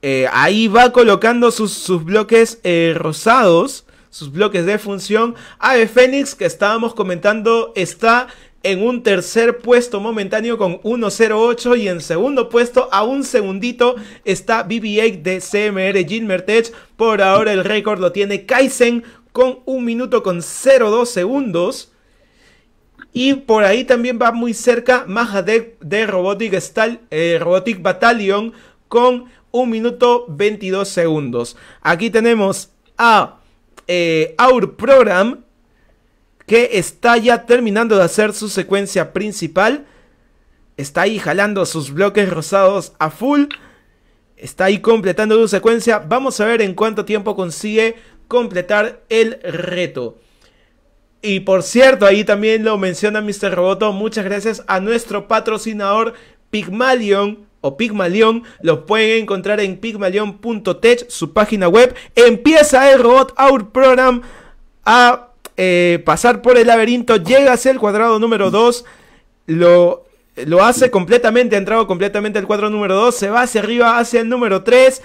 Speaker 1: Eh, ahí va colocando sus, bloques eh, rosados, sus bloques de función. Ave Fénix, que estábamos comentando, está en un tercer puesto momentáneo con 1.08 y en segundo puesto a un segundito está BB8 de CMR Jean Mertech. Por ahora el récord lo tiene Kaizen con un minuto con 0.2 segundos. Y por ahí también va muy cerca Majadek de eh, Robotic, Battalion con 1 minuto 22 segundos. Aquí tenemos a eh, Our Program que está ya terminando de hacer su secuencia principal. Está ahí jalando sus bloques rosados a full. Está ahí completando su secuencia. Vamos a ver en cuánto tiempo consigue completar el reto. Y por cierto, ahí también lo menciona Mr. Roboto. Muchas gracias a nuestro patrocinador Pygmalion o Pygmalion. Lo pueden encontrar en pygmalion.tech, su página web. Empieza el Robot Out Program a eh, pasar por el laberinto, llega hacia el cuadrado número 2, lo, lo hace completamente, ha entrado completamente al cuadro número 2, se va hacia arriba, hacia el número 3.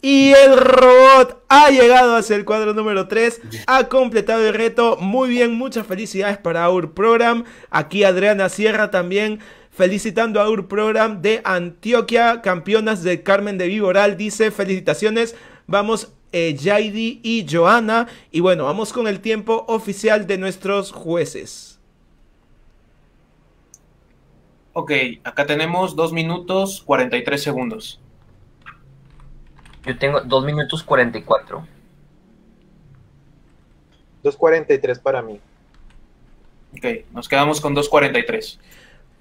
Speaker 1: Y el robot ha llegado hacia el cuadro número 3, ha completado el reto. Muy bien, muchas felicidades para Our Program. Aquí Adriana Sierra también felicitando a Our Program de Antioquia, campeonas de Carmen de Viboral. Dice, felicitaciones, vamos eh, Jaidi y Joana. Y bueno, vamos con el tiempo oficial de nuestros
Speaker 3: jueces. Ok, acá tenemos 2 minutos 43 segundos. Yo tengo 2 minutos 44.
Speaker 2: 2.43 para mí.
Speaker 3: Ok, nos quedamos con 2.43.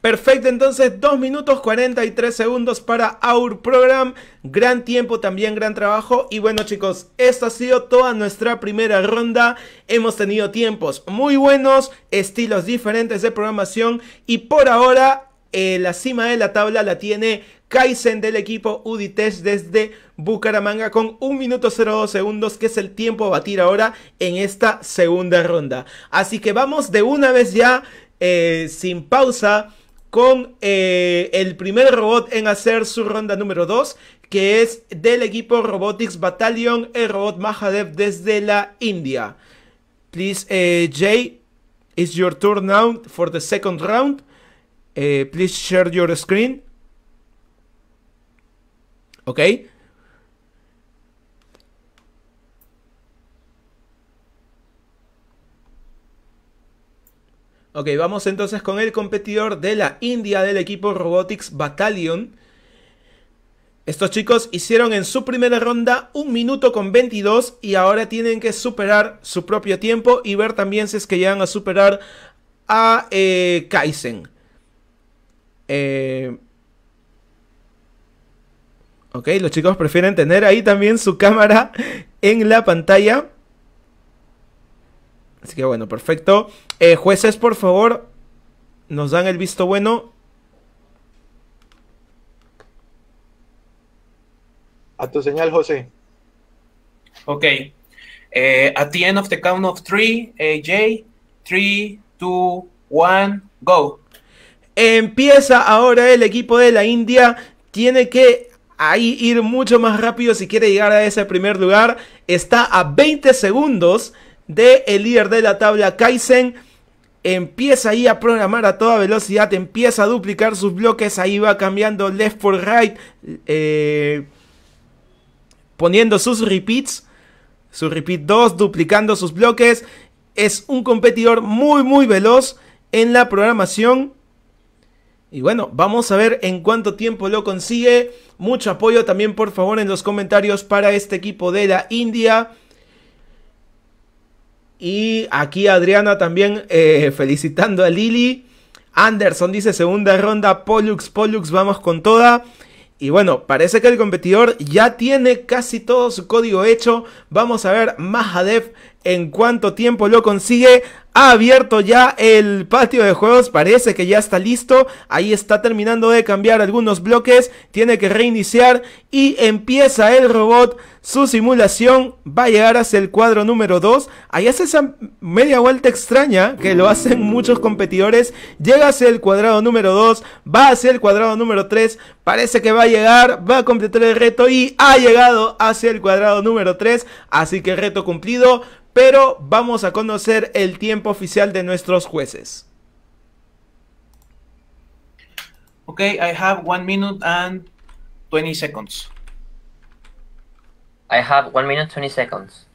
Speaker 3: Perfecto, entonces 2 minutos
Speaker 1: 43 segundos para Our Program. Gran tiempo también, gran trabajo. Y bueno chicos, esta ha sido toda nuestra primera ronda. Hemos tenido tiempos muy buenos, estilos diferentes de programación. Y por ahora, eh, la cima de la tabla la tiene Kaizen del equipo Uditesh desde Bucaramanga con 1 minuto 02 segundos, que es el tiempo a batir ahora en esta segunda ronda. Así que vamos de una vez ya, eh, sin pausa con eh, el primer robot en hacer su ronda número 2, que es del equipo Robotics Battalion, el robot Mahadev desde la India. Please, eh, Jay, it's your turn now for the second round. Eh, please share your screen. Okay. Ok, vamos entonces con el competidor de la India del equipo Robotics Battalion. Estos chicos hicieron en su primera ronda un minuto con 22 y ahora tienen que superar su propio tiempo y ver también si es que llegan a superar a eh, Kaizen. Eh, ok, los chicos prefieren tener ahí también su cámara en la pantalla. Así que bueno, perfecto. Eh, jueces, por favor, nos dan el visto bueno.
Speaker 2: A tu señal, José.
Speaker 3: Ok. Eh, at the end of the count of three, AJ, three, two, one, go. Empieza ahora el equipo
Speaker 1: de la India. Tiene que ahí ir mucho más rápido si quiere llegar a ese primer lugar. Está a 20 segundos de el líder de la tabla Kaizen. Empieza ahí a programar a toda velocidad, empieza a duplicar sus bloques, ahí va cambiando left for right, eh, poniendo sus repeats, su repeat 2, duplicando sus bloques. Es un competidor muy muy veloz en la programación. Y bueno, vamos a ver en cuánto tiempo lo consigue. Mucho apoyo también por favor en los comentarios para este equipo de la India. Y aquí Adriana también eh, felicitando a Lili. Anderson dice segunda ronda, Pollux, Pollux, vamos con toda. Y bueno, parece que el competidor ya tiene casi todo su código hecho. Vamos a ver Mahadev en cuánto tiempo lo consigue. Ha abierto ya el patio de juegos, parece que ya está listo. Ahí está terminando de cambiar algunos bloques, tiene que reiniciar y empieza el robot. Su simulación va a llegar hacia el cuadro número 2. Ahí hace esa media vuelta extraña que lo hacen muchos competidores. Llega hacia el cuadrado número 2, va hacia el cuadrado número 3, parece que va a llegar, va a completar el reto y ha llegado hacia el cuadrado número 3. Así que reto cumplido pero vamos a conocer el tiempo oficial de
Speaker 3: nuestros jueces. Ok, I have one minute and 20 seconds. I have one minute 20 seconds.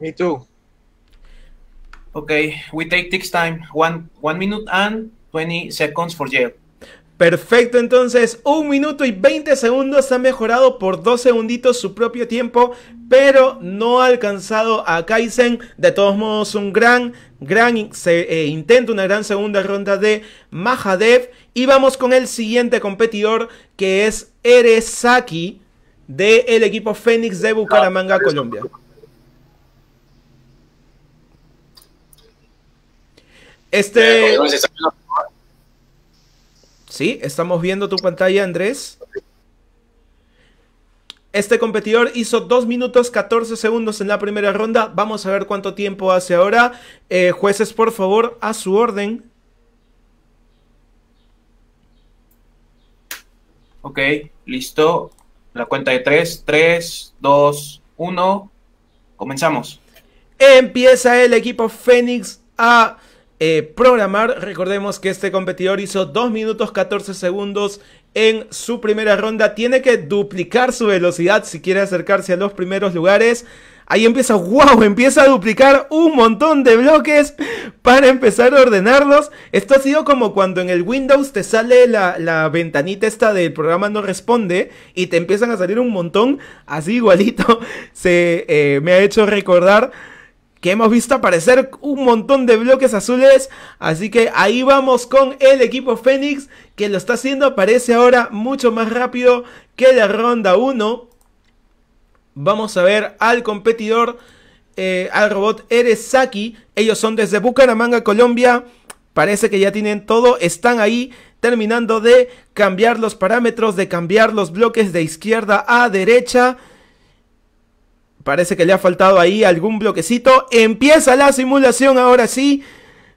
Speaker 3: Me too. Ok, we take this time. One one minute and 20 seconds for jail.
Speaker 1: Perfecto, entonces un minuto y 20 segundos ha mejorado por dos segunditos su propio tiempo, pero no ha alcanzado a Kaizen. De todos modos, un gran, gran eh, intento, una gran segunda ronda de Mahadev. Y vamos con el siguiente competidor, que es Eresaki, del equipo Fénix de Bucaramanga, Colombia. Este... Eh, Sí, estamos viendo tu pantalla, Andrés. Este competidor hizo 2 minutos 14 segundos en la primera ronda. Vamos a ver cuánto tiempo hace ahora. Eh, jueces, por favor, a su orden.
Speaker 3: Ok, listo. La cuenta de 3, 3, 2, 1. Comenzamos. Empieza
Speaker 1: el equipo Fénix a eh, programar. Recordemos que este competidor hizo 2 minutos 14 segundos en su primera ronda. Tiene que duplicar su velocidad si quiere acercarse a los primeros lugares. Ahí empieza, wow, empieza a duplicar un montón de bloques para empezar a ordenarlos. Esto ha sido como cuando en el Windows te sale la, ventanita esta del programa no responde y te empiezan a salir un montón. Así igualito [LAUGHS] se eh, me ha hecho recordar que hemos visto aparecer un montón de bloques azules. Así que ahí vamos con el equipo Fénix, que lo está haciendo, aparece ahora mucho más rápido que la ronda 1. Vamos a ver al competidor, eh, al robot Eresaki. Ellos son desde Bucaramanga, Colombia. Parece que ya tienen todo, están ahí terminando de cambiar los parámetros, de cambiar los bloques de izquierda a derecha. Parece que le ha faltado ahí algún bloquecito. Empieza la simulación ahora sí.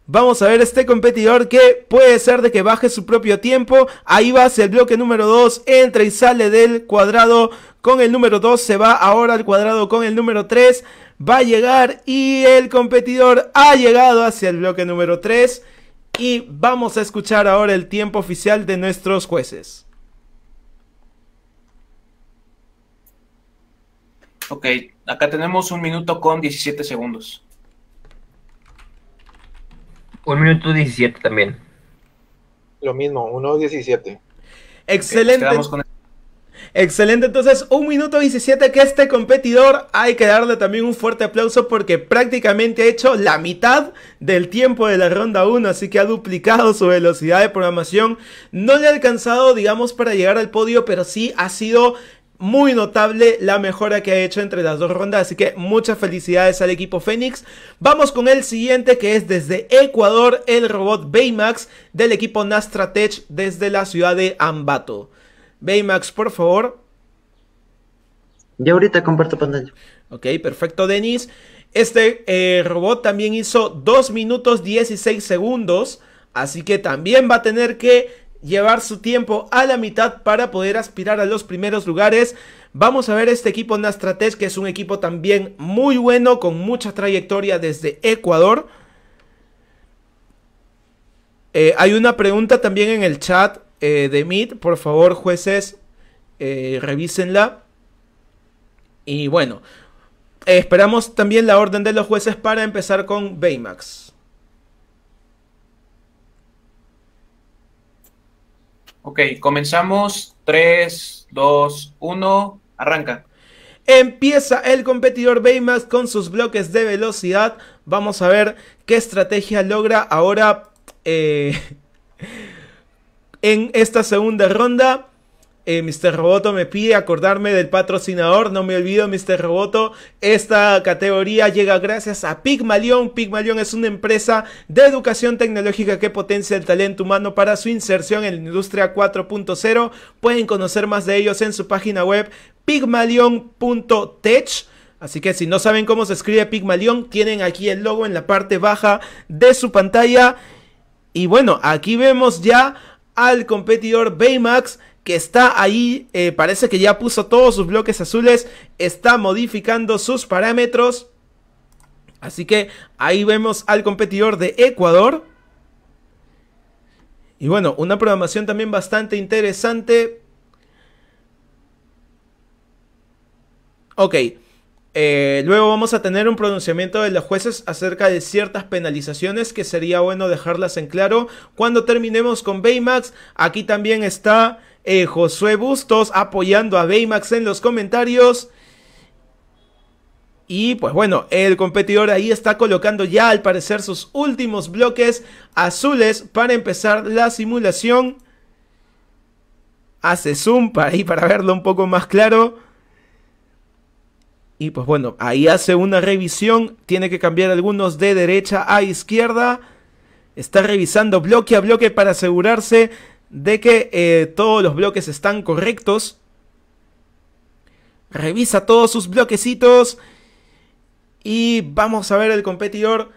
Speaker 1: Vamos a ver este competidor que puede ser de que baje su propio tiempo. Ahí va hacia el bloque número 2. Entra y sale del cuadrado con el número 2. Se va ahora al cuadrado con el número 3. Va a llegar y el competidor ha llegado hacia el bloque número 3. Y vamos a escuchar ahora el tiempo oficial de nuestros jueces.
Speaker 3: Ok, Acá tenemos un minuto con 17 segundos.
Speaker 4: Un minuto 17 también.
Speaker 3: Lo
Speaker 1: mismo, uno Excelente. Excelente, entonces un minuto 17 que este competidor hay que darle también un fuerte aplauso porque prácticamente ha hecho la mitad del tiempo de la ronda 1, así que ha duplicado su velocidad de programación. No le ha alcanzado, digamos, para llegar al podio, pero sí ha sido muy notable la mejora que ha hecho entre las dos rondas, así que muchas felicidades al equipo Fénix. Vamos con el siguiente que es desde Ecuador, el robot Baymax del equipo Nastratech desde la ciudad de Ambato. Baymax, por favor.
Speaker 2: Ya ahorita comparto pantalla.
Speaker 1: Ok, perfecto, Denis. Este eh, robot también hizo 2 minutos 16 segundos, así que también va a tener que llevar su tiempo a la mitad para poder aspirar a los primeros lugares. Vamos a ver este equipo Nastratech, que es un equipo también muy bueno, con mucha trayectoria desde Ecuador. Eh, hay una pregunta también en el chat eh, de Meet, por favor jueces, eh, revísenla. Y bueno, esperamos también la orden de los jueces para empezar
Speaker 3: con Baymax. Ok, comenzamos. 3, 2, 1, arranca.
Speaker 1: Empieza el competidor Baymax con sus bloques de velocidad. Vamos a ver qué estrategia logra ahora eh, [LAUGHS] en esta segunda ronda. Eh, Mr. Roboto me pide acordarme del patrocinador. No me olvido, Mr. Roboto. Esta categoría llega gracias a Pigmalion. Pigmalion es una empresa de educación tecnológica que potencia el talento humano para su inserción en la industria 4.0. Pueden conocer más de ellos en su página web pigmalion.tech. Así que si no saben cómo se escribe Pigmalion, tienen aquí el logo en la parte baja de su pantalla. Y bueno, aquí vemos ya al competidor Baymax que está ahí, eh, parece que ya puso todos sus bloques azules, está modificando sus parámetros. Así que ahí vemos al competidor de Ecuador. Y bueno, una programación también bastante interesante. Ok. Eh, luego vamos a tener un pronunciamiento de los jueces acerca de ciertas penalizaciones que sería bueno dejarlas en claro cuando terminemos con Baymax. Aquí también está eh, Josué Bustos apoyando a Baymax en los comentarios. Y pues bueno, el competidor ahí está colocando ya al parecer sus últimos bloques azules para empezar la simulación. Hace zoom para ahí para verlo un poco más claro. Y pues bueno, ahí hace una revisión. Tiene que cambiar algunos de derecha a izquierda. Está revisando bloque a bloque para asegurarse de que eh, todos los bloques están correctos. Revisa todos sus bloquecitos. Y vamos a ver el competidor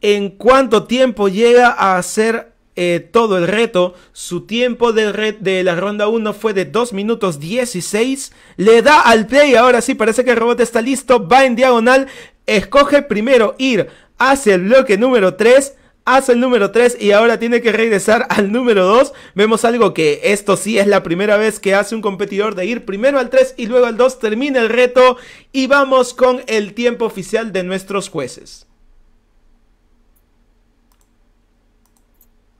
Speaker 1: en cuánto tiempo llega a hacer eh, todo el reto. Su tiempo de, de la ronda 1 fue de 2 minutos 16. Le da al play. Ahora sí, parece que el robot está listo. Va en diagonal. Escoge primero ir hacia el bloque número 3 hace el número 3 y ahora tiene que regresar al número 2. Vemos algo que esto sí es la primera vez que hace un competidor de ir primero al 3 y luego al 2. Termina el reto y vamos con el tiempo oficial de nuestros jueces.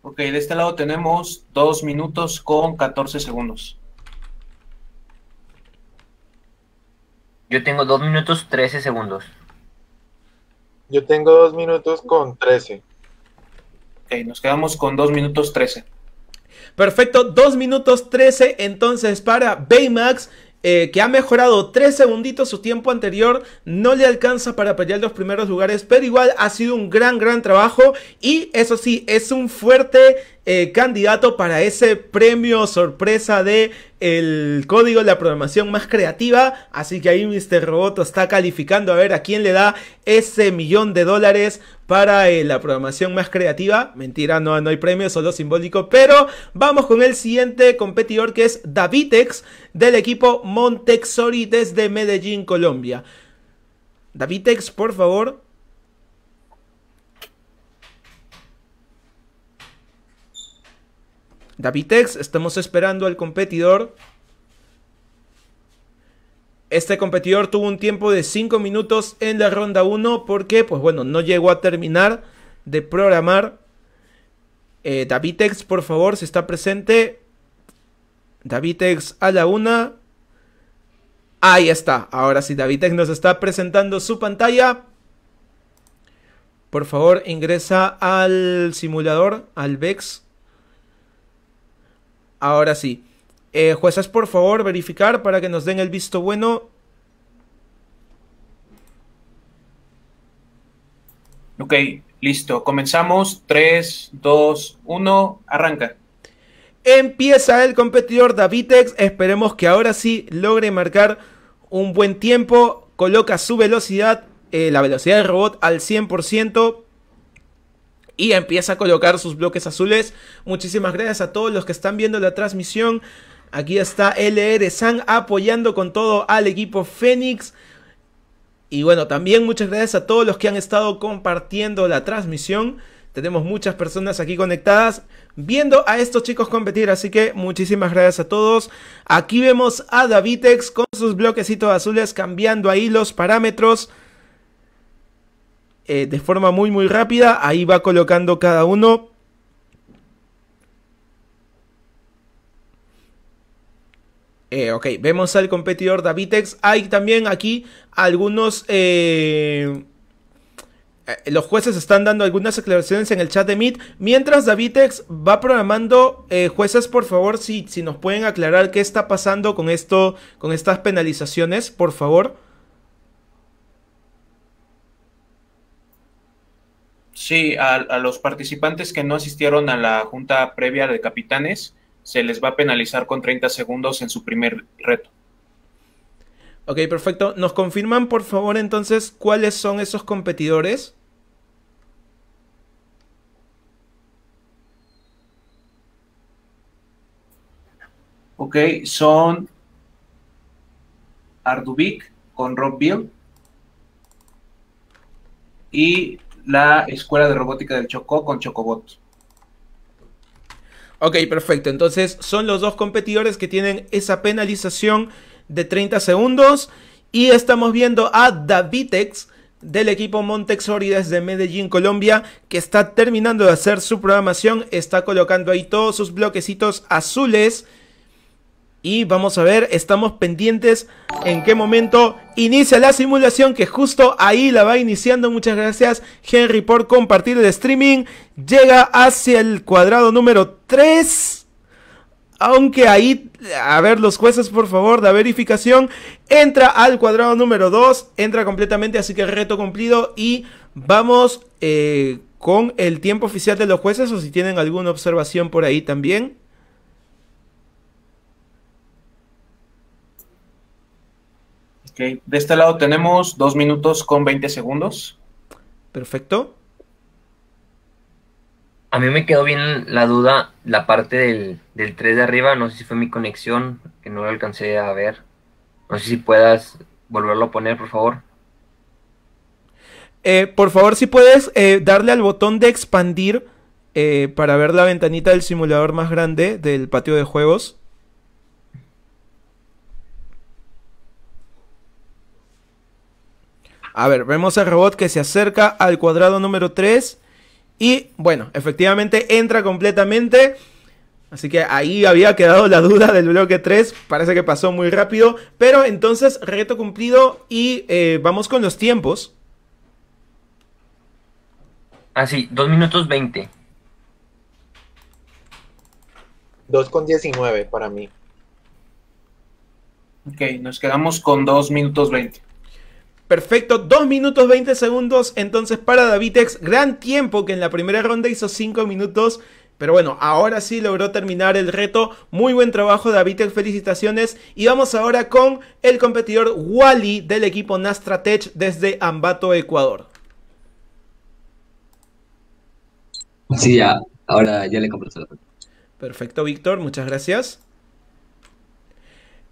Speaker 3: Ok, de este lado tenemos 2 minutos con 14 segundos. Yo tengo 2 minutos 13 segundos. Yo tengo 2 minutos con 13. Eh, nos quedamos con 2 minutos 13.
Speaker 1: Perfecto, 2 minutos 13 entonces para Baymax. Eh, que ha mejorado 3 segunditos su tiempo anterior, no le alcanza para pelear los primeros lugares, pero igual ha sido un gran, gran trabajo y eso sí, es un fuerte eh, candidato para ese premio sorpresa de el código de la programación más creativa. Así que ahí Mr. Roboto está calificando a ver a quién le da ese millón de dólares para eh, la programación más creativa. Mentira, no, no hay premio, solo simbólico. Pero vamos con el siguiente competidor que es Davitex del equipo Montexori desde Medellín, Colombia. Davitex, por favor, Davitex, estamos esperando al competidor. Este competidor tuvo un tiempo de 5 minutos en la ronda 1 porque, pues bueno, no llegó a terminar de programar. Eh, Davitex, por favor, si está presente. Davitex a la 1. Ahí está. Ahora sí, Davitex nos está presentando su pantalla. Por favor, ingresa al simulador, al VEX. Ahora sí. Eh, jueces por favor, verificar para que nos den el visto
Speaker 3: bueno. Ok, listo. Comenzamos. 3, 2, 1, arranca.
Speaker 1: Empieza el competidor Davitex. Esperemos que ahora sí logre marcar un buen tiempo. Coloca su velocidad, eh, la velocidad del robot al 100% y empieza a colocar sus bloques azules. Muchísimas gracias a todos los que están viendo la transmisión. Aquí está LR e San apoyando con todo al equipo Fénix. Y bueno, también muchas gracias a todos los que han estado compartiendo la transmisión. Tenemos muchas personas aquí conectadas viendo a estos chicos competir, así que muchísimas gracias a todos. Aquí vemos a Davitex con sus bloquecitos azules cambiando ahí los parámetros. Eh, de forma muy muy rápida. Ahí va colocando cada uno. Eh, ok, vemos al competidor Davitex. Hay también aquí algunos... Eh, los jueces están dando algunas aclaraciones en el chat de Meet. Mientras Davitex va programando, jueces, por favor, si, si, nos pueden aclarar qué está pasando con esto, con estas penalizaciones, por favor.
Speaker 3: Sí, a, los participantes que no asistieron a la junta previa de capitanes se les va a penalizar con 30 segundos en su primer reto.
Speaker 1: Ok, perfecto. ¿Nos confirman por favor entonces cuáles son esos competidores?
Speaker 3: Ok, son Ardubic con Rob Bill y la Escuela de Robótica del Chocó con Chocobot.
Speaker 1: Ok, perfecto. Entonces son los dos competidores que tienen esa penalización de 30 segundos. Y estamos viendo a Davitex del equipo Montex Montexori de Medellín, Colombia, que está terminando de hacer su programación. Está colocando ahí todos sus bloquecitos azules y vamos a ver, estamos pendientes en qué momento inicia la simulación que justo ahí la va iniciando. Muchas gracias Henry por compartir el streaming. Llega hacia el cuadrado número 3. Aunque ahí, a ver los jueces por favor, la verificación. Entra al cuadrado número 2, entra completamente, así que reto cumplido. Y vamos eh, con el tiempo oficial de los jueces o si tienen alguna observación por ahí
Speaker 3: también. Ok, de este lado tenemos dos minutos con 20 segundos.
Speaker 4: Perfecto. A mí me quedó bien la duda, la parte del, del 3 de arriba, no sé si fue mi conexión, que no lo alcancé a ver. No sé si puedas volverlo a poner, por favor.
Speaker 1: Eh, por favor, si puedes eh, darle al botón de expandir eh, para ver la ventanita del simulador más grande del patio de juegos. A ver, vemos al robot que se acerca al cuadrado número 3. Y bueno, efectivamente entra completamente. Así que ahí había quedado la duda del bloque 3. Parece que pasó muy rápido. Pero entonces, reto cumplido y eh, vamos con los tiempos.
Speaker 4: Así, ah, 2 minutos 20.
Speaker 2: 2 con 19 para mí. Ok, nos quedamos
Speaker 3: con 2 minutos 20. Perfecto, 2 minutos 20 segundos entonces para
Speaker 1: Davitex, gran tiempo que en la primera ronda hizo 5 minutos pero bueno, ahora sí logró terminar el reto. Muy buen trabajo, Davitex Felicitaciones. Y vamos ahora con el competidor Wally del equipo Nastratech desde Ambato, Ecuador.
Speaker 4: Sí, Ahora ya le el
Speaker 1: Perfecto, Víctor. Muchas gracias.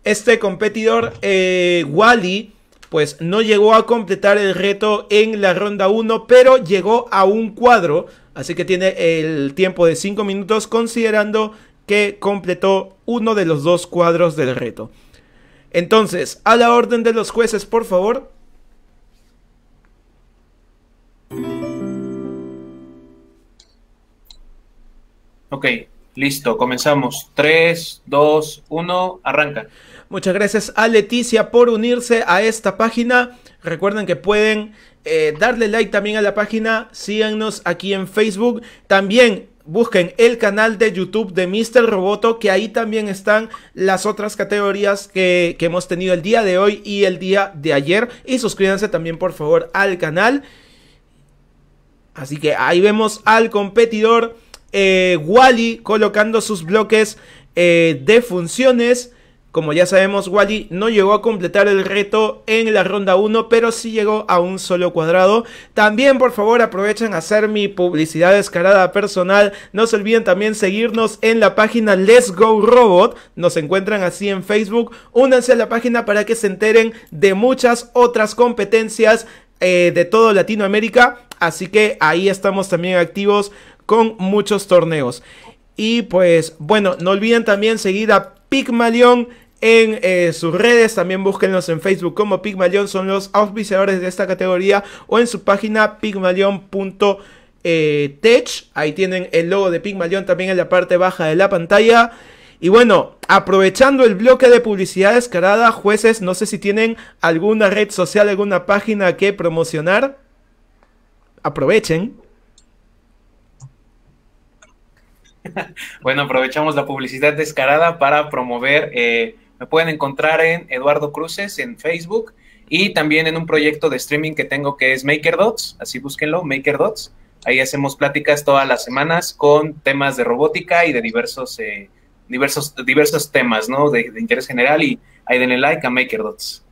Speaker 1: Este competidor, eh, Wally pues no llegó a completar el reto en la ronda 1, pero llegó a un cuadro, así que tiene el tiempo de 5 minutos considerando que completó uno de los dos cuadros del reto. Entonces, a la orden de los jueces, por favor.
Speaker 3: Ok, listo, comenzamos. 3, 2, 1, arranca.
Speaker 1: Muchas gracias a Leticia por unirse a esta página. Recuerden que pueden eh, darle like también a la página. Síganos aquí en Facebook. También busquen el canal de YouTube de Mr. Roboto, que ahí también están las otras categorías que, hemos tenido el día de hoy y el día de ayer. Y suscríbanse también, por favor, al canal. Así que ahí vemos al competidor eh, Wally colocando sus bloques eh, de funciones. Como ya sabemos, Wally no llegó a completar el reto en la ronda 1, pero sí llegó a un solo cuadrado. También, por favor, aprovechen a hacer mi publicidad descarada personal. No se olviden también seguirnos en la página Let's Go Robot. Nos encuentran así en Facebook. Únanse a la página para que se enteren de muchas otras competencias eh, de todo Latinoamérica. Así que ahí estamos también activos con muchos torneos. Y pues bueno, no olviden también seguir a Pigmalion en eh, sus redes. También búsquenlos en Facebook como Pigmalión. Son los auspiciadores de esta categoría. O en su página punto, eh, Ahí tienen el logo de Pigmalión también en la parte baja de la pantalla. Y bueno, aprovechando el bloque de publicidad descarada, jueces, no sé si tienen alguna red social, alguna página que promocionar. Aprovechen.
Speaker 3: [LAUGHS] Bueno, aprovechamos la publicidad descarada para promover eh, me pueden encontrar en Eduardo Cruces en Facebook y también en un proyecto de streaming que tengo que es MakerDots, así búsquenlo, MakerDots. Ahí hacemos pláticas todas las semanas con temas de robótica y de diversos, eh, diversos, diversos temas, ¿no? De, interés general y ahí denle like a MakerDots.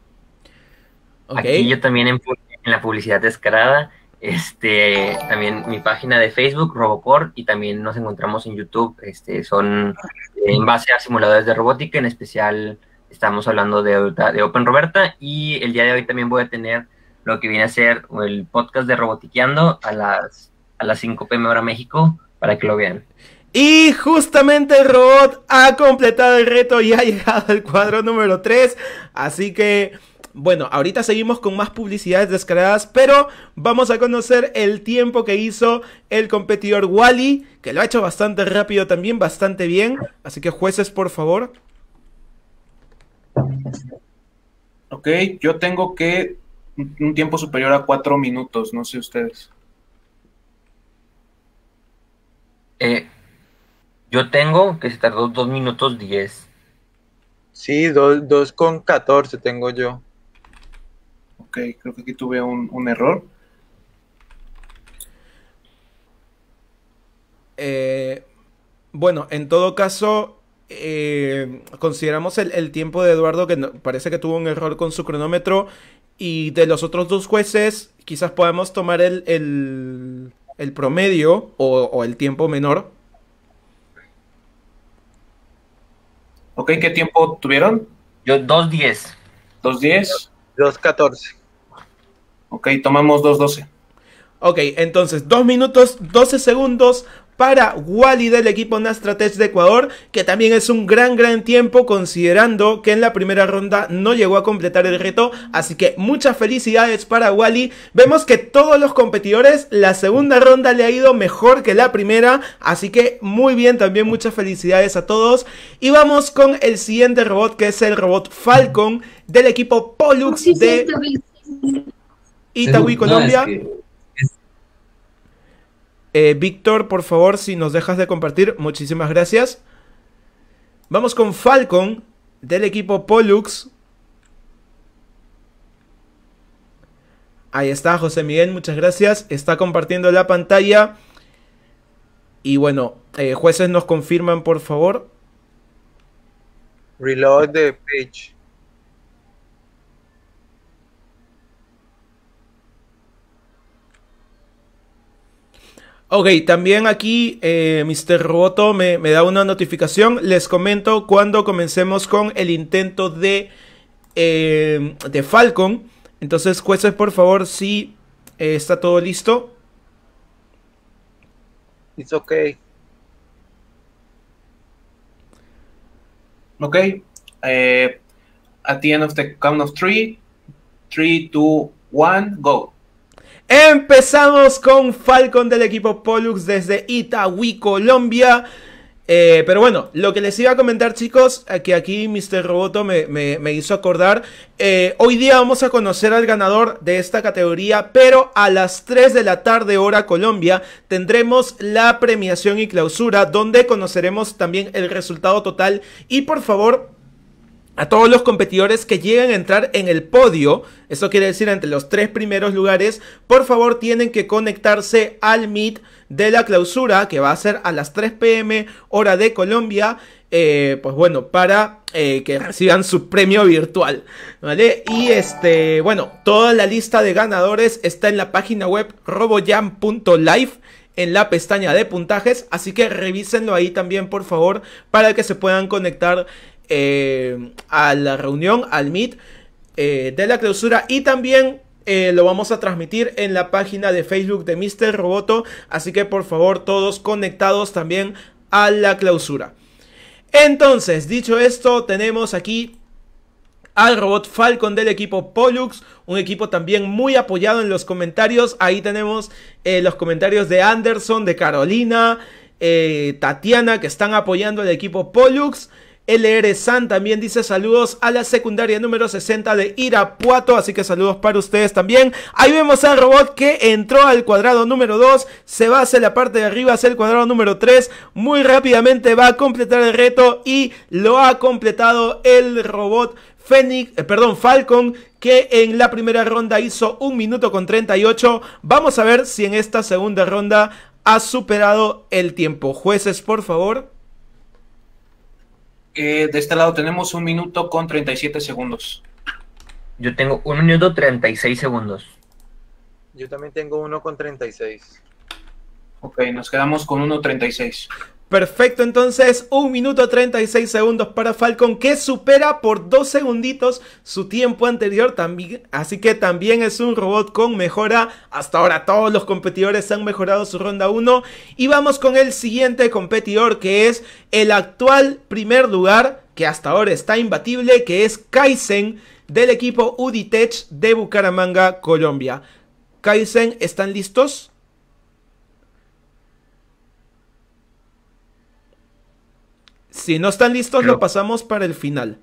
Speaker 4: Aquí yo también en, en la publicidad descarada este, también mi página de Facebook, Robocore, y también nos encontramos en YouTube. Este, son eh, en base a simuladores de robótica, en especial estamos hablando de, Open Roberta, y el día de hoy también voy a tener lo que viene a ser el podcast de Robotiqueando a las, a las 5 pm hora México, para que lo vean.
Speaker 1: Y justamente el robot ha completado el reto y ha llegado al cuadro número 3, así que... Bueno, ahorita seguimos con más publicidades descaradas, pero vamos a conocer el tiempo que hizo el competidor Wally, que lo ha hecho bastante rápido también, bastante bien. Así que jueces, por favor.
Speaker 3: Ok, yo tengo que un tiempo superior a cuatro minutos, no sé ustedes.
Speaker 4: Eh, yo tengo que se tardó dos minutos 10.
Speaker 2: Sí, 2 dos, con 14 tengo yo.
Speaker 3: Ok, creo que aquí tuve un, error. Eh, bueno, en todo
Speaker 1: caso, eh, consideramos el, tiempo de Eduardo que parece que tuvo un error con su cronómetro. Y de los otros dos jueces, quizás podamos tomar el, el,
Speaker 3: el promedio o, el tiempo menor. Ok, ¿qué tiempo tuvieron? Yo 2.10. 2.10. 2.14. Ok, tomamos 2.12. Ok,
Speaker 1: entonces 2 minutos 12 segundos para Wally del equipo Nastratech de Ecuador, que también es un gran, gran tiempo considerando que en la primera ronda no llegó a completar el reto. Así que muchas felicidades para Wally. Vemos que todos los competidores, la segunda ronda le ha ido mejor que la primera. Así que muy bien, también muchas felicidades a todos. Y vamos con el siguiente robot, que es el robot Falcon del equipo Pollux de
Speaker 5: Itagüí, Colombia.
Speaker 1: Eh, Víctor, por favor, si nos dejas de compartir, muchísimas gracias. Vamos con Falcon del equipo Pollux. Ahí está José Miguel, muchas gracias. Está compartiendo la pantalla. Y bueno, eh, jueces nos confirman, por
Speaker 2: favor. Reload the page.
Speaker 1: Ok, también aquí eh, Mr. Roboto me, da una notificación. Les comento cuando comencemos con el intento de, em, de Falcon. Entonces, jueces, por favor, si eh, está todo listo.
Speaker 2: It's ok.
Speaker 3: Ok. Eh, at the end of the count of three, three, two, one, go. Empezamos
Speaker 1: con Falcon del equipo Pollux desde Itagüí, Colombia. Eh, pero bueno, lo que les iba a comentar chicos, eh, que aquí Mr. Roboto me, hizo acordar, eh, hoy día vamos a conocer al ganador de esta categoría, pero a las 3 de la tarde hora Colombia tendremos la premiación y clausura, donde conoceremos también el resultado total y por favor a todos los competidores que lleguen a entrar en el podio, eso quiere decir entre los tres primeros lugares, por favor tienen que conectarse al Meet de la clausura que va a ser a las 3 pm hora de Colombia, eh, pues bueno, para eh, que reciban su premio virtual, ¿vale? Y este, bueno, toda la lista de ganadores está en la página web roboyam.life. en la pestaña de puntajes, así que revísenlo ahí también por favor para que se puedan conectar eh, a la reunión, al meet eh, de la clausura y también eh, lo vamos a transmitir en la página de Facebook de Mr. Roboto, así que por favor todos conectados también a la clausura. Entonces, dicho esto, tenemos aquí al robot Falcon del equipo Pollux, un equipo también muy apoyado en los comentarios. Ahí tenemos los comentarios de Anderson, de Carolina, Tatiana, que están apoyando al equipo Pollux. LR San también dice saludos a la secundaria número 60 de Irapuato, así que saludos para ustedes también. Ahí vemos al robot que entró al cuadrado número 2, se va hacia la parte de arriba, hacia el cuadrado número 3, muy rápidamente va a completar el reto y lo ha completado el robot eh, perdón, Falcon, que en la primera ronda hizo un minuto con 38. Vamos a ver si en esta segunda ronda ha superado el tiempo. Jueces, por favor.
Speaker 3: Eh, de este lado tenemos un minuto con 37 segundos.
Speaker 4: Yo tengo un minuto 36 segundos.
Speaker 2: Yo también tengo uno con 36.
Speaker 3: Ok, nos quedamos con uno 1.36. Perfecto, entonces un
Speaker 1: minuto 36 segundos para Falcon que supera por dos segunditos su tiempo anterior así que también es un robot con mejora. Hasta ahora todos los competidores han mejorado su ronda 1 y vamos con el siguiente competidor que es el actual primer lugar que hasta ahora está imbatible que es Kaizen del equipo Uditech de Bucaramanga, Colombia. Kaizen, ¿están listos? Si no están listos, lo pasamos para el final.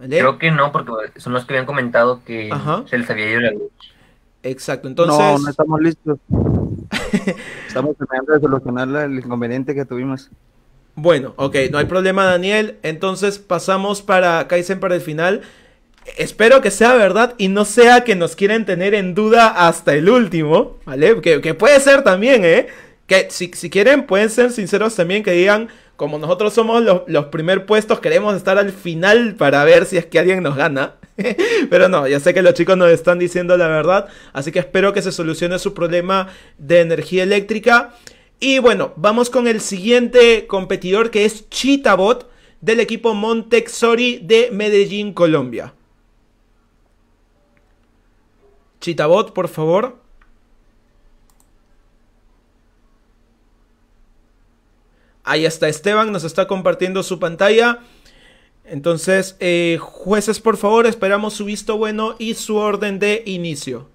Speaker 4: Creo que no, porque son los que habían comentado que se les había ido la luz. Exacto,
Speaker 1: entonces. No, no
Speaker 2: estamos listos. [LAUGHS] estamos tratando de solucionar el inconveniente que tuvimos.
Speaker 1: Bueno, ok, no hay problema, Daniel. Entonces pasamos para Kaizen para el final. Espero que sea verdad y no sea que nos quieren tener en duda hasta el último, ¿vale? que puede ser también, ¿eh? Que si, quieren, pueden ser sinceros también que digan, como nosotros somos los, los primer puestos, queremos estar al final para ver si es que alguien nos gana. [LAUGHS] Pero no, ya sé que los chicos nos están diciendo la verdad, así que espero que se solucione su problema de energía eléctrica. Y bueno, vamos con el siguiente competidor que es Chitabot, del equipo Montexori de Medellín, Colombia. Chitabot, por favor. Ahí está Esteban, nos está compartiendo su pantalla. Entonces, eh, jueces, por favor, esperamos su visto bueno y su orden de inicio.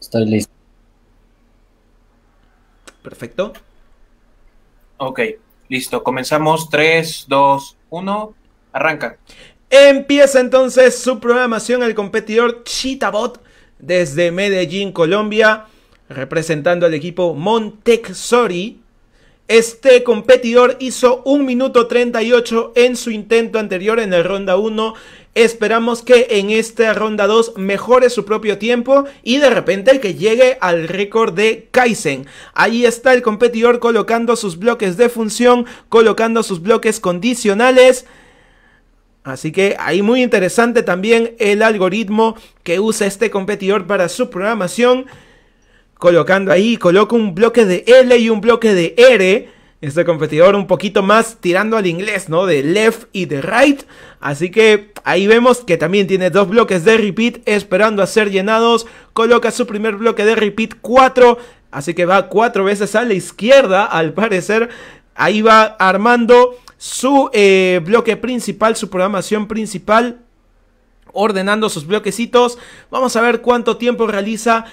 Speaker 5: Estoy listo.
Speaker 3: Perfecto. Ok, listo. Comenzamos. 3, 2,
Speaker 1: 1. Arranca. Empieza entonces su programación el competidor Chitabot desde Medellín, Colombia representando al equipo Montexori. Este competidor hizo 1 minuto 38 en su intento anterior en la ronda 1. Esperamos que en esta ronda 2 mejore su propio tiempo y de repente que llegue al récord de Kaizen. Ahí está el competidor colocando sus bloques de función, colocando sus bloques condicionales. Así que ahí muy interesante también el algoritmo que usa este competidor para su programación colocando ahí, coloco un bloque de L y un bloque de R. Este competidor un poquito más tirando al inglés, ¿no? De left y de right. Así que ahí vemos que también tiene dos bloques de repeat esperando a ser llenados. Coloca su primer bloque de repeat 4. Así que va cuatro veces a la izquierda, al parecer. Ahí va armando su eh, bloque principal, su programación principal ordenando sus bloquecitos. Vamos a ver cuánto tiempo realiza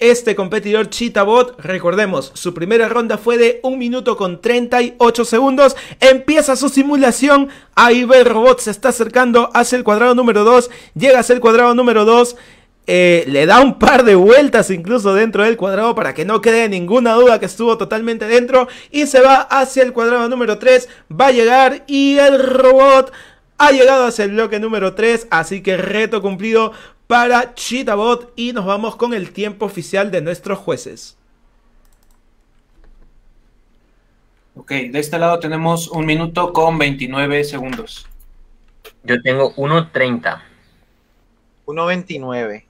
Speaker 1: este competidor Chitabot, recordemos, su primera ronda fue de 1 minuto con 38 segundos. Empieza su simulación. Ahí ve el robot, se está acercando hacia el cuadrado número 2. Llega hacia el cuadrado número 2. Eh, le da un par de vueltas incluso dentro del cuadrado para que no quede ninguna duda que estuvo totalmente dentro. Y se va hacia el cuadrado número 3. Va a llegar y el robot ha llegado hacia el bloque número 3. Así que reto cumplido para Chitabot y nos vamos con el tiempo oficial de
Speaker 3: nuestros jueces. Ok, de este lado tenemos un minuto con 29 segundos. Yo tengo 1.30.
Speaker 2: 1.29.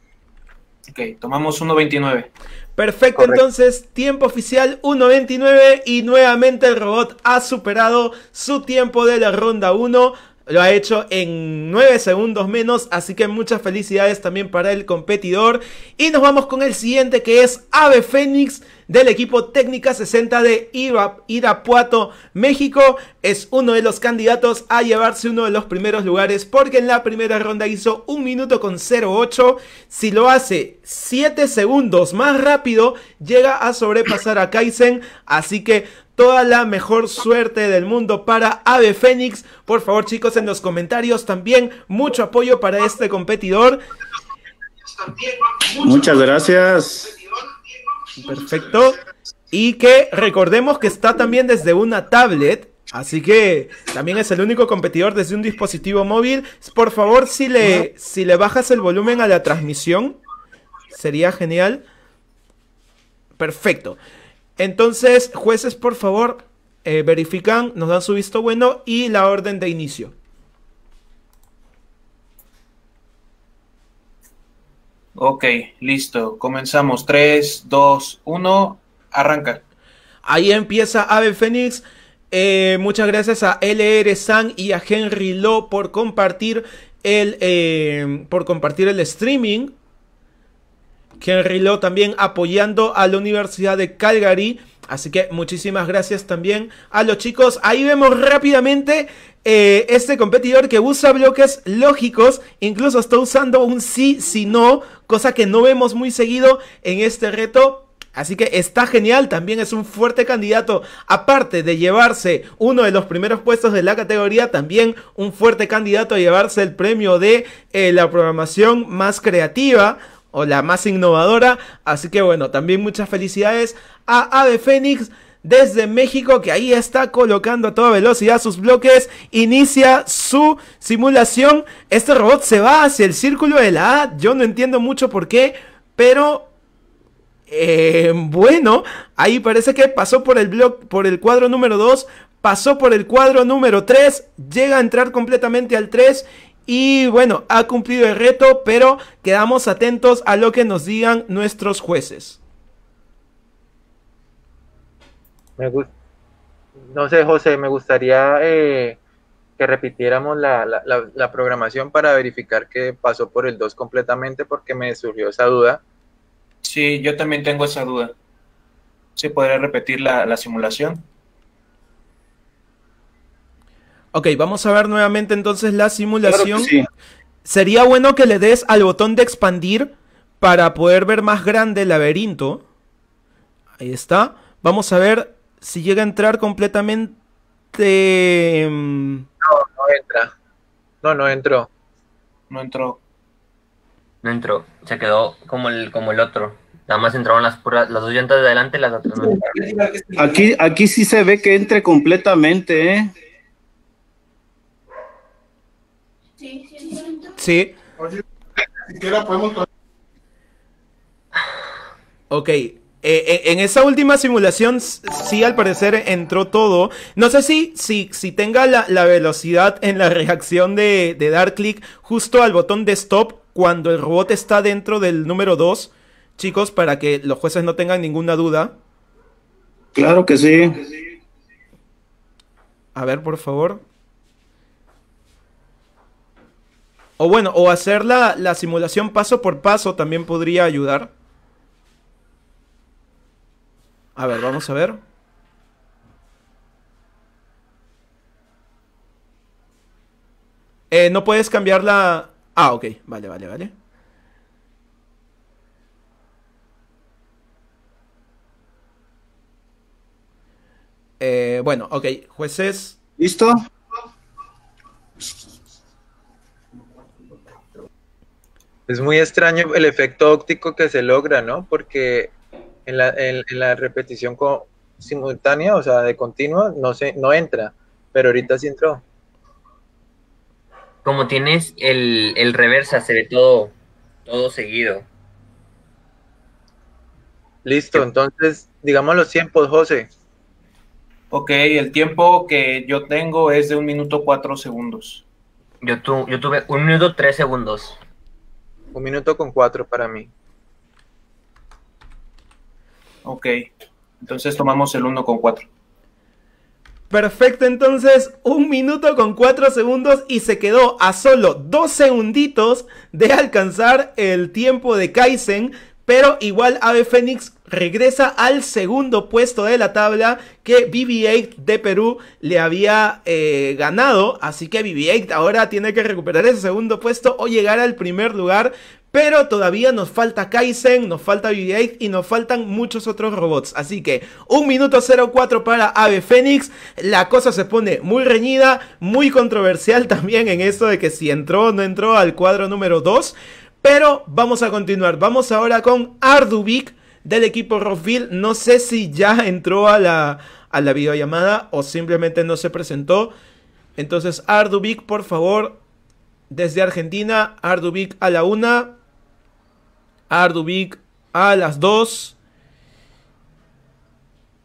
Speaker 3: Ok, tomamos 1.29. Perfecto, entonces tiempo oficial
Speaker 1: 1.29 y nuevamente el robot ha superado su tiempo de la ronda 1. Lo ha hecho en 9 segundos menos, así que muchas felicidades también para el competidor. Y nos vamos con el siguiente que es Ave Fénix del equipo Técnica 60 de Irapuato, México. Es uno de los candidatos a llevarse uno de los primeros lugares porque en la primera ronda hizo un minuto con 08. Si lo hace 7 segundos más rápido, llega a sobrepasar a Kaizen. Así que toda la mejor suerte del mundo para Ave Fénix. Por favor, chicos, en los comentarios también mucho apoyo para este competidor. Muchas
Speaker 5: gracias.
Speaker 1: Perfecto. Y que recordemos que está también desde una tablet. Así que también es el único competidor desde un dispositivo móvil. Por favor, si le, si le bajas el volumen a la transmisión, sería genial. Perfecto. Entonces, jueces, por favor, eh, verifican, nos dan su visto bueno y la orden de
Speaker 3: inicio. Ok, listo. Comenzamos. 3, 2, 1. Arranca. Ahí empieza Ave Fénix. Eh, muchas gracias a LR San y
Speaker 1: a Henry Lo por compartir el, eh, por compartir el streaming. Henry Lowe también apoyando a la Universidad de Calgary. Así que muchísimas gracias también a los chicos. Ahí vemos rápidamente eh, este competidor que usa bloques lógicos. Incluso está usando un sí, si no, cosa que no vemos muy seguido en este reto. Así que está genial, también es un fuerte candidato. Aparte de llevarse uno de los primeros puestos de la categoría, también un fuerte candidato a llevarse el premio de eh, la programación más creativa o la más innovadora. Así que bueno, también muchas felicidades a Ave Fénix desde México, que ahí está colocando a toda velocidad sus bloques, inicia su simulación. Este robot se va hacia el círculo de la A, yo no entiendo mucho por qué, pero... Eh, bueno, ahí parece que pasó por el por el cuadro número 2, pasó por el cuadro número 3, llega a entrar completamente al 3 y bueno, ha cumplido el reto, pero quedamos atentos a lo que nos digan nuestros jueces.
Speaker 2: no sé, José, me gustaría eh, que repitiéramos la, programación para verificar que pasó por el 2 completamente porque me surgió esa duda. Sí, yo también tengo esa duda. ¿Se podría
Speaker 3: repetir la simulación?
Speaker 1: Ok, vamos a ver nuevamente entonces la simulación. Sería bueno que le des al botón de expandir para poder ver más grande el laberinto. Ahí está. Vamos a ver si llega a entrar completamente... Em, no,
Speaker 4: no entra. No, no entró. No entró. No entró. Se quedó como el, como el otro. Nada más entraron las las dos llantas de adelante y las otras no
Speaker 1: Aquí, aquí sí se ve que entre completamente, ¿eh? Sí.
Speaker 5: siquiera podemos...
Speaker 1: Ok, eh, eh, en esa última simulación sí al parecer entró todo. No sé si, si, tenga la, velocidad en la reacción de, de, dar clic justo al botón de stop cuando el robot está dentro del número 2. Chicos, para que los jueces no tengan ninguna duda.
Speaker 3: Claro que sí.
Speaker 1: A ver, por favor. O bueno, o hacer la, simulación paso por paso también podría ayudar. A ver, vamos a ver. Eh, no puedes cambiar la... Ah, ok. Vale, vale, vale. Eh, bueno, ok. Jueces. ¿Listo?
Speaker 2: Es muy extraño el efecto óptico que se logra, ¿no? Porque en la, repetición simultánea, o sea, de continua, no, se, no entra, pero ahorita sí entró.
Speaker 4: Como tienes el, el reversa, se ve todo, todo
Speaker 2: seguido. Listo, entonces, digamos los tiempos, José. Ok, el tiempo que yo tengo es de un minuto cuatro
Speaker 3: segundos. Yo, yo tuve un minuto tres segundos. Un minuto con cuatro para mí. Ok, entonces tomamos el 1 con cuatro.
Speaker 1: Perfecto, entonces un minuto con cuatro segundos y se quedó a solo dos segunditos de alcanzar el tiempo de Kaizen pero igual Ave Fénix regresa al segundo puesto de la tabla que BB-8 de Perú le había eh, ganado. Así que BB-8 ahora tiene que recuperar ese segundo puesto o llegar al primer lugar. Pero todavía nos falta Kaizen, nos falta BB-8 y nos faltan muchos otros robots. Así que un minuto 04 para Ave Fénix. La cosa se pone muy reñida, muy controversial [LAUGHS] también en esto de que si entró o no entró al cuadro número 2. Pero vamos a continuar. Vamos ahora con Ardubic del equipo Rockville. No sé si ya entró a la, a la videollamada o simplemente no se presentó. Entonces, Ardubic, por favor, desde Argentina, Ardubic a la una, Ardubic a las dos.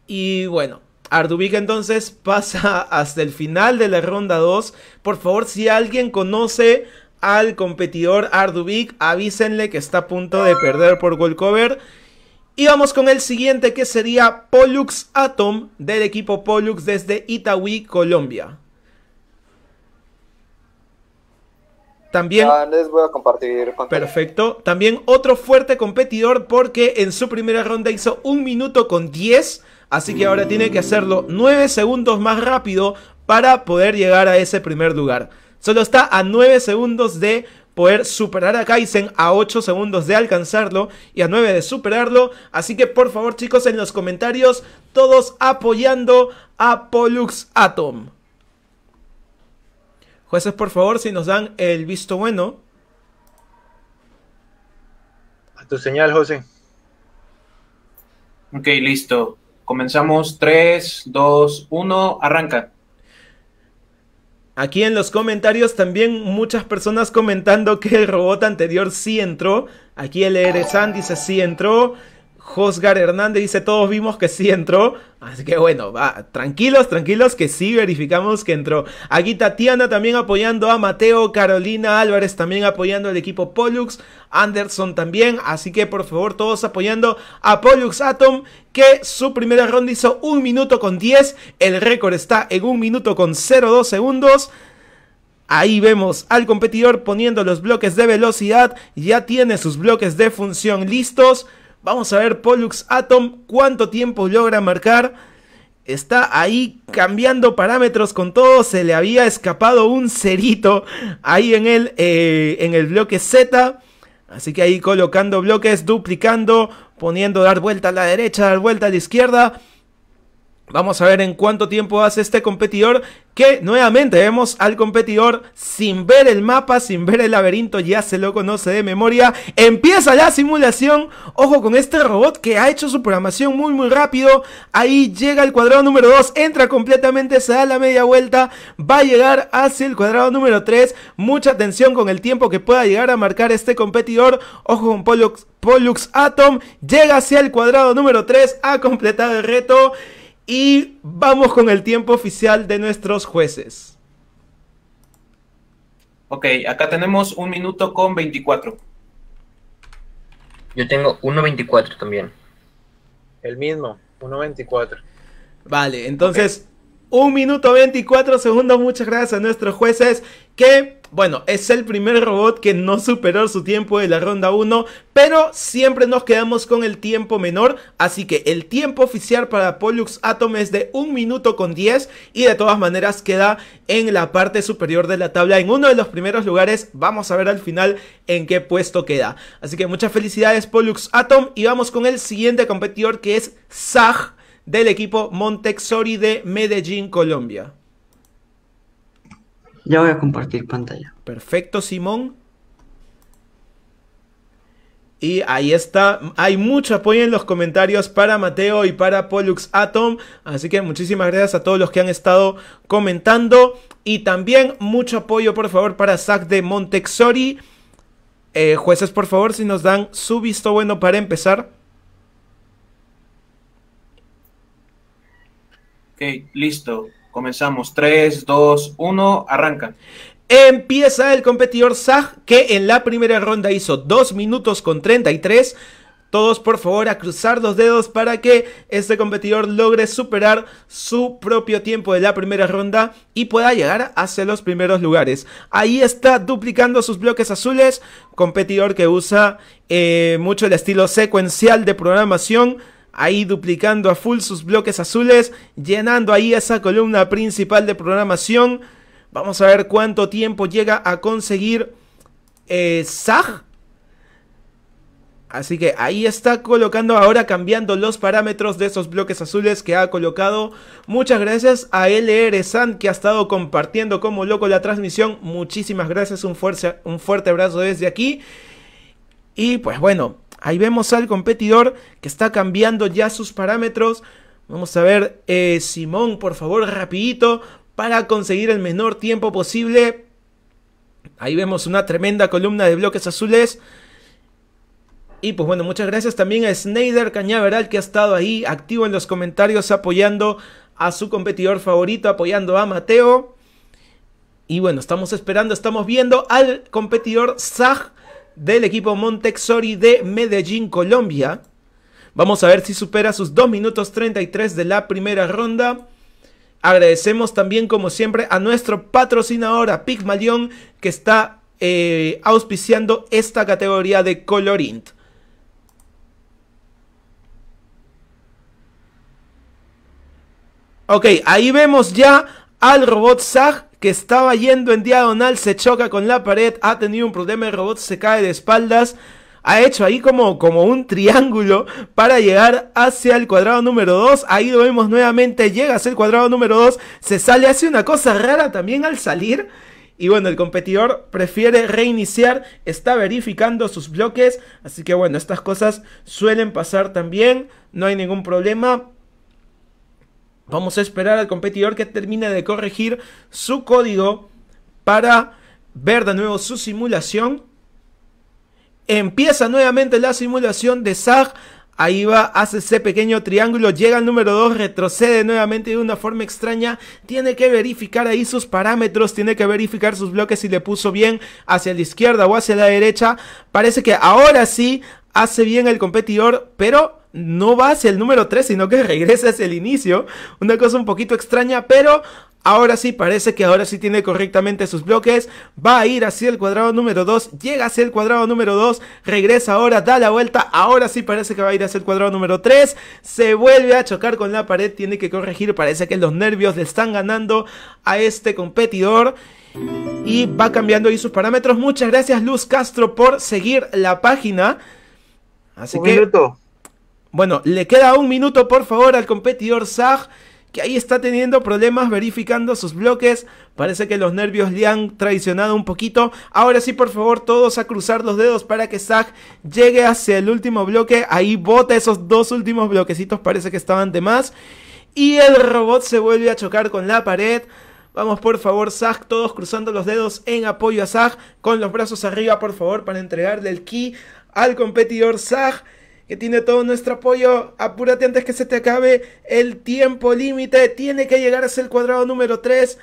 Speaker 1: Y bueno, Ardubic entonces [LAUGHS] pasa hasta el final de la ronda 2. Por favor, si alguien conoce al competidor Ardubic. Avísenle que está a punto de perder por Gold Cover. Y vamos con el siguiente que sería Pollux Atom del equipo Pollux desde Itaúí, Colombia. También. les voy a compartir. perfecto. También otro fuerte competidor porque en su primera ronda hizo un minuto con 10. Así que ahora tiene que hacerlo 9 segundos más rápido para poder llegar a ese primer lugar. Solo está a 9 segundos de poder superar a Kaizen a 8 segundos de alcanzarlo y a 9 de superarlo. Así que por favor chicos en los comentarios todos apoyando a Pollux Atom. Jueces por favor si nos dan el visto bueno.
Speaker 3: A tu señal José. Ok, listo. Comenzamos 3, 2, 1, arranca. Aquí en
Speaker 1: los comentarios también muchas personas comentando que el robot anterior sí entró. Aquí el Eresan dice sí entró. Josgar Hernández dice, todos vimos que sí entró. Así que bueno, va, tranquilos, tranquilos, que sí verificamos que entró. Aquí Tatiana también apoyando a Mateo, Carolina Álvarez también apoyando al equipo Pollux, Anderson también. Así que por favor, todos apoyando a Pollux Atom, que su primera ronda hizo 1 minuto con 10. El récord está en 1 minuto con 02 segundos. Ahí vemos al competidor poniendo los bloques de velocidad. Ya tiene sus bloques de función listos. Vamos a ver Pollux Atom cuánto tiempo logra marcar. Está ahí cambiando parámetros con todo. Se le había escapado un cerito ahí en el, eh, en el bloque Z. Así que ahí colocando bloques, duplicando, poniendo dar vuelta a la derecha, dar vuelta a la izquierda. Vamos a ver en cuánto tiempo hace este competidor que nuevamente vemos al competidor sin ver el mapa, sin ver el laberinto, ya se lo conoce de memoria. Empieza la simulación, ojo con este robot que ha hecho su programación muy muy rápido. Ahí llega el cuadrado número 2, entra completamente, se da la media vuelta, va a llegar hacia el cuadrado número 3. Mucha atención con el tiempo que pueda llegar a marcar este competidor. Ojo con Pollux, Pollux Atom, llega hacia el cuadrado número 3, ha completado el reto. Y vamos con el tiempo oficial de nuestros jueces.
Speaker 3: Ok, acá tenemos un minuto con 24.
Speaker 2: Yo tengo 1.24 también. El mismo, 1.24. Vale, entonces,
Speaker 1: un minuto 24 segundos. Muchas gracias a nuestros jueces que bueno, es el primer robot que no superó su tiempo de la ronda 1, pero siempre nos quedamos con el tiempo menor, así que el tiempo oficial para Pollux Atom es de 1 minuto con 10 y de todas maneras queda en la parte superior de la tabla en uno de los primeros lugares. Vamos a ver al final en qué puesto queda. Así que muchas felicidades Pollux Atom y vamos con el siguiente competidor que es Zag del equipo Montexori de Medellín, Colombia.
Speaker 4: Ya voy a compartir pantalla.
Speaker 1: Perfecto, Simón. Y ahí está, hay mucho apoyo en los comentarios para Mateo y para Pollux Atom. Así que muchísimas gracias a todos los que han estado comentando. Y también mucho apoyo, por favor, para Zach de Montexori. Eh, jueces, por favor, si nos dan su visto bueno para empezar.
Speaker 3: Ok, listo. Comenzamos. 3, 2, 1, arrancan Empieza el competidor Zag, que en la primera ronda hizo 2 minutos con
Speaker 1: 33. Todos por favor a cruzar los dedos para que este competidor logre superar su propio tiempo de la primera ronda y pueda llegar hacia los primeros lugares. Ahí está duplicando sus bloques azules, competidor que usa eh, mucho el estilo secuencial de programación ahí duplicando a full sus bloques azules, llenando ahí esa columna principal de programación. Vamos a ver cuánto tiempo llega a conseguir eh, Zag. Así que ahí está colocando ahora, cambiando los parámetros de esos bloques azules que ha colocado. Muchas gracias a LR San que ha estado compartiendo como loco la transmisión. Muchísimas gracias, un, un fuerte abrazo desde aquí. Y pues bueno, Ahí vemos al competidor que está cambiando ya sus parámetros. Vamos a ver, eh, Simón, por favor, rapidito, para conseguir el menor tiempo posible. Ahí vemos una tremenda columna de bloques azules. Y pues bueno, muchas gracias también a Snyder Cañaveral que ha estado ahí activo en los comentarios apoyando a su competidor favorito, apoyando a Mateo. Y bueno, estamos esperando, estamos viendo al competidor Zag del equipo Montexori de Medellín, Colombia. Vamos a ver si supera sus 2 minutos 33 de la primera ronda. Agradecemos también, como siempre, a nuestro patrocinador, Pigmalion, que está eh, auspiciando esta categoría de colorint. Ok, ahí vemos ya al robot Zag que estaba yendo en diagonal, se choca con la pared, ha tenido un problema de robot, se cae de espaldas. Ha hecho ahí como, como un triángulo para llegar hacia el cuadrado número 2. Ahí lo vemos nuevamente. Llega hacia el cuadrado número 2. Se sale, hace una cosa rara también al salir. Y bueno, el competidor prefiere reiniciar, está verificando sus bloques, así que bueno, estas cosas suelen pasar también, no hay ningún problema. Vamos a esperar al competidor que termine de corregir su código para ver de nuevo su simulación. Empieza nuevamente la simulación de Zag. Ahí va, hace ese pequeño triángulo, llega al número 2, retrocede nuevamente de una forma extraña, tiene que verificar ahí sus parámetros, tiene que verificar sus bloques si le puso bien hacia la izquierda o hacia la derecha. Parece que ahora sí hace bien el competidor, pero no va hacia el número 3, sino que [LAUGHS] regresa hacia el inicio. Una cosa un poquito extraña, pero ahora sí parece que ahora sí tiene correctamente sus bloques. Va a ir hacia el cuadrado número 2, llega hacia el cuadrado número 2, regresa ahora, da la vuelta. Ahora sí parece que va a ir hacia el cuadrado número 3. Se vuelve a chocar con la pared, tiene que corregir. Parece que los nervios le están ganando a este competidor y va cambiando ahí sus parámetros. Muchas gracias Luz Castro por seguir la página. Así que... Bueno, le queda un minuto por favor al competidor Zag, que ahí está teniendo problemas verificando sus bloques. Parece que los nervios le han traicionado un poquito. Ahora sí, por favor, todos a cruzar los dedos para que Zag llegue hacia el último bloque. Ahí bota esos dos últimos bloquecitos, parece que estaban de más. Y el robot se vuelve a chocar con la pared. Vamos por favor, Zag, todos cruzando los dedos en apoyo a Zag, con los brazos arriba por favor para entregarle el key al competidor Zag que tiene todo nuestro apoyo. Apúrate antes que se te acabe el tiempo límite. Tiene que llegar llegarse el cuadrado número 3.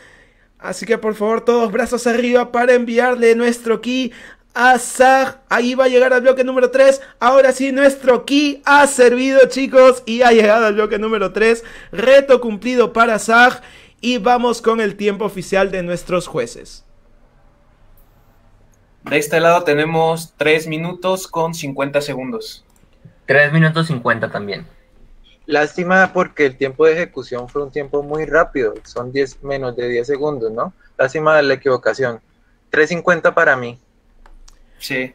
Speaker 1: Así que por favor, todos brazos arriba para enviarle nuestro ki a Zag. Ahí va a llegar al bloque número 3. Ahora sí, nuestro ki ha servido, chicos. Y ha llegado al bloque número 3. Reto cumplido para Zag. Y vamos con el tiempo oficial de nuestros jueces.
Speaker 3: De este lado tenemos 3 minutos con 50
Speaker 4: segundos. 3 minutos 50 también.
Speaker 2: Lástima porque el tiempo de ejecución fue un tiempo muy rápido, son 10 menos de 10 segundos, ¿no? Lástima de la equivocación. 3.50 para mí. Sí.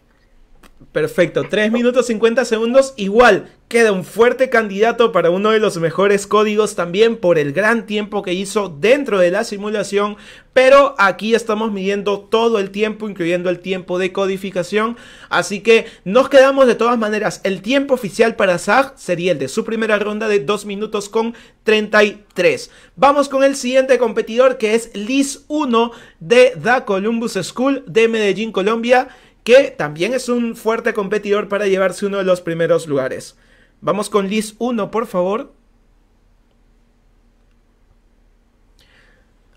Speaker 1: Perfecto, 3 minutos 50 segundos. Igual, queda un fuerte candidato para uno de los mejores códigos también por el gran tiempo que hizo dentro de la simulación. Pero aquí estamos midiendo todo el tiempo, incluyendo el tiempo de codificación. Así que nos quedamos de todas maneras. El tiempo oficial para Zag sería el de su primera ronda de 2 minutos con 33. Vamos con el siguiente competidor que es Liz 1 de The Columbus School de Medellín, Colombia que también es un fuerte competidor para llevarse uno de los primeros lugares. Vamos con Liz 1, por favor.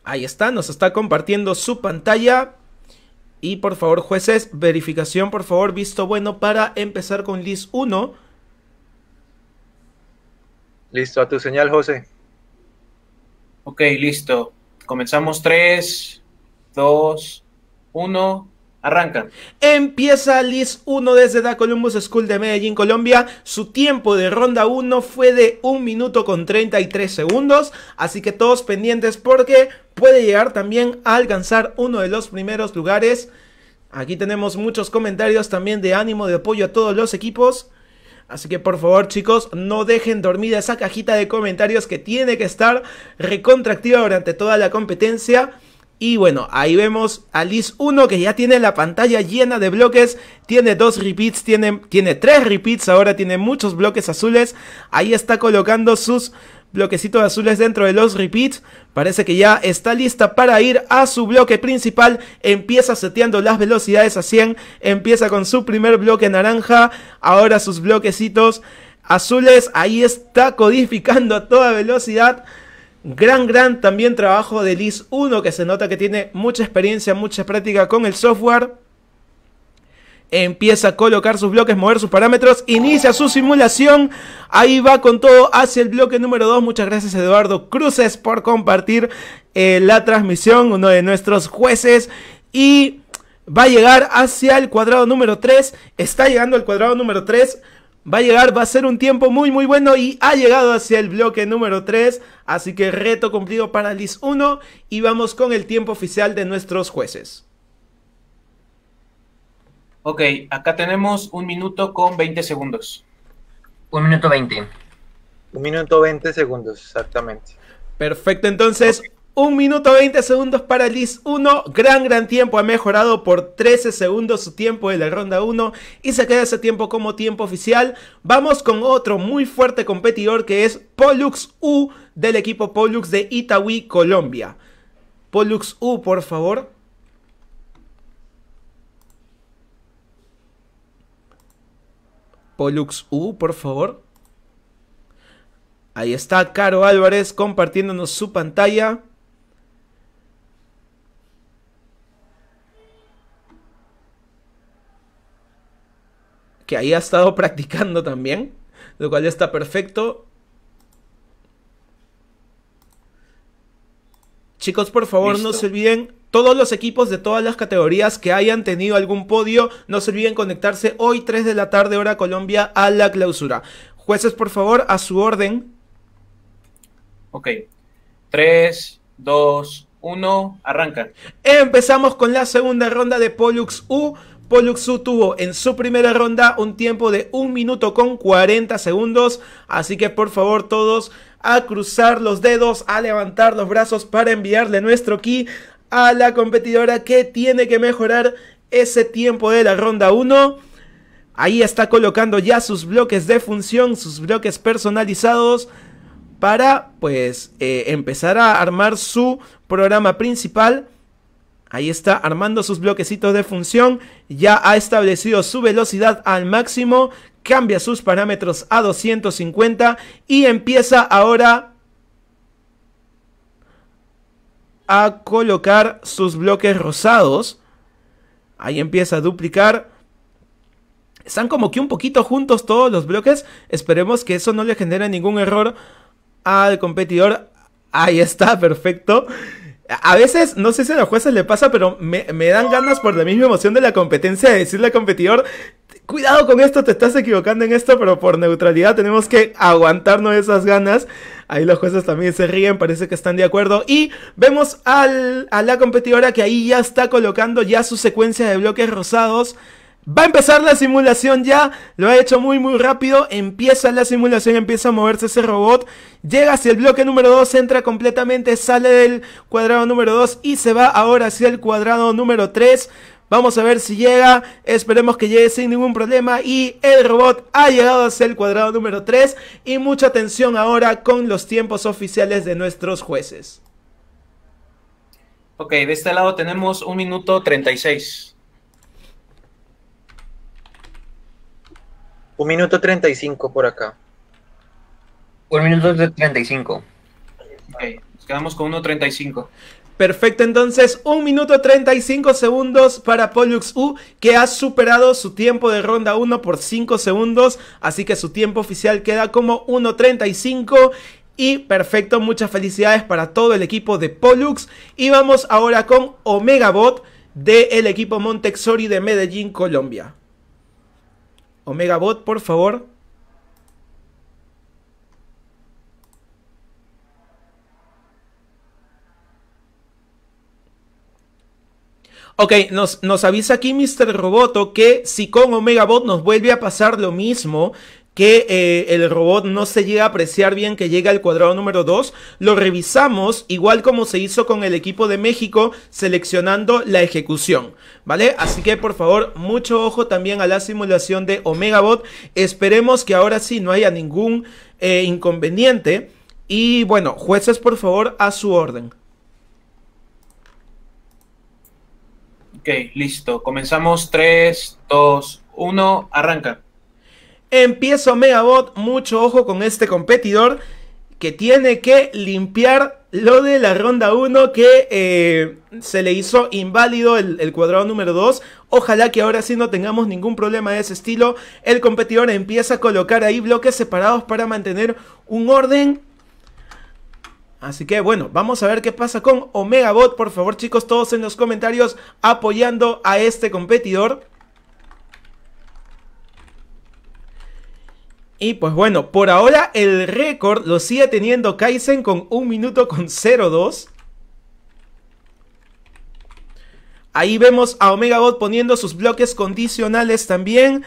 Speaker 1: Ahí está, nos está compartiendo su pantalla. Y por favor, jueces, verificación, por favor, visto bueno para empezar con Liz 1.
Speaker 2: Listo, a tu señal, José.
Speaker 3: Ok, listo. Comenzamos 3, 2, 1. Arranca. Empieza Liz 1 desde la Columbus School
Speaker 1: de Medellín, Colombia. Su tiempo de ronda 1 fue de 1 minuto con 33 segundos. Así que todos pendientes porque puede llegar también a alcanzar uno de los primeros lugares. Aquí tenemos muchos comentarios también de ánimo, de apoyo a todos los equipos. Así que por favor chicos, no dejen dormida esa cajita de comentarios que tiene que estar recontractiva durante toda la competencia. Y bueno, ahí vemos a Liz 1 que ya tiene la pantalla llena de bloques, tiene dos repeats, tiene, tiene tres repeats, ahora tiene muchos bloques azules. Ahí está colocando sus bloquecitos azules dentro de los repeats. Parece que ya está lista para ir a su bloque principal. Empieza seteando las velocidades a 100, empieza con su primer bloque naranja, ahora sus bloquecitos azules. Ahí está codificando a toda velocidad. Gran, gran también trabajo de Liz 1, que se nota que tiene mucha experiencia, mucha práctica con el software. Empieza a colocar sus bloques, mover sus parámetros, inicia su simulación. Ahí va con todo hacia el bloque número 2. Muchas gracias Eduardo Cruces por compartir eh, la transmisión, uno de nuestros jueces. Y va a llegar hacia el cuadrado número 3. Está llegando al cuadrado número 3 va a llegar, va a ser un tiempo muy muy bueno y ha llegado hacia el bloque número 3, así que reto cumplido para Liz 1 y vamos con el tiempo oficial de nuestros jueces.
Speaker 3: Ok, acá tenemos un minuto con 20 segundos. Un minuto 20.
Speaker 2: Un minuto 20 segundos, exactamente.
Speaker 1: Perfecto, entonces un minuto 20 segundos para Liz 1. Gran, gran tiempo. Ha mejorado por 13 segundos su tiempo de la ronda 1 y se queda ese tiempo como tiempo oficial. Vamos con otro muy fuerte competidor que es Pollux U del equipo Pollux de Itaúí, Colombia. Pollux U, por favor. Pollux U, por favor. Ahí está Caro Álvarez compartiéndonos su pantalla. que ahí ha estado [LAUGHS] practicando también, lo cual está perfecto. Chicos, por favor, no se olviden todos los equipos de todas las categorías que hayan tenido algún podio, no se olviden conectarse hoy 3 de la tarde hora Colombia a la clausura. Jueces, por favor, a su orden.
Speaker 3: Ok. 3, 2, 1, arranca.
Speaker 1: Empezamos con la segunda ronda de Pollux U. Poluxu tuvo en su primera ronda un tiempo de 1 minuto con 40 segundos, así que por favor todos a cruzar los dedos, a levantar los brazos para enviarle nuestro key a la competidora que tiene que mejorar ese tiempo de la ronda 1. Ahí está colocando ya sus bloques de función, sus bloques personalizados para pues eh, empezar a armar su programa principal Ahí está armando sus bloquecitos de función, ya ha establecido su velocidad al máximo, cambia sus parámetros a 250 y empieza ahora a colocar sus bloques rosados. Ahí empieza a duplicar. Están como que un poquito juntos todos los bloques. Esperemos que eso no le genere ningún error al competidor. Ahí está, perfecto. A veces, no sé si a los jueces le pasa, pero me, dan ganas por la misma emoción de la competencia de decirle al competidor, cuidado con esto, te estás equivocando en esto, pero por neutralidad tenemos que aguantarnos esas ganas. Ahí los jueces también se ríen, parece que están de acuerdo. Y vemos al, a la competidora que ahí ya está colocando ya su secuencia de bloques rosados. Va a empezar la simulación ya, lo ha hecho muy muy rápido, empieza la simulación, empieza a moverse ese robot, llega hacia el bloque número 2, entra completamente, sale del cuadrado número 2 y se va ahora hacia el cuadrado número 3. Vamos a ver si llega, esperemos que llegue sin ningún problema y el robot ha llegado hacia el cuadrado número 3 y mucha atención ahora con los tiempos oficiales
Speaker 3: de nuestros jueces. Ok, de este lado tenemos un minuto
Speaker 2: 36. Un minuto 35 por acá.
Speaker 4: Un minuto 35.
Speaker 3: Ok, nos quedamos con 1.35. Perfecto, entonces un minuto 35
Speaker 1: segundos para Pollux U, que ha superado su tiempo de ronda 1 por 5 segundos, así que su tiempo oficial queda como 1.35. Y perfecto, muchas felicidades para todo el equipo de Pollux. Y vamos ahora con Omega Bot del equipo Montexori de Medellín, Colombia. Omega Bot, por favor. Ok, nos, avisa aquí Mr. Roboto que si con Omega Bot nos vuelve a pasar lo mismo, que eh, el robot no se llega a apreciar bien que llega al cuadrado número 2, lo revisamos igual como se hizo con el equipo de México seleccionando la ejecución, ¿vale? Así que por favor, mucho ojo también a la simulación de OmegaBot, esperemos que ahora sí no haya ningún eh, inconveniente y bueno, jueces por favor a su orden.
Speaker 3: Ok, listo, comenzamos 3, 2, 1, arranca.
Speaker 1: Empiezo Bot, mucho ojo con este competidor que tiene que limpiar lo de la ronda 1 que eh, se le hizo inválido el, el cuadrado número 2. Ojalá que ahora sí no tengamos ningún problema de ese estilo. El competidor empieza a colocar ahí bloques separados para mantener un orden. Así que bueno, vamos a ver qué pasa con Omega Bot. Por favor chicos, todos en los comentarios apoyando a este competidor. Y pues bueno, por ahora el récord lo sigue teniendo Kaizen con 1 minuto con 02. Ahí vemos a Omega Bot poniendo sus bloques condicionales también.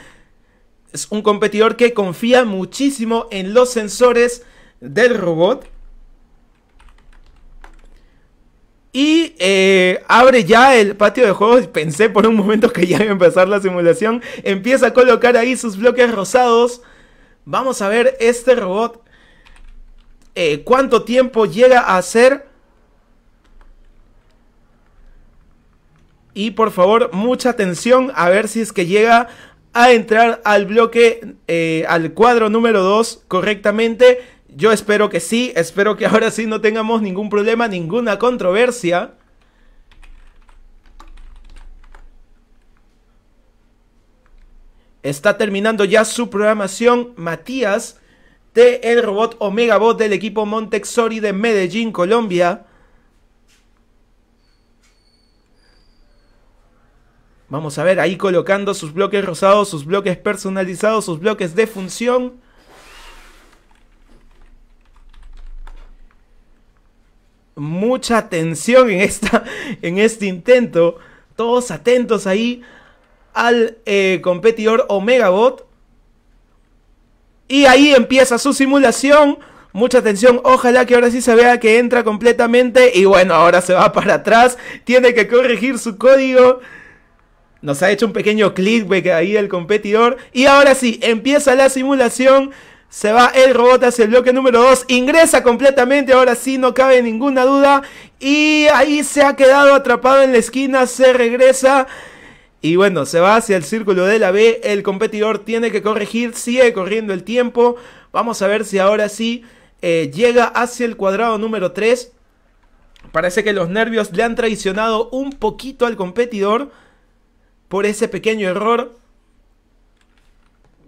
Speaker 1: Es un competidor que confía muchísimo en los sensores del robot. Y eh, abre ya el patio de juegos. Pensé por un momento que ya iba a empezar la simulación. Empieza a colocar ahí sus bloques rosados. Vamos a ver este robot. Eh, ¿Cuánto tiempo llega a ser? Y por favor, mucha atención a ver si es que llega a entrar al bloque, eh, al cuadro número 2 correctamente. Yo espero que sí, espero que ahora sí no tengamos ningún problema, ninguna controversia. Está terminando ya su programación Matías de el robot Bot del equipo Montexori de Medellín, Colombia. Vamos a ver ahí colocando sus bloques rosados, sus bloques personalizados, sus bloques de función. Mucha atención en, esta, en este intento. Todos atentos ahí al eh, competidor Omega OmegaBot. Y ahí empieza su simulación. Mucha atención, ojalá que ahora sí se vea que entra completamente. Y bueno, ahora se va para atrás. Tiene que corregir su código. Nos ha hecho un pequeño que ahí el competidor. Y ahora sí, empieza la simulación. Se va el robot hacia el bloque número 2. Ingresa completamente. Ahora sí, no cabe ninguna duda. Y ahí se ha quedado atrapado en la esquina. Se regresa. Y bueno, se va hacia el círculo de la B. El competidor tiene que corregir. Sigue corriendo el tiempo. Vamos a ver si ahora sí eh, llega hacia el cuadrado número 3. Parece que los nervios le han traicionado un poquito al competidor por ese pequeño error.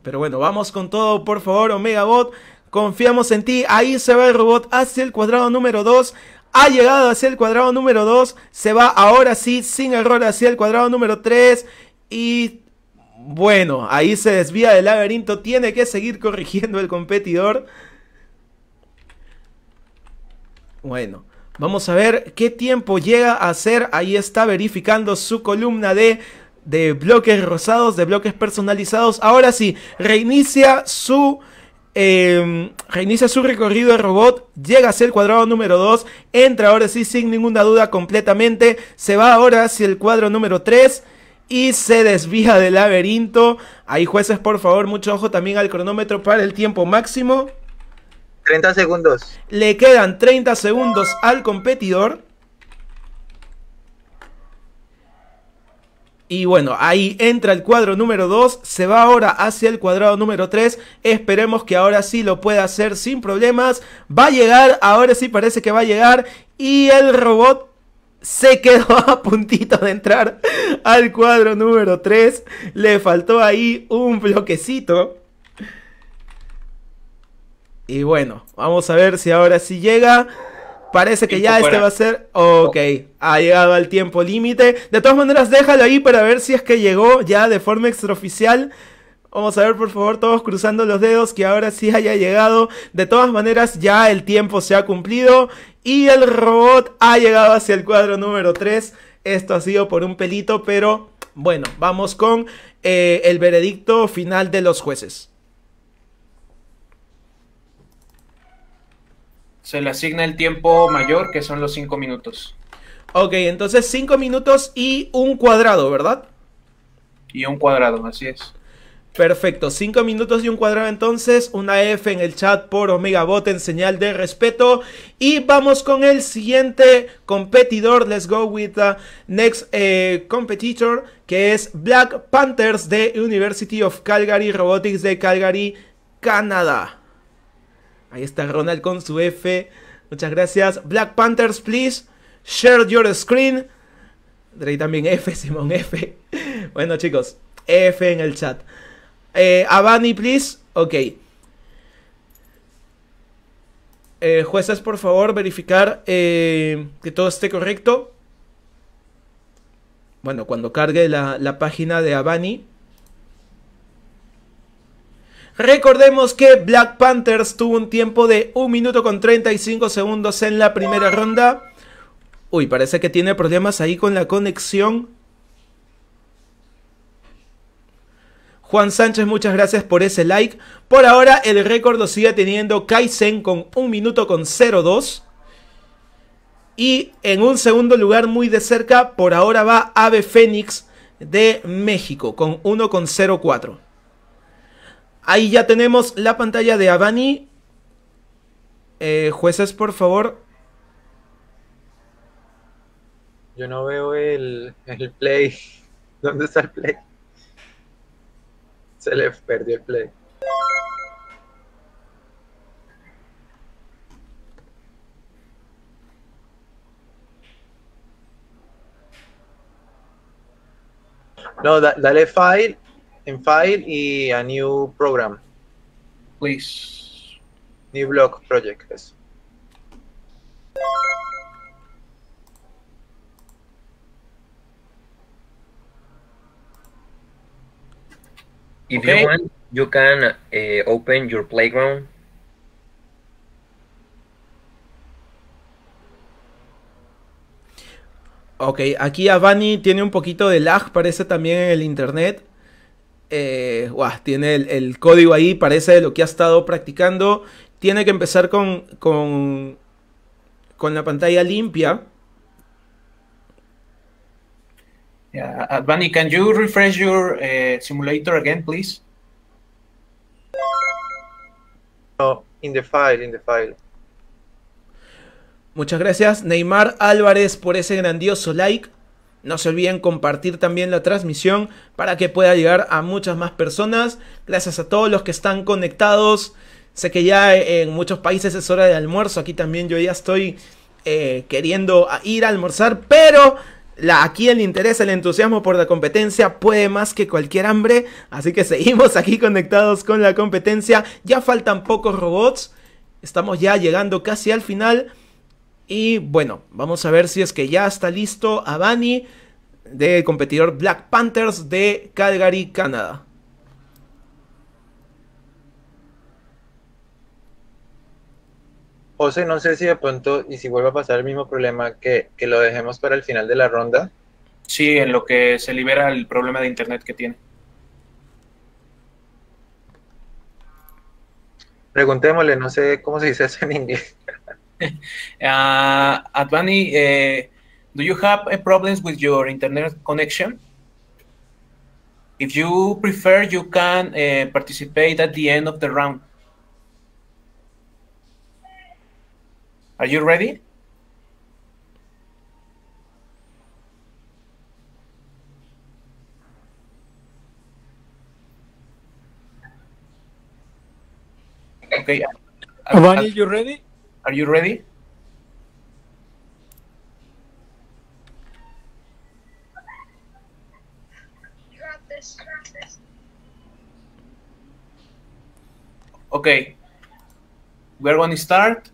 Speaker 1: Pero bueno, vamos con todo, por favor, Omega Bot. Confiamos en ti. Ahí se va el robot hacia el cuadrado número 2 ha llegado hacia el cuadrado número 2, se va ahora sí sin error hacia el cuadrado número 3 y bueno, ahí se desvía del laberinto, tiene que seguir corrigiendo el competidor. Bueno, vamos a ver qué tiempo llega a hacer. Ahí está verificando su columna de, de bloques rosados, de bloques personalizados. Ahora sí, reinicia su Em, reinicia su recorrido de robot, llega hacia el cuadrado número 2, entra ahora sí sin ninguna duda completamente, se va ahora hacia el cuadro número 3 y se desvía del laberinto. Ahí jueces, por favor, mucho ojo también al cronómetro para el tiempo máximo. 30 segundos. Le quedan 30 segundos al competidor. Y bueno, ahí entra el cuadro número 2, se va ahora hacia el cuadrado número 3, esperemos que ahora sí lo pueda hacer sin problemas, va a llegar, ahora sí parece que va a llegar y el robot se [LAUGHS] quedó a puntito de entrar al cuadro número 3, le faltó ahí un bloquecito. Y bueno, vamos a ver si ahora sí llega. Parece que ya este va a ser. Oh. Ok, ha llegado al tiempo límite. De todas maneras, déjalo ahí para ver si es que llegó ya de forma extraoficial. Vamos a ver, por favor, todos cruzando los dedos que ahora sí haya llegado. De todas maneras, ya el tiempo se ha cumplido y el robot ha llegado hacia el cuadro número 3. Esto ha sido por un pelito, pero bueno, vamos con eh, el veredicto final de los jueces.
Speaker 3: se le asigna el tiempo mayor, que son los cinco minutos. Ok, entonces cinco minutos y un
Speaker 1: cuadrado, ¿verdad? Y un cuadrado, así es. Perfecto, cinco minutos y un cuadrado entonces, una F en el chat por Omega Bot en señal de respeto y vamos con el siguiente competidor, let's go with the next eh, competitor que es Black Panthers de University of Calgary Robotics de Calgary, Canadá. Ahí está Ronald con su F. Muchas gracias. Black Panthers, please. Share your screen. Drey también F, [LAUGHS] Simón F. bueno, chicos. F en el chat. Eh, Avani, please. Ok. Eh, jueces, por favor, verificar eh, que todo esté correcto. Bueno, cuando cargue la, la página de Abani. Recordemos que Black Panthers tuvo un tiempo de 1 minuto con 35 segundos en la primera ronda. Uy, parece que tiene problemas ahí con la conexión. Juan Sánchez, muchas gracias por ese like. Por ahora el récord lo sigue teniendo Kaizen con 1 minuto con 02. Y en un segundo lugar muy de cerca, por ahora va Ave Fénix de México con 1 con 04. Ahí ya tenemos la pantalla de Avani. Eh, jueces, por favor.
Speaker 2: Yo no veo el, play. [LAUGHS] ¿Dónde está el play? Se le perdió el play. No, dale file en File y a New Program. Please. New Block Project,
Speaker 4: If you want, you can eh, open your playground.
Speaker 1: Ok, aquí Avani tiene un poquito de lag, parece también en el internet eh, tiene el, código ahí, parece de lo que ha estado practicando. Tiene que empezar con, con,
Speaker 3: con la pantalla limpia. Advani, can you refresh your eh, simulator again, please?
Speaker 2: No, in the file, in the file.
Speaker 1: Muchas gracias, Neymar Álvarez, por ese grandioso like. No se olviden compartir también la transmisión para que pueda llegar a muchas más personas. Gracias a todos los que están conectados. Sé que ya en muchos países es hora de almuerzo. Aquí también yo ya estoy eh, queriendo ir a almorzar, pero aquí el interés, el entusiasmo por la competencia puede más que cualquier hambre. Así que seguimos [LAUGHS] aquí conectados con la competencia. Ya faltan pocos robots. Estamos ya llegando casi al final. Y bueno, vamos a ver si es que ya está listo Bani de competidor Black Panthers de Calgary, Canadá.
Speaker 2: José, no sé si de pronto y si vuelve a pasar el mismo problema que, que lo dejemos para el final de la ronda.
Speaker 3: Sí, en lo que se libera el problema de internet que tiene.
Speaker 2: Preguntémosle, no sé cómo se dice eso en inglés.
Speaker 3: [LAUGHS] uh, Advani, uh, do you have uh, problems with your internet connection? If you prefer, you can uh, participate at the end of the round. Are you ready? Okay. Advani, you ready? Are you ready? Okay, we're going to start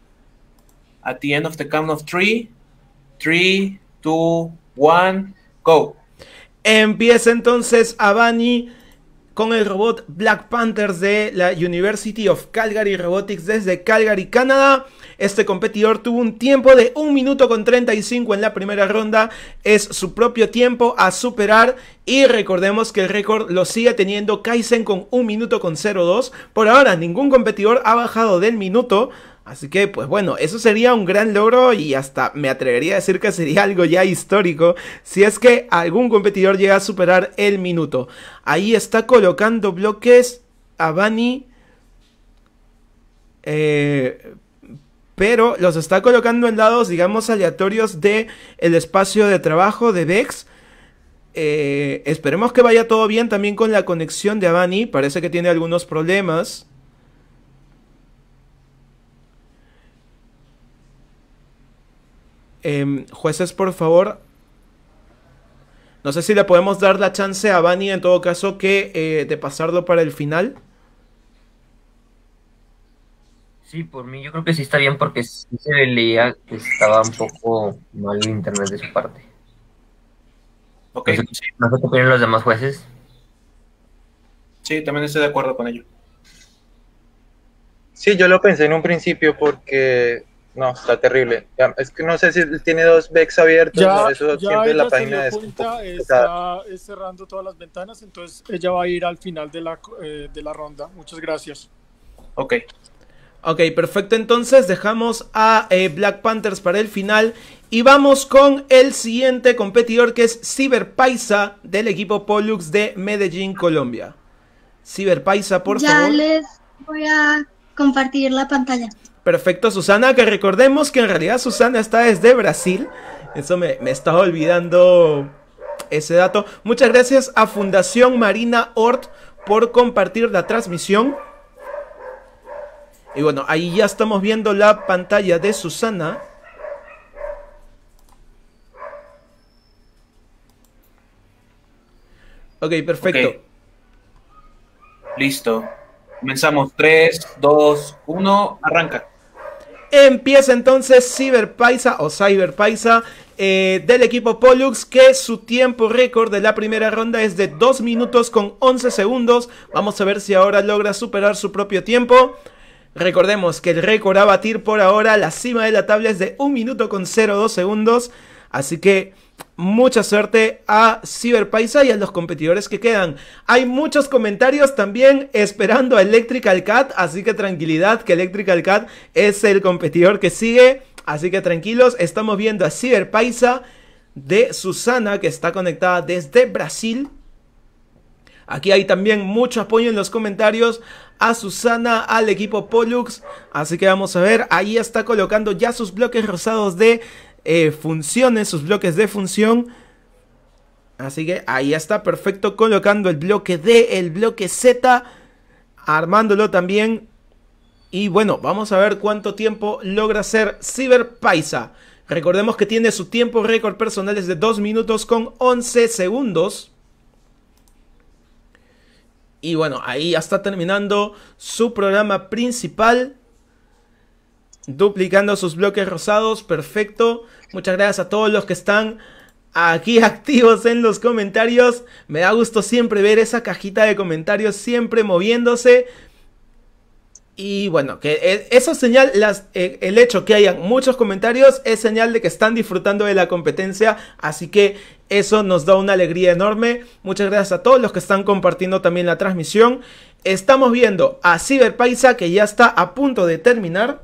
Speaker 3: at the end of the count of three, three, two, one, go.
Speaker 1: Empieza entonces Abani con el robot Black Panthers de la University of Calgary Robotics desde Calgary, Canadá. Este competidor tuvo un tiempo de 1 minuto con 35 en la primera ronda. Es su propio tiempo a superar. Y recordemos que el récord lo sigue teniendo Kaizen con 1 minuto con 02. Por ahora ningún competidor ha bajado del minuto. Así que, pues bueno, eso sería un gran logro y hasta me atrevería a decir que sería [LAUGHS] algo ya histórico si es que algún competidor llega a superar el minuto. Ahí está colocando bloques a eh, pero los está colocando en lados, digamos, aleatorios de el espacio de trabajo de bex eh, esperemos que vaya todo bien también con la conexión de Avani. Parece que tiene algunos problemas. Em, jueces, por favor. No sé si le podemos dar la chance a Bani en todo caso que eh, de pasarlo para el final.
Speaker 4: Sí, por mí yo creo que sí está bien porque sí se leía que estaba un poco mal el internet de su parte. Ok. No qué
Speaker 2: opinan los demás jueces. Sí, también estoy de acuerdo con ello. Sí, yo lo pensé en un principio porque no, está terrible. Ya, es que no sé si tiene dos backs abiertos, ya, eso ya siempre la página de está,
Speaker 5: cerrando todas las ventanas, entonces ella va a ir al final de la, eh, de la ronda. Muchas gracias.
Speaker 1: Ok. Ok, perfecto. Entonces dejamos a eh, Black Panthers para el final. Y vamos con el siguiente competidor que es Paisa del equipo Pollux de Medellín, Colombia. Paisa, por favor. Ya
Speaker 4: les voy a compartir la pantalla
Speaker 1: perfecto Susana, que recordemos que en realidad Susana está desde Brasil. Eso me, me estaba olvidando ese dato. Muchas gracias a Fundación Marina Ort por compartir la transmisión. Y bueno, ahí ya estamos viendo la pantalla de Susana.
Speaker 3: Ok, perfecto. Listo. Comenzamos. 3, 2, 1, arranca. Empieza entonces Cyberpaisa
Speaker 1: o Cyberpaisa eh, del equipo Pollux que su tiempo récord de la primera ronda es de 2 minutos con 11 segundos. Vamos a ver si ahora logra superar su propio tiempo. Recordemos que el récord a batir por ahora, la cima de la tabla es de 1 minuto con 02 segundos. Así que mucha suerte a Cyberpaisa y a los competidores que quedan. Hay muchos comentarios también esperando a Electrical Cat, así que tranquilidad que Electrical Cat es el competidor que sigue. Así que tranquilos, estamos viendo a Cyberpaisa de Susana que está conectada desde Brasil. Aquí hay también mucho apoyo en los comentarios a Susana, al equipo Pollux. Así que vamos a ver, ahí está colocando ya sus bloques rosados de eh, funciones, sus bloques de función. Así que ahí está perfecto colocando el bloque D, el bloque Z, armándolo también. Y bueno, vamos a ver cuánto tiempo logra hacer Cyberpaisa. Recordemos que tiene su tiempo récord personal es de 2 minutos con 11 segundos. Y bueno, ahí ya está terminando su programa principal duplicando sus bloques rosados. Perfecto. Muchas gracias a todos los que están aquí [LAUGHS] activos en los comentarios. Me da gusto siempre ver esa cajita de comentarios siempre moviéndose. Y bueno, que e, eso señal, eh, el hecho que hayan muchos comentarios es señal de que están disfrutando de la competencia, así que eso nos da una alegría enorme. Muchas gracias a todos los que están compartiendo también la transmisión. Estamos viendo a CyberPaisa que ya está a punto de terminar.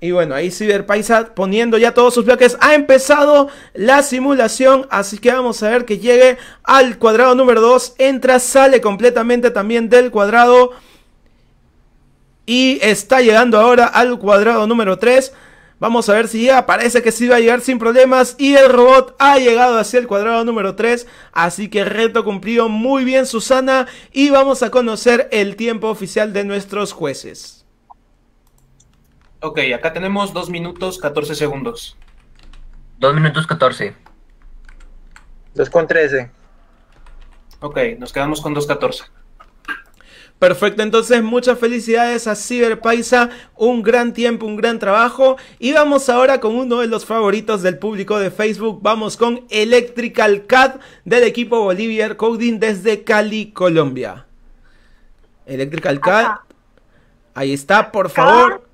Speaker 1: Y bueno, ahí CyberPaisa poniendo ya todos sus bloques. Ha empezado la simulación, así que vamos a ver que llegue al cuadrado número 2. Entra, sale completamente también del cuadrado. Y está llegando ahora al cuadrado número 3. Vamos a ver si ya parece que sí va a llegar sin problemas y el robot ha llegado hacia el cuadrado número 3, así que reto cumplido muy bien Susana y vamos a conocer el tiempo oficial de nuestros jueces.
Speaker 3: Ok, acá tenemos 2 minutos 14 segundos. 2 minutos 14.
Speaker 2: 2 con 13.
Speaker 3: Ok, nos quedamos con 2.14. Perfecto, entonces muchas felicidades a
Speaker 1: Ciberpaisa, un gran tiempo, un gran trabajo. Y vamos ahora con uno de los favoritos del público de Facebook, vamos con Electrical Cat del equipo Bolívar Coding desde Cali, Colombia. Electrical Cat, ahí está, por favor.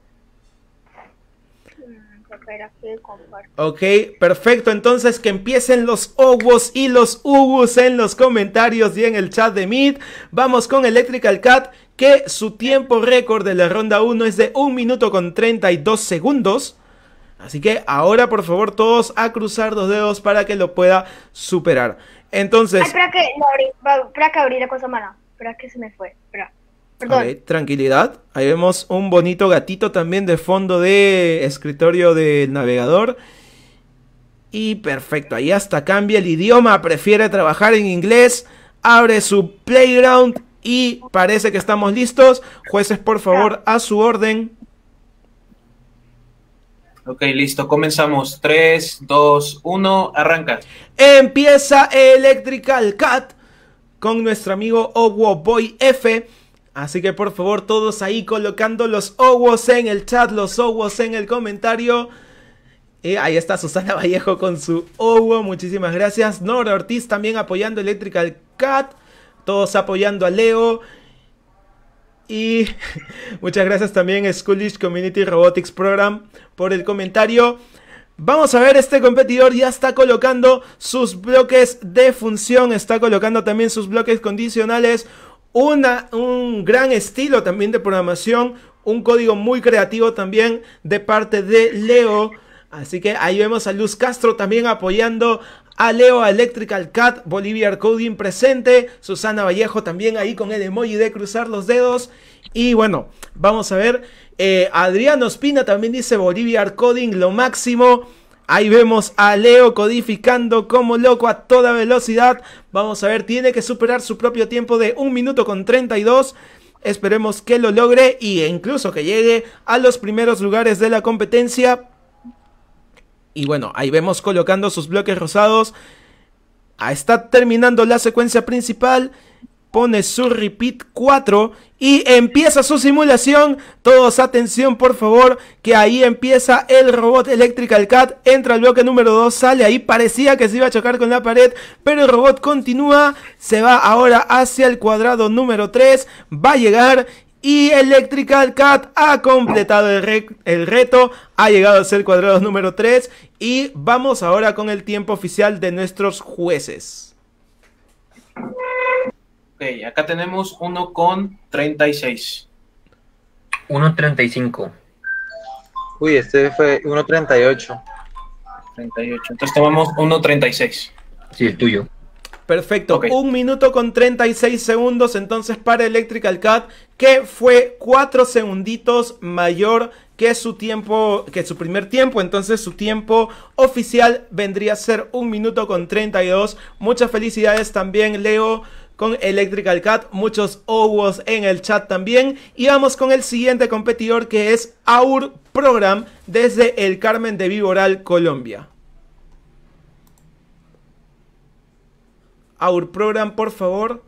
Speaker 1: Ok, perfecto. Entonces que empiecen los ovos y los Ugus en los comentarios y en el chat de Meet. Vamos con Electrical Cat, que su tiempo récord de la ronda 1 es de 1 minuto con 32 segundos. Así que ahora, por favor, todos a cruzar los dedos para que lo pueda superar. Entonces.
Speaker 4: Para que, cosa mala. que se me fue
Speaker 1: tranquilidad. Ahí vemos un bonito gatito también de fondo de escritorio del navegador. Y perfecto, ahí hasta cambia el idioma, prefiere trabajar en inglés, abre su playground y parece que estamos listos. Jueces, por favor, a su orden.
Speaker 3: Ok, listo, comenzamos. 3, 2, 1, arranca.
Speaker 1: Empieza Electrical Cat con nuestro amigo Owo Boy F Así que por favor todos ahí colocando los owos en el chat, los owos en el comentario. ahí está Susana [LAUGHS] Vallejo con su owo, muchísimas gracias. Nora Ortiz también apoyando Electrical Cat, todos apoyando a Leo. Y [LAUGHS] muchas gracias también Schoolish Community Robotics Program por el comentario. Vamos a ver, este competidor ya está colocando sus bloques de función, está colocando también sus bloques condicionales una, un gran estilo también de programación, un código muy creativo también de parte de Leo. Así que ahí vemos a Luz Castro también apoyando a Leo Electrical Cat, Bolivia Coding presente, Susana Vallejo también ahí con el emoji de cruzar los dedos. Y bueno, vamos a ver, eh, Adriano Espina también dice Bolivia Coding lo máximo. Ahí vemos a Leo codificando como loco a toda velocidad. Vamos a ver, tiene que superar su propio tiempo de 1 minuto con 32. Esperemos que lo logre e incluso que llegue a los primeros lugares de la competencia. Y bueno, ahí vemos colocando sus bloques rosados. Está terminando la secuencia principal pone su repeat 4 y empieza su simulación. Todos atención por favor, que ahí empieza el robot Electrical Cat, entra al bloque número 2, sale ahí, parecía que se iba a chocar con la pared, pero el robot continúa, se va ahora hacia el cuadrado número 3, va a llegar y Electrical Cat ha completado el, reto, ha llegado a ser cuadrado número 3 y vamos ahora con el tiempo oficial de nuestros jueces
Speaker 3: acá tenemos uno con 36.
Speaker 2: 1.35. Uy, este fue 1.38. 38. Entonces tomamos 1.36. Sí, el tuyo.
Speaker 1: Perfecto, un minuto con 36 segundos entonces para Electrical Cat, que fue 4 segunditos mayor que su tiempo, que su primer tiempo, entonces su tiempo oficial vendría a ser un minuto con 32. Muchas felicidades también, Leo con Electrical Cat, muchos owos en el chat también. Y vamos con el siguiente competidor que es Aur Program desde el Carmen de Viboral, Colombia. Aur Program, por favor.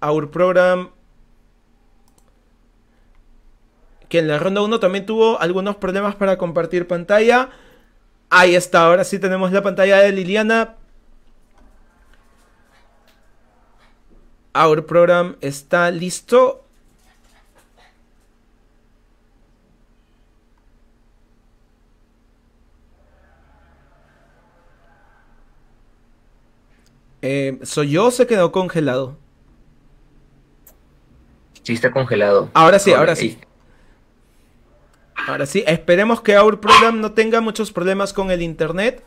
Speaker 1: Aur Program. Que en la ronda 1 también tuvo algunos problemas para compartir pantalla. Ahí está, ahora sí tenemos la pantalla de Liliana. Our program está listo. Em, ¿Soy yo o se quedó congelado?
Speaker 4: Sí, está congelado.
Speaker 1: Ahora sí, ahora sí. Ahora sí, esperemos que Our Program no tenga muchos problemas con el internet.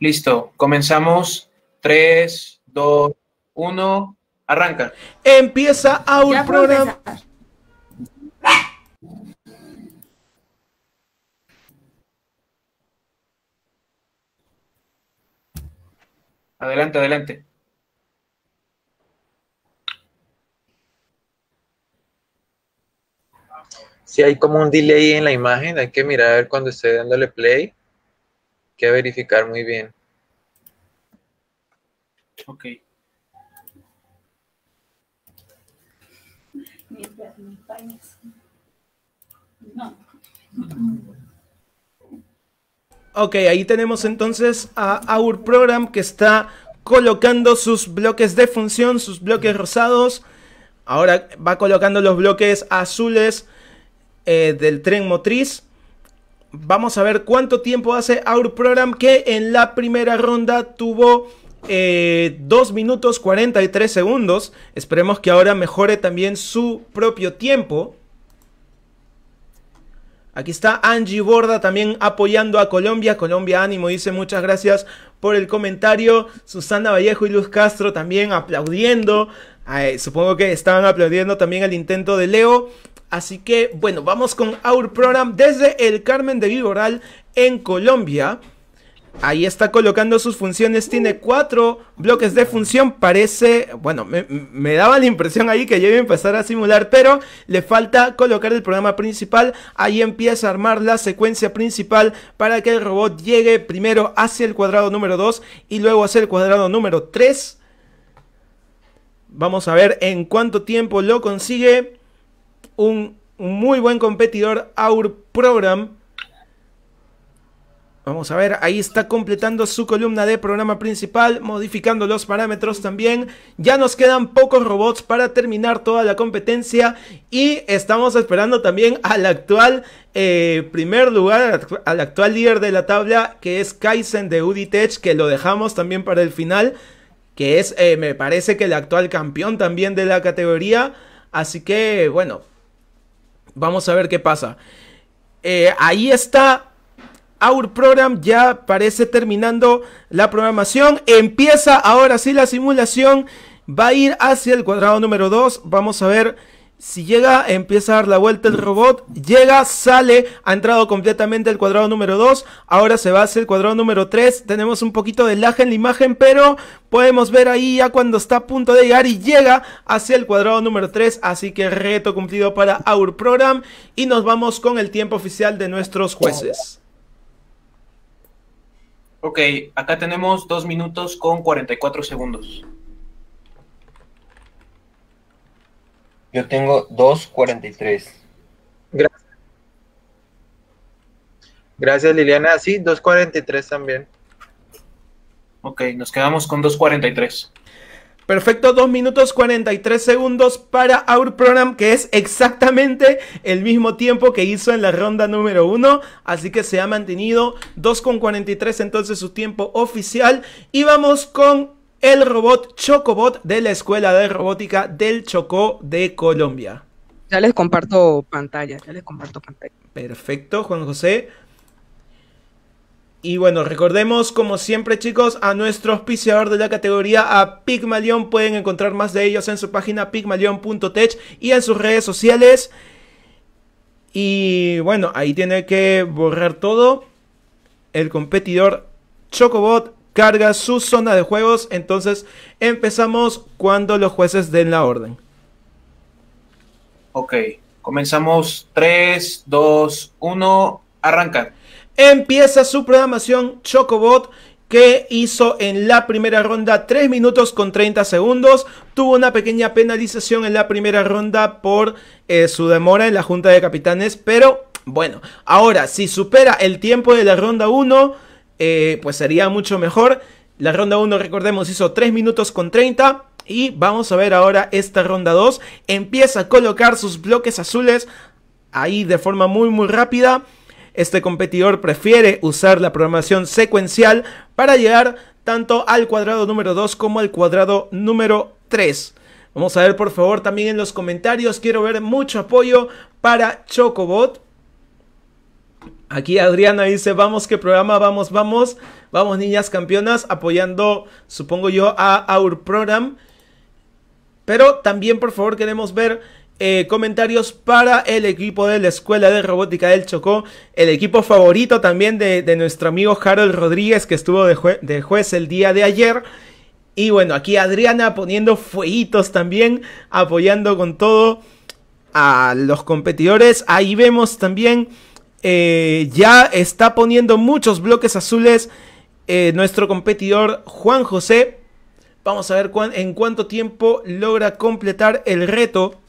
Speaker 3: Listo, comenzamos. 3, 2, 1, arranca.
Speaker 1: Empieza Our Program.
Speaker 3: Adelante, adelante.
Speaker 2: Si hay como un delay en la imagen, hay que mirar a ver cuando esté dándole play. Hay que verificar muy bien. Ok.
Speaker 6: No.
Speaker 1: Ok, ahí tenemos entonces a Our Program que está colocando sus bloques de función, sus bloques rosados. Ahora va colocando los bloques azules eh, del tren motriz. Vamos a ver cuánto tiempo hace Our Program que en la primera ronda tuvo 2 eh, minutos 43 segundos. Esperemos que ahora mejore también su propio tiempo. Aquí está Angie Borda también apoyando a Colombia. Colombia Ánimo dice muchas gracias por el comentario. Susana Vallejo y Luz Castro también aplaudiendo. supongo que estaban aplaudiendo también el intento de Leo. Así que bueno, vamos con Our Program desde el Carmen de Viboral en Colombia. Ahí está colocando sus funciones, tiene cuatro bloques de función, parece, bueno, me, daba la impresión ahí que ya iba a empezar a simular, pero le falta colocar el programa principal, ahí empieza a armar la secuencia principal para que el robot llegue primero hacia el cuadrado número 2 y luego hacia el cuadrado número 3. Vamos a ver en cuánto tiempo lo consigue un muy buen competidor Our Program Vamos a ver, ahí está completando su columna de programa principal, modificando los parámetros también. Ya nos quedan pocos robots para terminar toda la competencia y estamos esperando también al actual eh, primer lugar, al actual líder de la tabla, que es Kaizen de Uditech, que lo dejamos también para el final, que es, eh, me parece que el actual campeón también de la categoría. Así que, bueno, vamos a ver qué pasa. Eh, ahí está Our Program ya parece terminando la programación. Empieza ahora sí la simulación. Va a ir hacia el cuadrado número 2. Vamos a ver si llega. Empieza a dar la vuelta el robot. Llega, sale. Ha entrado completamente el cuadrado número 2. Ahora se va hacia el cuadrado número 3. Tenemos un poquito de laje en la imagen, pero podemos ver ahí ya cuando está a punto de llegar y llega hacia el cuadrado número 3. Así que reto cumplido para Our Program. Y nos vamos con el tiempo oficial de nuestros jueces.
Speaker 3: Ok, acá tenemos dos minutos con 44 segundos.
Speaker 2: Yo tengo 2.43. Gracias. Gracias Liliana. Sí, 2.43 también. Ok, nos quedamos con tres.
Speaker 1: Perfecto, 2 minutos 43 segundos para Our Program, que es exactamente el mismo tiempo que hizo en la ronda número 1. Así que se ha mantenido 2,43 entonces su tiempo oficial. Y vamos con el robot Chocobot de la Escuela de Robótica del Chocó de Colombia. Ya les comparto pantalla, ya les comparto pantalla. Perfecto, Juan José. Y bueno, recordemos como siempre chicos a nuestro auspiciador de la categoría, a Pigmalion. Pueden encontrar más de ellos en su página pigmalion.tech y en sus redes sociales. Y bueno, ahí tiene que borrar todo. El competidor Chocobot carga su zona de juegos. Entonces empezamos
Speaker 3: cuando los jueces den la orden. Ok, comenzamos 3, 2, 1, arranca empieza su
Speaker 1: programación Chocobot que hizo en la primera ronda 3 minutos con 30 segundos. Tuvo una pequeña penalización en la primera ronda por eh, su demora en la Junta de Capitanes, pero bueno, ahora si supera el tiempo de la ronda 1, eh, pues sería mucho mejor. La ronda 1, recordemos, hizo 3 minutos con 30. Y vamos a ver ahora esta ronda 2. Empieza a colocar sus bloques azules ahí de forma muy muy rápida. Este competidor prefiere usar la programación secuencial para llegar tanto al cuadrado número 2 como al cuadrado número 3. Vamos a ver por favor también en los comentarios, quiero ver mucho apoyo para Chocobot. Aquí Adriana dice, vamos, que programa, vamos, vamos, vamos niñas campeonas, apoyando, supongo yo, a Our Program. Pero también por favor queremos ver eh, comentarios para el equipo de la Escuela de Robótica del Chocó, el equipo favorito también de, nuestro amigo Harold Rodríguez que estuvo de, juez el día de ayer. Y bueno, aquí Adriana poniendo fueguitos también, apoyando con todo a los competidores. Ahí vemos también, eh, ya está poniendo muchos bloques azules eh, nuestro competidor Juan José. Vamos a ver en cuánto tiempo logra completar el reto.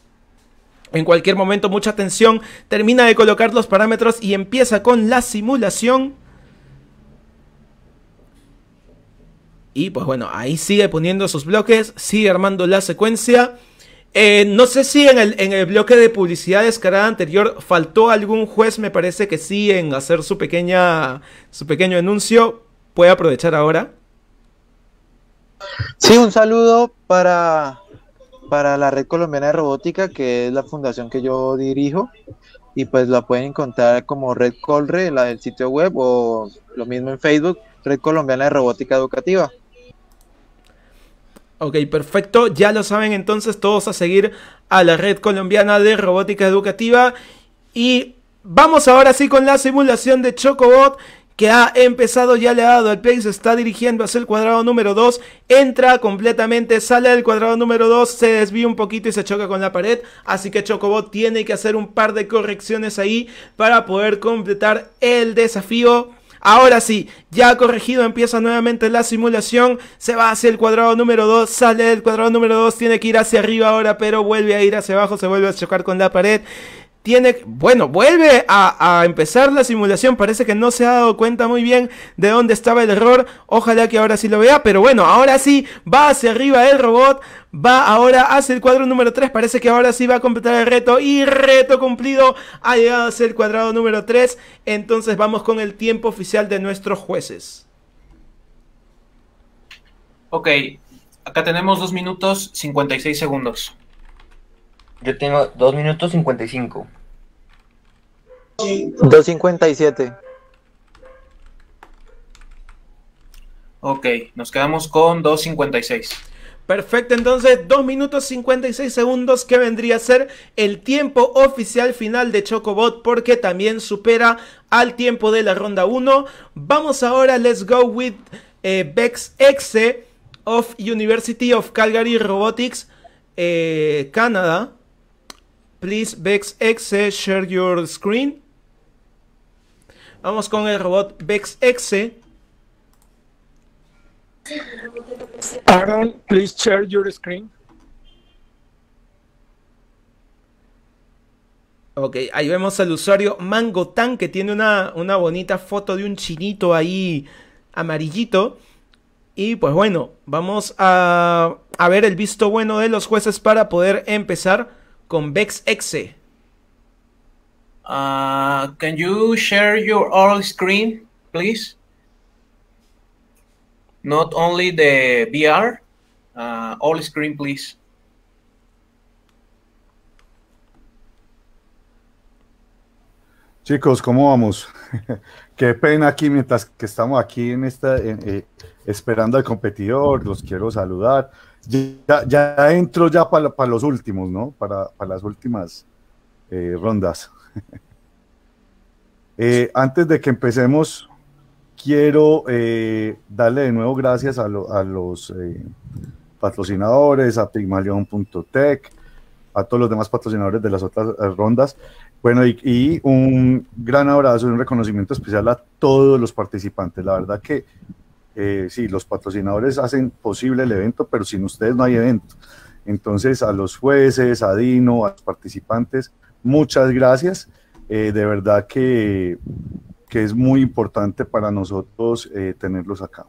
Speaker 1: En cualquier momento, mucha atención, termina de colocar los parámetros y empieza con la simulación. Y pues bueno, ahí sigue poniendo sus bloques, sigue armando la secuencia. Eh, no sé si en el, bloque de publicidad descarada anterior faltó algún juez, me parece que sí, en hacer su, pequeña, su pequeño anuncio. Puede aprovechar ahora.
Speaker 2: Sí, un saludo para para la Red Colombiana de Robótica, que es la fundación que yo dirijo. Y pues la pueden encontrar como Red Colre, la del sitio web, o lo mismo en Facebook, Red Colombiana de Robótica Educativa.
Speaker 1: Ok, perfecto. Ya lo saben entonces todos a seguir a la Red Colombiana de Robótica Educativa. Y vamos ahora sí con la simulación de Chocobot que ha empezado, ya le ha dado al play, se está dirigiendo hacia el cuadrado número 2, entra completamente, sale del cuadrado número 2, se desvía un poquito y se choca con la pared, así que Chocobot tiene que hacer un par de correcciones ahí para poder completar el desafío. Ahora sí, ya corregido, empieza nuevamente la simulación. Se va hacia el cuadrado número 2, sale del cuadrado número 2, tiene que ir hacia arriba ahora, pero vuelve a ir hacia abajo, se vuelve a chocar con la pared tiene, bueno, vuelve a, a, empezar la simulación. Parece que no se ha dado cuenta muy bien de dónde estaba el error. Ojalá que ahora sí lo vea. Pero bueno, ahora sí va hacia arriba el robot. Va ahora hacia el cuadro número 3. Parece que ahora sí va a completar el reto. Y reto cumplido. Ha llegado hacia el cuadrado número 3. Entonces vamos con el tiempo oficial de nuestros
Speaker 3: jueces. Ok. Acá tenemos 2 minutos 56 segundos. Yo tengo 2 minutos 55.
Speaker 2: 2.57.
Speaker 3: Ok, nos quedamos con 2.56.
Speaker 1: Perfecto, entonces 2 minutos 56 segundos que vendría a ser el tiempo oficial final de Chocobot porque también supera al tiempo de la ronda 1. Vamos ahora, let's go with Bex eh, Exe of University of Calgary Robotics, eh, Canadá. Please VexExe eh, share your screen. Vamos con el robot VexExe.
Speaker 5: Eh. Aaron, please share your screen.
Speaker 1: Ok, ahí vemos al usuario Mangotan que tiene una, una bonita foto de un chinito ahí amarillito. Y pues bueno, vamos a, a ver el visto bueno de los jueces para poder empezar con exe
Speaker 3: Uh, can you share your all screen, please? Not only the VR, uh, all screen, please.
Speaker 6: Chicos, ¿cómo vamos? [LAUGHS] Qué pena aquí mientras que estamos aquí en esta eh, esperando al competidor, los quiero saludar ya, entro ya para, los últimos, ¿no? Para, las últimas eh, rondas. [LAUGHS] Eh, antes de que empecemos, quiero eh, darle de nuevo gracias a, los patrocinadores, a Pigmalion.tech, a todos los demás patrocinadores de las otras rondas. Bueno, y, y, un gran abrazo y un reconocimiento especial a todos los participantes. La verdad que eh, sí, los patrocinadores hacen posible el evento, pero sin ustedes no hay evento. Entonces, a los jueces, a Dino, a los participantes, muchas gracias. Eh, de verdad que, es muy importante para nosotros eh, tenerlos acá.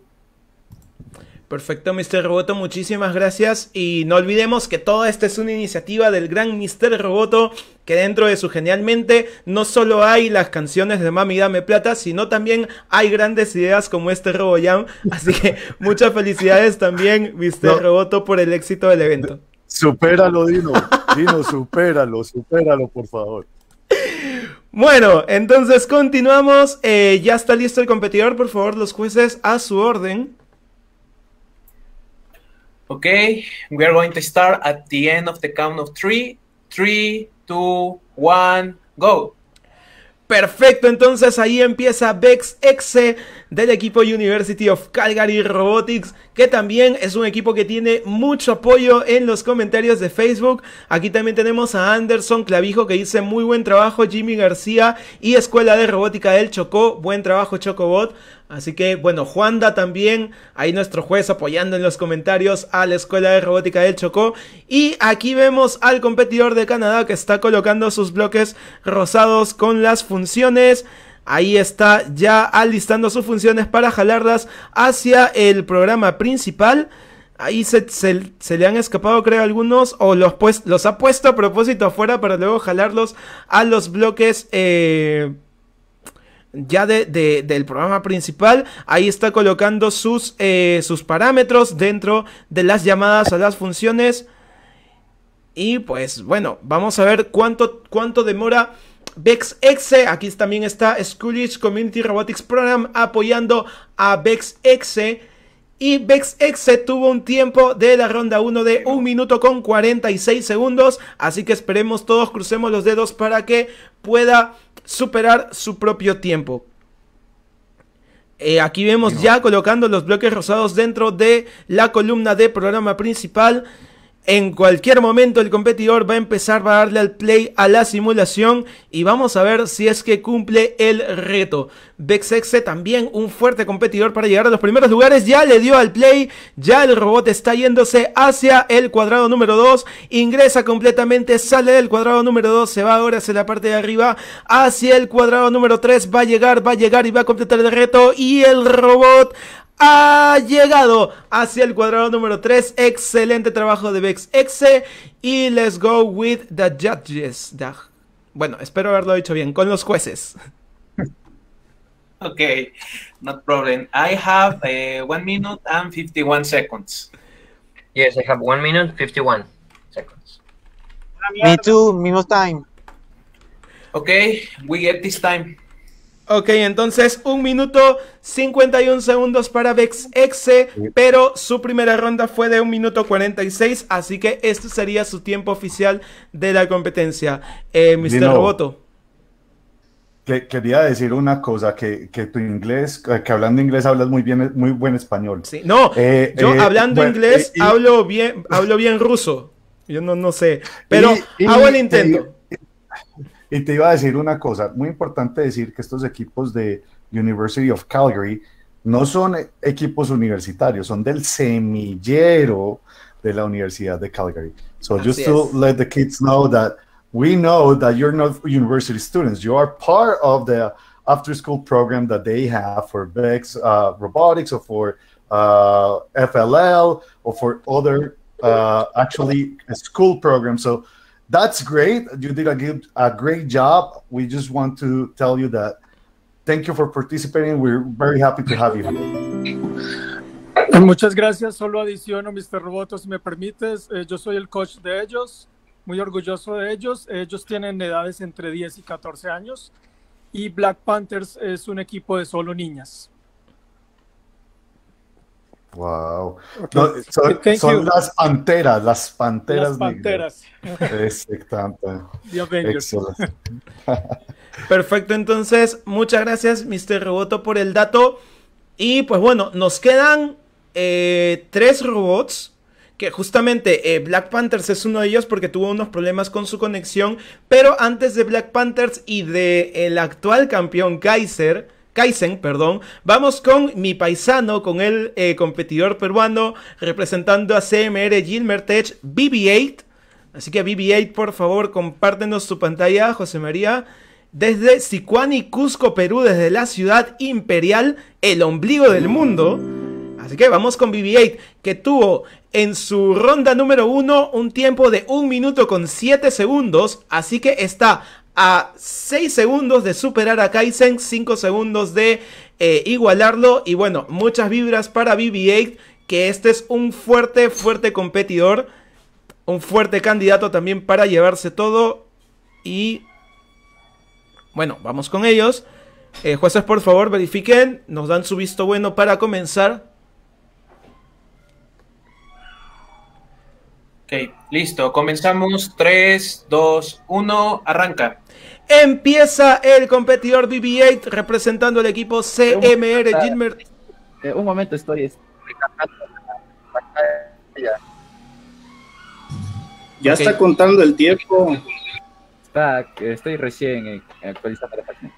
Speaker 1: Perfecto, Mr. Roboto, muchísimas gracias. Y no olvidemos que toda esta es una iniciativa del gran Mr. Roboto, que dentro de su genialmente no solo hay las canciones de Mami Dame Plata, sino también hay grandes ideas como este RoboJam. Así que [LAUGHS] muchas felicidades también, Mr. Roboto, por el éxito del evento.
Speaker 6: Supéralo, Dino. [LAUGHS] Dino, supéralo, supéralo, por favor.
Speaker 1: Bueno, entonces continuamos. Eh, ya está listo el competidor. Por favor, los jueces
Speaker 3: a su orden. Ok, we are going to start at the end of the count of three. Three, two, one, go. Perfecto, entonces ahí empieza Vex
Speaker 1: del equipo University of Calgary Robotics, que también es un equipo que tiene mucho apoyo en los comentarios de Facebook. Aquí también tenemos a Anderson Clavijo que dice muy buen trabajo, Jimmy García y Escuela de Robótica del Chocó, buen trabajo Chocobot. Así que bueno, Juanda también, ahí nuestro juez apoyando en los comentarios a la Escuela de Robótica del Chocó. Y aquí vemos al competidor de Canadá que está colocando sus bloques rosados con las funciones. Ahí está ya alistando sus funciones para jalarlas hacia el programa principal. Ahí se, le han escapado, creo, algunos, o los, pues, los ha puesto a propósito afuera para luego jalarlos a los bloques eh, ya del programa principal. Ahí está colocando sus, eh, sus parámetros dentro de las llamadas a las funciones. Y pues bueno, vamos a ver cuánto, cuánto demora VexExe. Aquí también está Schoolish Community Robotics Program apoyando a VexExe. Y VexExe tuvo un tiempo de la ronda 1 de 1 minuto con 46 segundos. Así que esperemos todos, crucemos los dedos para que pueda superar su propio tiempo. Eh, aquí vemos ya colocando los bloques rosados dentro de la columna de programa principal. En cualquier momento el competidor va a empezar a darle al play a la simulación y vamos a ver si es que cumple el reto. Exe también un fuerte competidor para llegar a los primeros lugares, ya le dio al play, ya el robot está yéndose hacia el cuadrado número 2, ingresa completamente, sale del cuadrado número 2, se va ahora hacia la parte de arriba, hacia el cuadrado número 3, va a llegar, va a llegar y va a completar el reto y el robot ha llegado hacia el cuadrado número 3. Excelente trabajo de Vex Y let's go with the judges. Bueno, espero haberlo dicho bien. Con los jueces.
Speaker 3: Ok, no problem. I have eh, one minute and 51 seconds. Yes, I have one minute 51 seconds.
Speaker 2: Me too, minute time.
Speaker 3: Ok, we get this time.
Speaker 1: Ok, entonces un minuto 51 segundos para Vex pero su primera ronda fue de un minuto 46, así que este sería su tiempo oficial de la competencia. Eh, Mr. Roboto.
Speaker 6: quería decir una cosa, que, tu inglés, eh, que hablando inglés hablas muy bien, muy buen español. no, eh, yo eh, hablando inglés
Speaker 1: hablo bien, hablo bien ruso. Yo no, no sé, [LAUGHS] pero hago el intento.
Speaker 6: Y te iba a decir una cosa, muy importante decir que estos equipos de University of Calgary no son equipos universitarios, son del semillero de la Universidad de Calgary. So Así just to let the kids know that we know that you're not university students, you are part of the after school program that they have for Bex uh, robotics or for uh, FLL or for other uh, actually school programs. So that's great. You did a good, a great job. We just want to tell you that. Thank you for participating. We're very happy to have you. Muchas gracias. Solo adiciono, Mr. Roboto, si me permites.
Speaker 5: Eh, yo soy el coach de ellos, muy orgulloso de ellos. Ellos tienen edades entre 10 y 14 años y Black Panthers es un equipo de solo niñas.
Speaker 6: Wow. son, las panteras, las panteras. Las panteras. Exactamente.
Speaker 1: [LAUGHS] Perfecto, entonces, muchas gracias, Mr. Roboto, por el dato. Y pues bueno, nos quedan eh, tres robots. Que justamente eh, Black Panthers es uno de ellos porque tuvo unos problemas con su conexión. Pero antes de Black Panthers y de el actual campeón Kaiser Kaizen, perdón. Vamos con mi paisano, con el eh, competidor peruano, representando a CMR Gilmer Tech BB8. Así que BB8, por favor, compártenos su pantalla, José María. Desde y Cusco, Perú, desde la ciudad imperial, el ombligo del mundo. Así que vamos con BB8, que tuvo en su ronda número 1 un tiempo de 1 minuto con 7 segundos. Así que está a 6 segundos de superar a Kaizen, 5 segundos de eh, igualarlo y bueno, muchas vibras para BB8, que este es un fuerte, fuerte competidor, un fuerte candidato también para llevarse todo y bueno, vamos con ellos. Eh, jueces, por favor, verifiquen, nos dan su visto
Speaker 3: bueno para comenzar. Ok, listo, comenzamos. 3, 2, 1, arranca.
Speaker 1: Empieza el competidor BB8 representando al equipo CMR eh, Gilmer.
Speaker 4: Eh, un momento, estoy Ya está
Speaker 3: contando el tiempo. estoy
Speaker 5: recién eh, actualizando la página.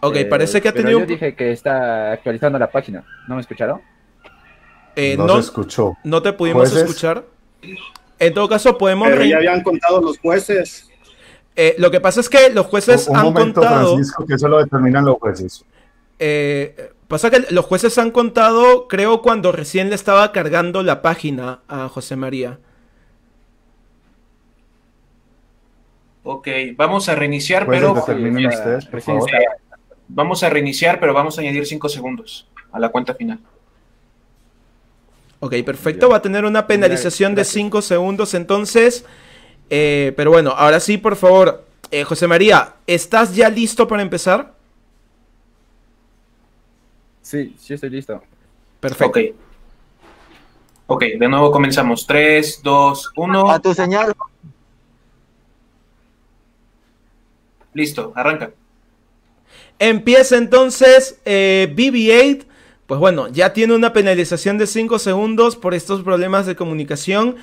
Speaker 5: Ok, parece que ha tenido. Yo dije
Speaker 2: que está actualizando la página. ¿No me escucharon? no, escuchó. ¿No te pudimos escuchar?
Speaker 1: En todo caso, podemos... Pero ya habían contado los jueces. Eh, lo que pasa
Speaker 5: es que los jueces un han momento, contado... Francisco, que eso lo determinan los jueces.
Speaker 1: Eh, pasa que los jueces han contado, creo, cuando recién le estaba cargando la página a José María.
Speaker 3: Ok, vamos a reiniciar, pero... vamos a reiniciar, pero vamos a añadir 5 segundos a la cuenta final. Ok, perfecto. Va a tener una penalización
Speaker 1: de 5 segundos entonces. Eh, pero bueno, ahora sí, por favor, eh, José María, ¿estás ya listo para empezar?
Speaker 3: Sí, sí estoy listo. Perfecto. Okay. Ok, de nuevo comenzamos. 3, 2, 1. A tu señal. Listo, arranca. Empieza entonces eh, BB-8
Speaker 1: pues bueno, ya tiene una penalización de 5 segundos por estos problemas de comunicación.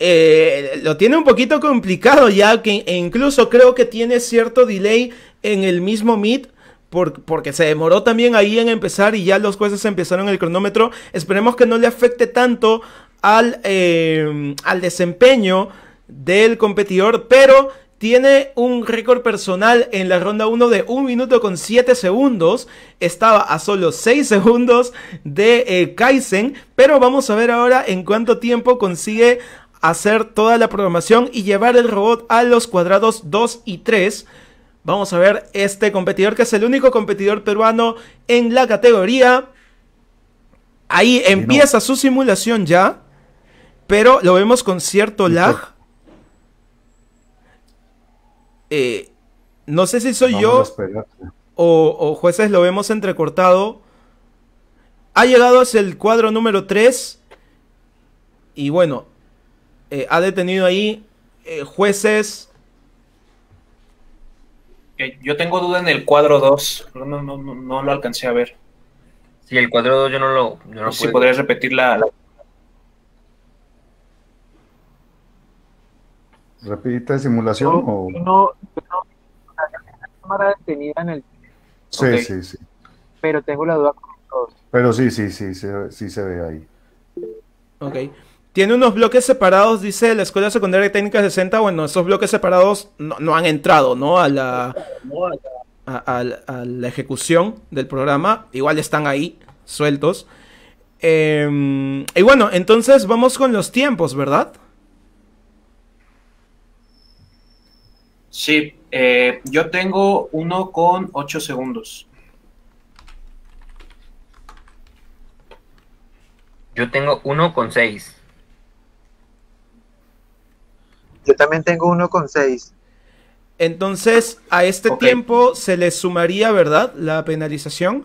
Speaker 1: Eh, lo tiene un poquito complicado ya, que e incluso creo que tiene cierto delay en el mismo Meet porque se demoró también ahí en empezar y ya los jueces empezaron el cronómetro. Esperemos que no le afecte tanto al, eh, al desempeño del competidor, pero tiene un récord personal en la ronda 1 de 1 minuto con 7 segundos. Estaba a solo 6 [LAUGHS] segundos de eh, Kaizen. Pero vamos a ver ahora en cuánto tiempo consigue hacer toda la programación y llevar el robot a los cuadrados 2 y 3. Vamos a ver este competidor que es el único competidor peruano en la categoría. Ahí empieza su simulación ya, pero lo vemos con cierto lag. Eh, no sé si soy yo o, jueces lo vemos entrecortado. Ha llegado hacia el cuadro número 3 y bueno, eh, ha detenido ahí eh, jueces.
Speaker 3: Yo tengo duda en el cuadro 2, no, lo alcancé a ver. si el cuadro 2 yo no lo... No si podrías repetir la
Speaker 6: de simulación? o... no, no
Speaker 2: la cámara detenida en el...
Speaker 6: Sí, sí, sí.
Speaker 2: Pero tengo la duda con
Speaker 6: todos. Pero sí, sí, sí, sí, se ve ahí.
Speaker 2: Ok. Tiene unos
Speaker 1: bloques separados, dice la Escuela Secundaria de Técnica 60. Bueno, esos bloques separados no, han entrado, ¿no? A la, a, la ejecución del programa. Igual están ahí, sueltos. Em, y bueno, entonces vamos con los tiempos,
Speaker 3: ¿verdad? Sí, eh, yo tengo uno con ocho segundos.
Speaker 4: Yo tengo uno con seis.
Speaker 2: Yo también tengo uno con seis. Entonces,
Speaker 1: a este tiempo se le sumaría, ¿verdad? La penalización.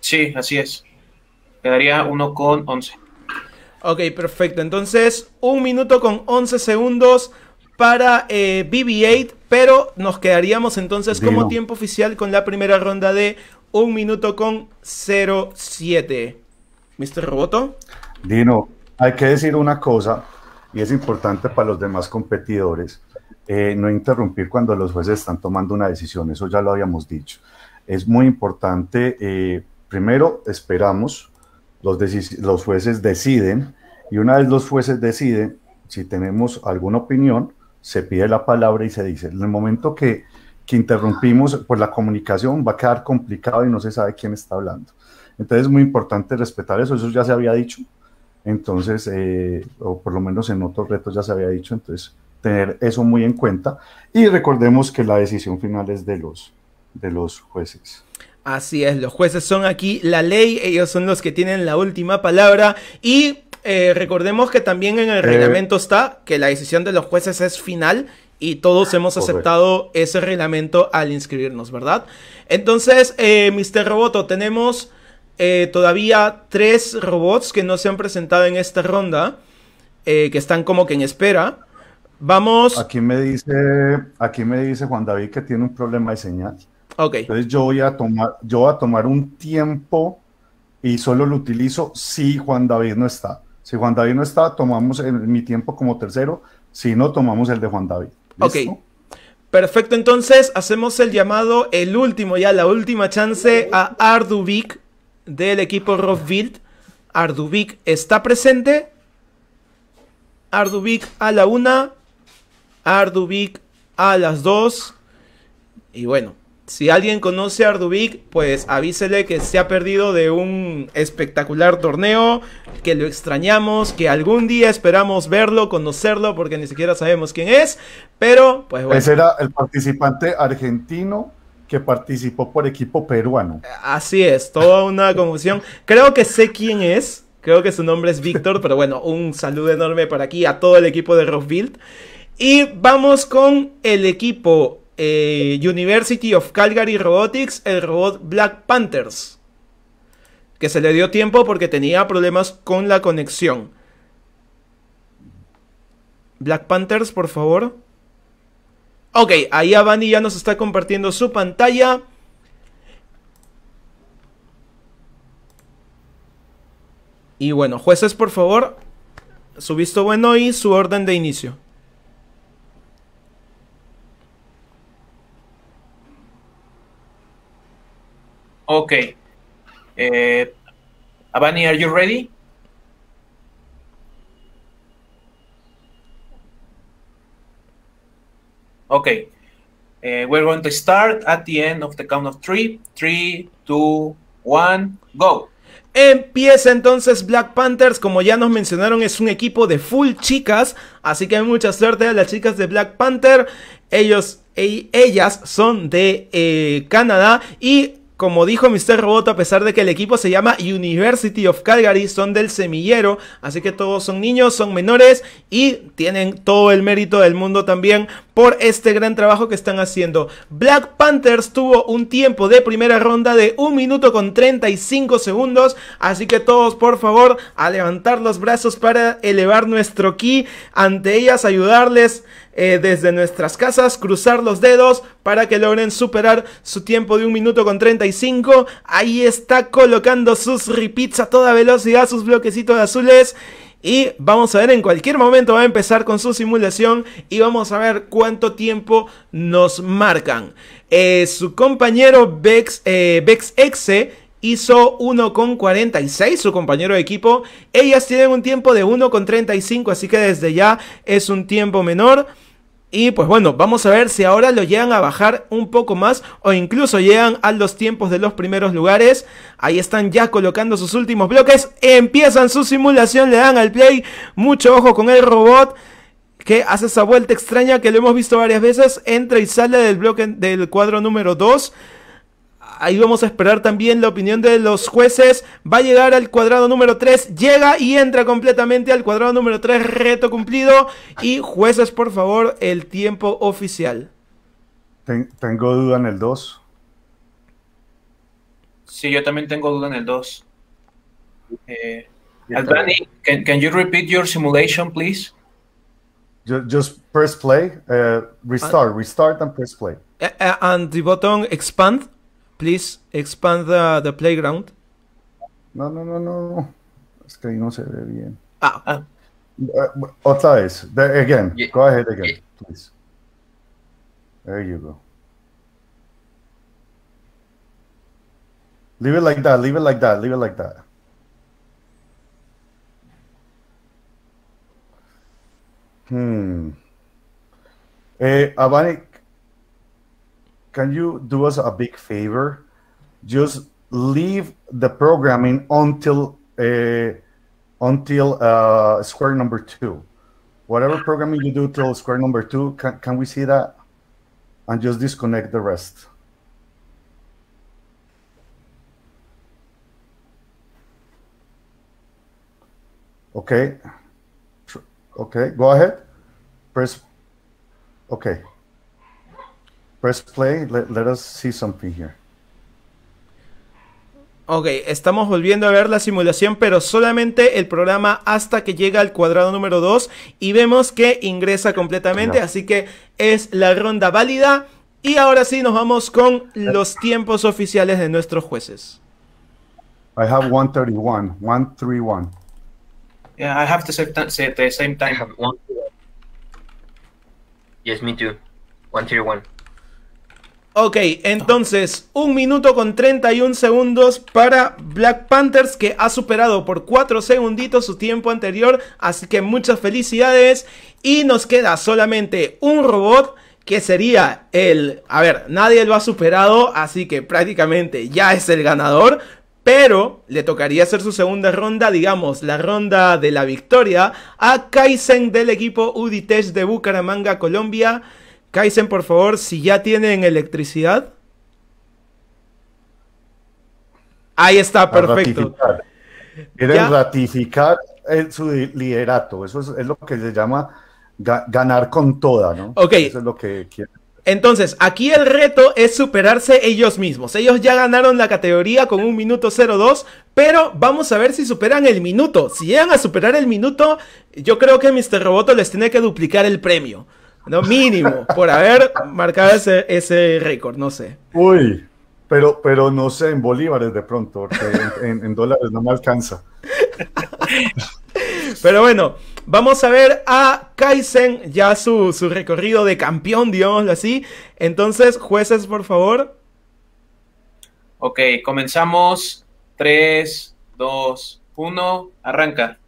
Speaker 3: Sí, así es. Quedaría uno con once. Ok,
Speaker 1: perfecto. Entonces, un minuto con 11 segundos para eh, BB-8, pero nos quedaríamos entonces como tiempo oficial con la primera ronda de 1 minuto con 07. Mr. Roboto.
Speaker 6: Dino, hay que decir una cosa, y es importante para los demás competidores, eh, no interrumpir cuando los jueces están tomando una decisión, eso ya lo habíamos dicho. Es muy importante, eh, primero esperamos, los, los jueces deciden, y una vez los jueces deciden, si tenemos alguna opinión, se pide la palabra y se dice. En el momento que, que interrumpimos, pues la comunicación va a quedar complicado y no se sabe quién está hablando. Entonces es muy importante respetar eso, eso ya se había dicho, entonces, eh, o por lo menos en otros retos ya se había dicho, entonces tener eso muy en cuenta y recordemos que la decisión final es de los, de los jueces.
Speaker 1: Así es, los jueces son aquí la ley, ellos son los que tienen la última palabra y eh, recordemos que también en el eh. reglamento está que la decisión de los jueces es final y todos hemos aceptado ese reglamento al inscribirnos, ¿verdad? Entonces, eh, Mr. Roboto, tenemos todavía tres robots que no se han presentado en esta ronda, que están como que en espera.
Speaker 6: Vamos. Aquí me dice, aquí me dice Juan David que tiene un problema de señal. Ok. Entonces yo voy a tomar, yo voy a tomar un tiempo y solo lo utilizo si Juan David no está. Si Juan David no está, tomamos mi tiempo como tercero. Si no, tomamos el de Juan David.
Speaker 1: Ok. Perfecto, entonces hacemos el llamado, el último ya, la última chance a Ardubic del equipo Rothbild. Ardubic está presente. Ardubic a la una. Ardubic a las dos. Y bueno, si alguien conoce a Ardubic, pues avísele que se ha perdido de un espectacular torneo, que lo extrañamos, que algún día esperamos verlo, conocerlo, porque ni siquiera sabemos quién es, pero pues bueno. Ese
Speaker 6: era el participante argentino que participó por equipo peruano.
Speaker 1: Así es, toda una confusión. Creo que sé quién es, creo que su nombre es Víctor, pero bueno, un saludo enorme para aquí a todo el equipo de Rockbuild. Y vamos con el equipo eh, University of Calgary Robotics el robot Black Panthers, que se le dio tiempo porque tenía problemas con la conexión. Black Panthers, por favor. Ok, ahí Avani ya nos está compartiendo su pantalla. Y bueno, jueces, por favor, su visto bueno y su orden de inicio.
Speaker 3: Ok. Abani, eh, Avani, are you ready? Okay. Eh, we're going to start at the end of the count of three. Three, two,
Speaker 1: one, go. Empieza entonces Black Panthers, como ya nos mencionaron, es un equipo de full chicas, así que mucha suerte a las chicas de Black Panther. Ellos, e ellas son de eh, Canadá y como dijo Mr. Robot, a pesar de que el equipo se llama University of Calgary, son del semillero, así que todos son niños, son menores y tienen todo el mérito del mundo también por este gran trabajo que están haciendo. Black Panthers tuvo un tiempo de primera ronda de 1 minuto con 35 segundos, así que todos por favor a levantar los brazos para elevar nuestro ki ante ellas, ayudarles eh, desde nuestras casas, cruzar los dedos para que logren superar su tiempo de 1 minuto con 35. Ahí está colocando sus repeats a toda velocidad, sus bloquecitos azules. Y vamos a ver, en cualquier momento va a empezar con su simulación y vamos a ver cuánto tiempo nos marcan. Eh, su compañero Vex, eh, Exe hizo 1,46 su compañero de equipo. Ellas tienen un tiempo de con 1,35, así que desde ya es un tiempo menor. Y pues bueno, vamos a ver si ahora lo llegan a bajar un poco más o incluso llegan a los tiempos de los primeros lugares. Ahí están ya colocando sus últimos bloques. Empiezan su simulación, le dan al play. Mucho ojo con el robot que hace esa vuelta extraña que lo hemos visto varias veces. Entra y sale del bloque del cuadro número 2. Ahí vamos a esperar también la opinión de los jueces. Va a llegar al cuadrado número 3. Llega y entra completamente al cuadrado número 3. Reto cumplido. Y jueces, por favor, el tiempo oficial.
Speaker 6: tengo duda en el 2.
Speaker 3: Sí, yo también tengo duda en el 2. Eh, ¿puedes can, you repeat your
Speaker 6: simulation, please? Just, press play, eh, restart, ah. restart and press play.
Speaker 1: Eh, eh, and the button expand. Please expand the, the
Speaker 5: playground. No, no, no, no.
Speaker 6: Es que no se ve bien. Ah. ah. Uh, otra vez. again. Yeah. Go ahead again, yeah. please. There you go. Leave it like that. Leave it like that. Leave it like that. Hmm. Eh, Abani, can you do us a big favor? Just leave the programming until uh, until uh, square number two. Whatever programming you do till square number two, can, can we see that? And just disconnect the rest. Okay. Okay, go ahead. Press, okay. Press play, let, us see something here.
Speaker 1: Ok, estamos volviendo a ver la simulación, pero solamente el programa hasta que llega al cuadrado número 2 y vemos que ingresa completamente, así que es la ronda válida. Y ahora sí nos vamos con los tiempos oficiales de nuestros jueces.
Speaker 6: I have 131, 131.
Speaker 3: Yeah, I have the same
Speaker 4: time. Yes, me too. 131.
Speaker 1: Ok, entonces, un minuto con 31 segundos para Black Panthers que ha superado por 4 segunditos su tiempo anterior, así que muchas felicidades y nos queda solamente un robot que sería el... A ver, nadie lo ha superado, así que prácticamente ya es el ganador, pero le tocaría hacer su segunda ronda, digamos, la ronda de la victoria a Kaizen del equipo Uditech de Bucaramanga, Colombia. Kaizen, por favor, si ya tienen electricidad.
Speaker 6: Ahí está, perfecto. Quieren ratificar su liderato. Eso es, lo que se llama ganar con toda, ¿no? Ok. Eso es lo que
Speaker 1: Entonces, aquí el reto es superarse ellos mismos. Ellos ya ganaron la categoría con un minuto 02, pero vamos a ver si superan el minuto. Si llegan a superar el minuto, yo creo que Mr. Roboto les tiene que duplicar el premio. No, mínimo, por haber marcado ese, ese récord, no sé.
Speaker 6: Uy, pero, pero no sé, en bolívares de pronto, en, dólares no me alcanza. Pero bueno,
Speaker 1: vamos a ver a Kaizen, ya su, recorrido de campeón, dios así. Entonces, jueces, por favor.
Speaker 3: Ok, comenzamos. 3, 2, 1, arranca.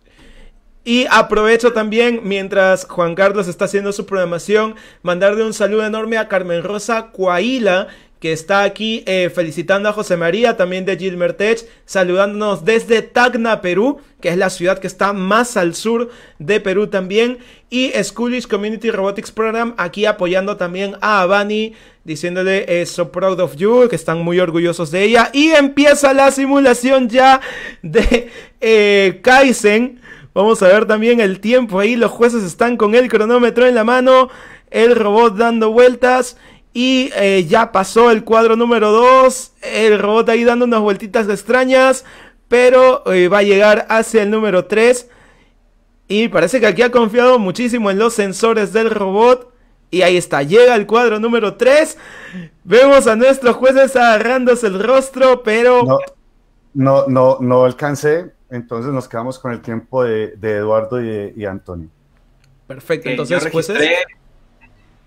Speaker 3: Y
Speaker 1: aprovecho también, mientras Juan Carlos está haciendo su programación, mandarle un saludo enorme a Carmen Rosa Coaila, que está aquí eh, felicitando a José María, también de Gilmertech, saludándonos desde Tacna, Perú, que es la ciudad que está más al sur de Perú también. Y Schoolish Community Robotics Program, aquí apoyando también a Avani, diciéndole eh, so proud of you, que están muy orgullosos de ella. Y empieza la simulación ya de eh, Kaizen Vamos a ver también el tiempo ahí. Los jueces están con el cronómetro en la mano. El robot dando vueltas. Y eh, ya pasó el cuadro número 2. El robot ahí dando unas vueltitas extrañas. Pero eh, va a llegar hacia el número 3. Y parece que aquí ha confiado muchísimo en los sensores del robot. Y ahí está, llega el cuadro número 3. Vemos a nuestros jueces agarrándose el rostro, pero...
Speaker 6: no, no, no alcancé entonces nos quedamos con el tiempo de, Eduardo y, de, Antonio.
Speaker 3: Perfecto, eh, entonces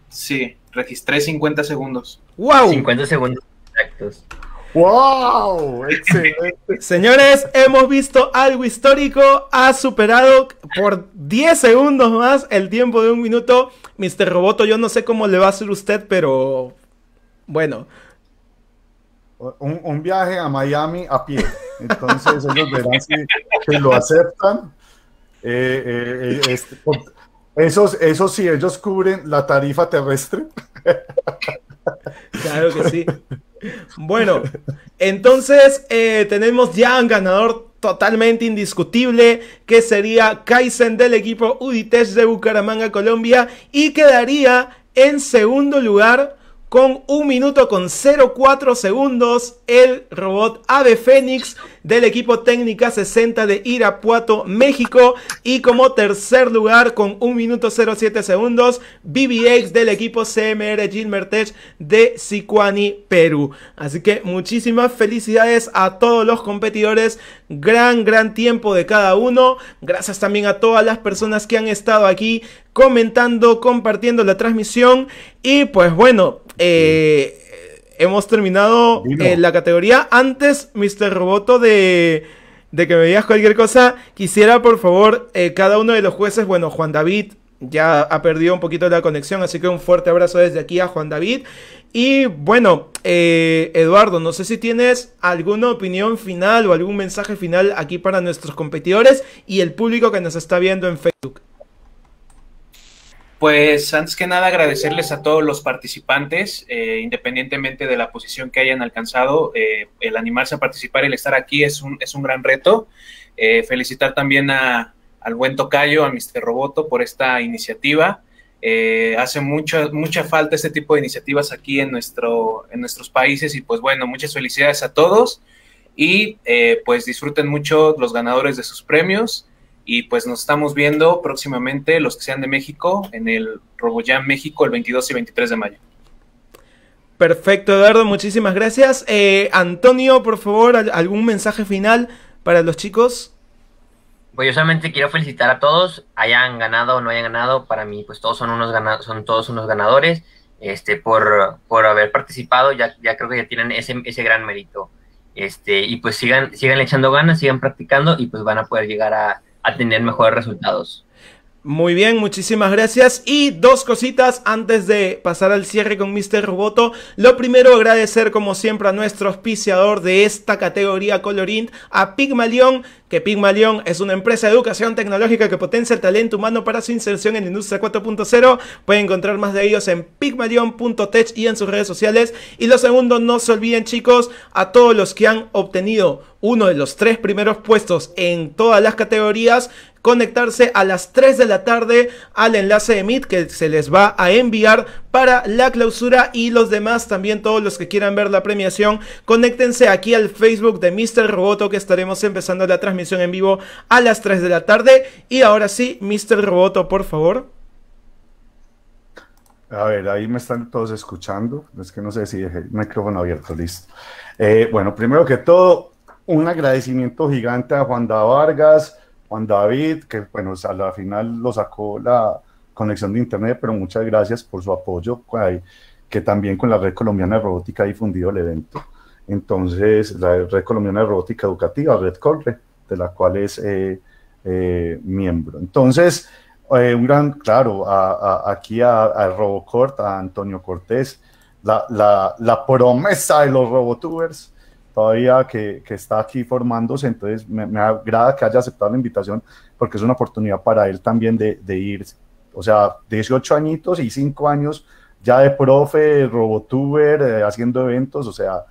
Speaker 3: Sí, registré 50 segundos. ¡Wow! 50 segundos
Speaker 4: exactos.
Speaker 6: ¡Wow!
Speaker 1: [LAUGHS] Señores, hemos visto algo histórico. Ha superado por 10 segundos más el tiempo de un minuto. Mr. Roboto, yo no sé cómo le va a hacer usted, pero bueno.
Speaker 6: un viaje a Miami a pie. Entonces ellos verán si, lo aceptan. Eh, eh, eh, este, eso esos, sí, ellos cubren la tarifa terrestre. Claro que sí. Bueno, entonces
Speaker 1: tenemos ya un ganador totalmente indiscutible que sería Kaizen del equipo Uditech de Bucaramanga, Colombia y quedaría en segundo lugar con 1 minuto con 04 segundos, el robot Ave Fénix del equipo técnica 60 de Irapuato, México. Y como tercer lugar, con 1 minuto 07 segundos, BBX del equipo CMR Gilmertech de Sicuani, Perú. Así que muchísimas felicidades a todos los competidores. Gran, gran tiempo de cada uno. Gracias también a todas las personas que han estado aquí comentando, compartiendo la transmisión. Y pues bueno, eh, hemos terminado eh, la categoría. Antes, Mr. Roboto, de, que me digas cualquier cosa, quisiera, por favor, eh, cada uno de los jueces, bueno, Juan David ya ha perdido un poquito la conexión, así que un fuerte abrazo desde aquí a Juan David. Y bueno, Eduardo, no sé si tienes alguna opinión final o algún mensaje final aquí para nuestros competidores y el público que nos está viendo en Facebook.
Speaker 3: Pues antes que nada agradecerles a todos los participantes, eh, independientemente de la posición que hayan alcanzado, eh, el animarse a participar y el estar aquí es un, es un gran reto. Eh, felicitar también a, al buen Tocayo, a Mr. Roboto por esta iniciativa. hace mucha, mucha falta este tipo de iniciativas aquí en, nuestro, en nuestros países y pues bueno, muchas felicidades a todos y pues disfruten mucho los ganadores de sus premios. Y pues nos estamos viendo próximamente, los que sean de México, en el Roboyam México el 22 y 23 de mayo.
Speaker 1: Perfecto, Eduardo, muchísimas gracias. Eh, Antonio, por favor, algún mensaje final para los chicos.
Speaker 4: Pues yo solamente quiero felicitar a todos, hayan ganado o no hayan ganado, para mí pues todos son unos ganados, son todos unos ganadores, este, por, por haber participado, ya, ya creo que ya tienen ese, ese gran mérito. Este, y pues sigan, sigan echando ganas, sigan practicando y pues van a poder llegar a, a tener mejores resultados.
Speaker 1: Muy bien, muchísimas gracias. Y dos cositas antes de pasar al cierre con Mr. Roboto. Lo primero, agradecer como siempre a nuestro auspiciador de esta categoría Colorint, a Pigmalion, que Pigmalion es una empresa de educación tecnológica que potencia el talento humano para su inserción en la industria 4.0. Pueden encontrar más de ellos en pigmalion.tech y en sus redes sociales. Y lo segundo, no se olviden chicos, a todos los que han obtenido uno de los tres primeros puestos en todas las categorías, conectarse a las 3 de la tarde al enlace de Meet que se les va a enviar para la clausura y los demás también todos los que quieran ver la premiación conéctense aquí al Facebook de Mr. Roboto que estaremos empezando la transmisión en vivo a las 3 de la tarde y ahora sí Mr. Roboto por favor
Speaker 6: a ver, ahí me están todos escuchando. Es que no sé si dejé el micrófono abierto, listo. Eh, bueno, primero que todo, un agradecimiento gigante a Juan da Vargas, Juan David, que bueno, a la final lo sacó la conexión de internet, pero muchas gracias por su apoyo, que también con la Red Colombiana de Robótica ha difundido el evento. Entonces, la Red Colombiana de Robótica Educativa, Red Corre, de la cual es eh, eh, miembro. Entonces, eh, un gran, claro, a, aquí a, Robocort, a Antonio Cortés, la, la promesa de los Robotubers todavía que, que está aquí formándose, entonces me, me, agrada que haya aceptado la invitación porque es una oportunidad para él también de, de ir, o sea, 18 añitos y 5 años ya de profe, robotuber, eh, haciendo eventos, o sea,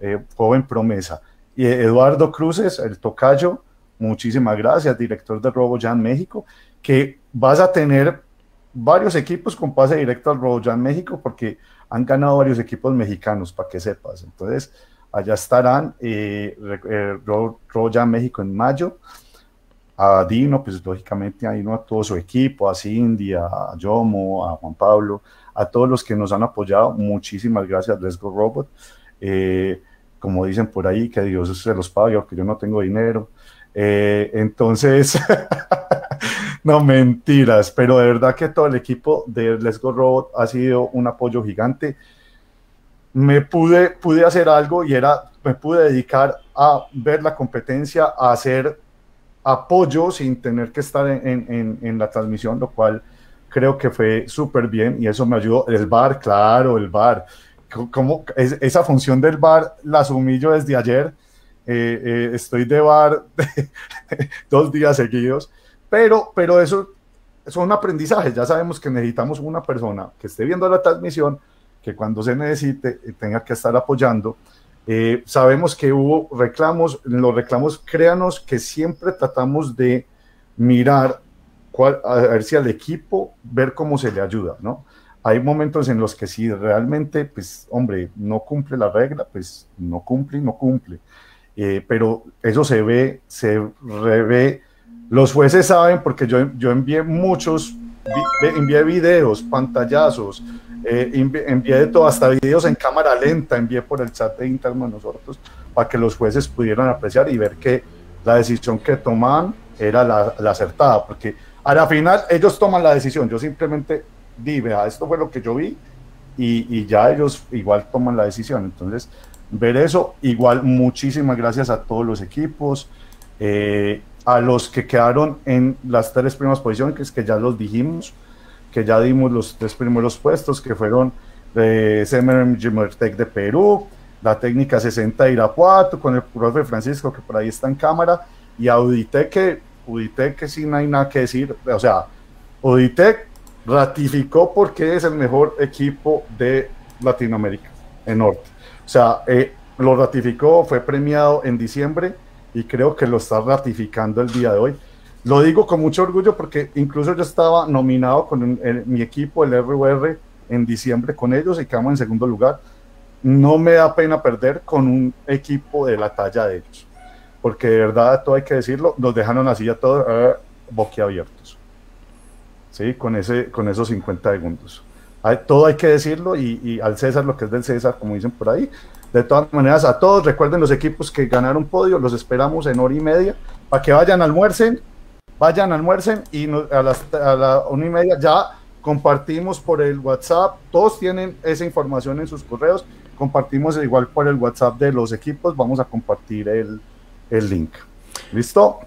Speaker 6: eh, joven promesa. Y eh, Eduardo Cruces, el tocayo, muchísimas gracias, director de RoboJam México, que vas a tener varios equipos con pase directo al RoboJam México porque han ganado varios equipos mexicanos, para que sepas. Entonces, Allá estarán eh, México en mayo. A Dino, pues lógicamente a Dino, a todo su equipo, a Cindy, a Yomo, a Juan Pablo, a todos los que nos han apoyado. Muchísimas gracias, Let's Go Robot. Eh, como dicen por ahí, que Dios se los pague, que yo no tengo dinero. Eh, entonces, [LAUGHS] no mentiras, pero de verdad que todo el equipo de Let's Go Robot ha sido un apoyo gigante me pude, pude hacer algo y era, me pude dedicar a ver la competencia, a hacer apoyo sin tener que estar en, en, en la transmisión, lo cual creo que fue súper bien y eso me ayudó. El bar, claro, el bar. Como esa función del bar la asumí yo desde ayer. Eh, eh, estoy de bar [LAUGHS] dos días seguidos, pero, pero eso son aprendizajes. Ya sabemos que necesitamos una persona que esté viendo la transmisión que cuando se necesite eh, tenga que estar apoyando. Eh, sabemos que hubo reclamos, los reclamos, créanos que siempre tratamos de mirar cuál, a ver si al equipo, ver cómo se le ayuda, ¿no? Hay momentos en los que si realmente, pues, hombre, no cumple la regla, pues no cumple, no cumple. Eh, pero eso se ve, se revé. Los jueces saben, porque yo, yo envié muchos envié videos, pantallazos, eh, envié, todo, hasta videos en cámara lenta, envié por el chat de interno a nosotros para que los jueces pudieran apreciar y ver que la decisión que toman era la, acertada, porque a la final ellos toman la decisión, yo simplemente di, vea, esto fue lo que yo vi y, ya ellos igual toman la decisión, entonces ver eso, igual muchísimas gracias a todos los equipos. Eh, a los que quedaron en las tres primeras posiciones, que es que ya los dijimos, que ya dimos los tres primeros puestos, que fueron eh, Semer Mertec de Perú, la técnica 60 de Irapuato, con el profe Francisco, que por ahí está en cámara, y Auditec, que, que sí no hay nada que decir, o sea, Auditec ratificó porque es el mejor equipo de Latinoamérica, en norte. O sea, eh, lo ratificó, fue premiado en diciembre y creo que lo está ratificando el día de hoy. Lo digo con mucho orgullo porque incluso yo estaba nominado con mi equipo, el RUR, en diciembre con ellos y quedamos en segundo lugar. No me da pena perder con un equipo de la talla de ellos, porque de verdad, todo hay que decirlo, nos dejaron así a todos eh, boquiabiertos, ¿sí? Con, ese, con esos 50 segundos. Hay, todo hay que decirlo y, y al César lo que es del César, como dicen por ahí, de todas maneras, a todos, recuerden los equipos que ganaron podio, los esperamos en hora y media para que vayan, almuercen, vayan, almuercen y a, las, la una y media ya compartimos por el WhatsApp, todos tienen esa información en sus correos, compartimos igual por el WhatsApp de los equipos, vamos a compartir el, el link. ¿Listo?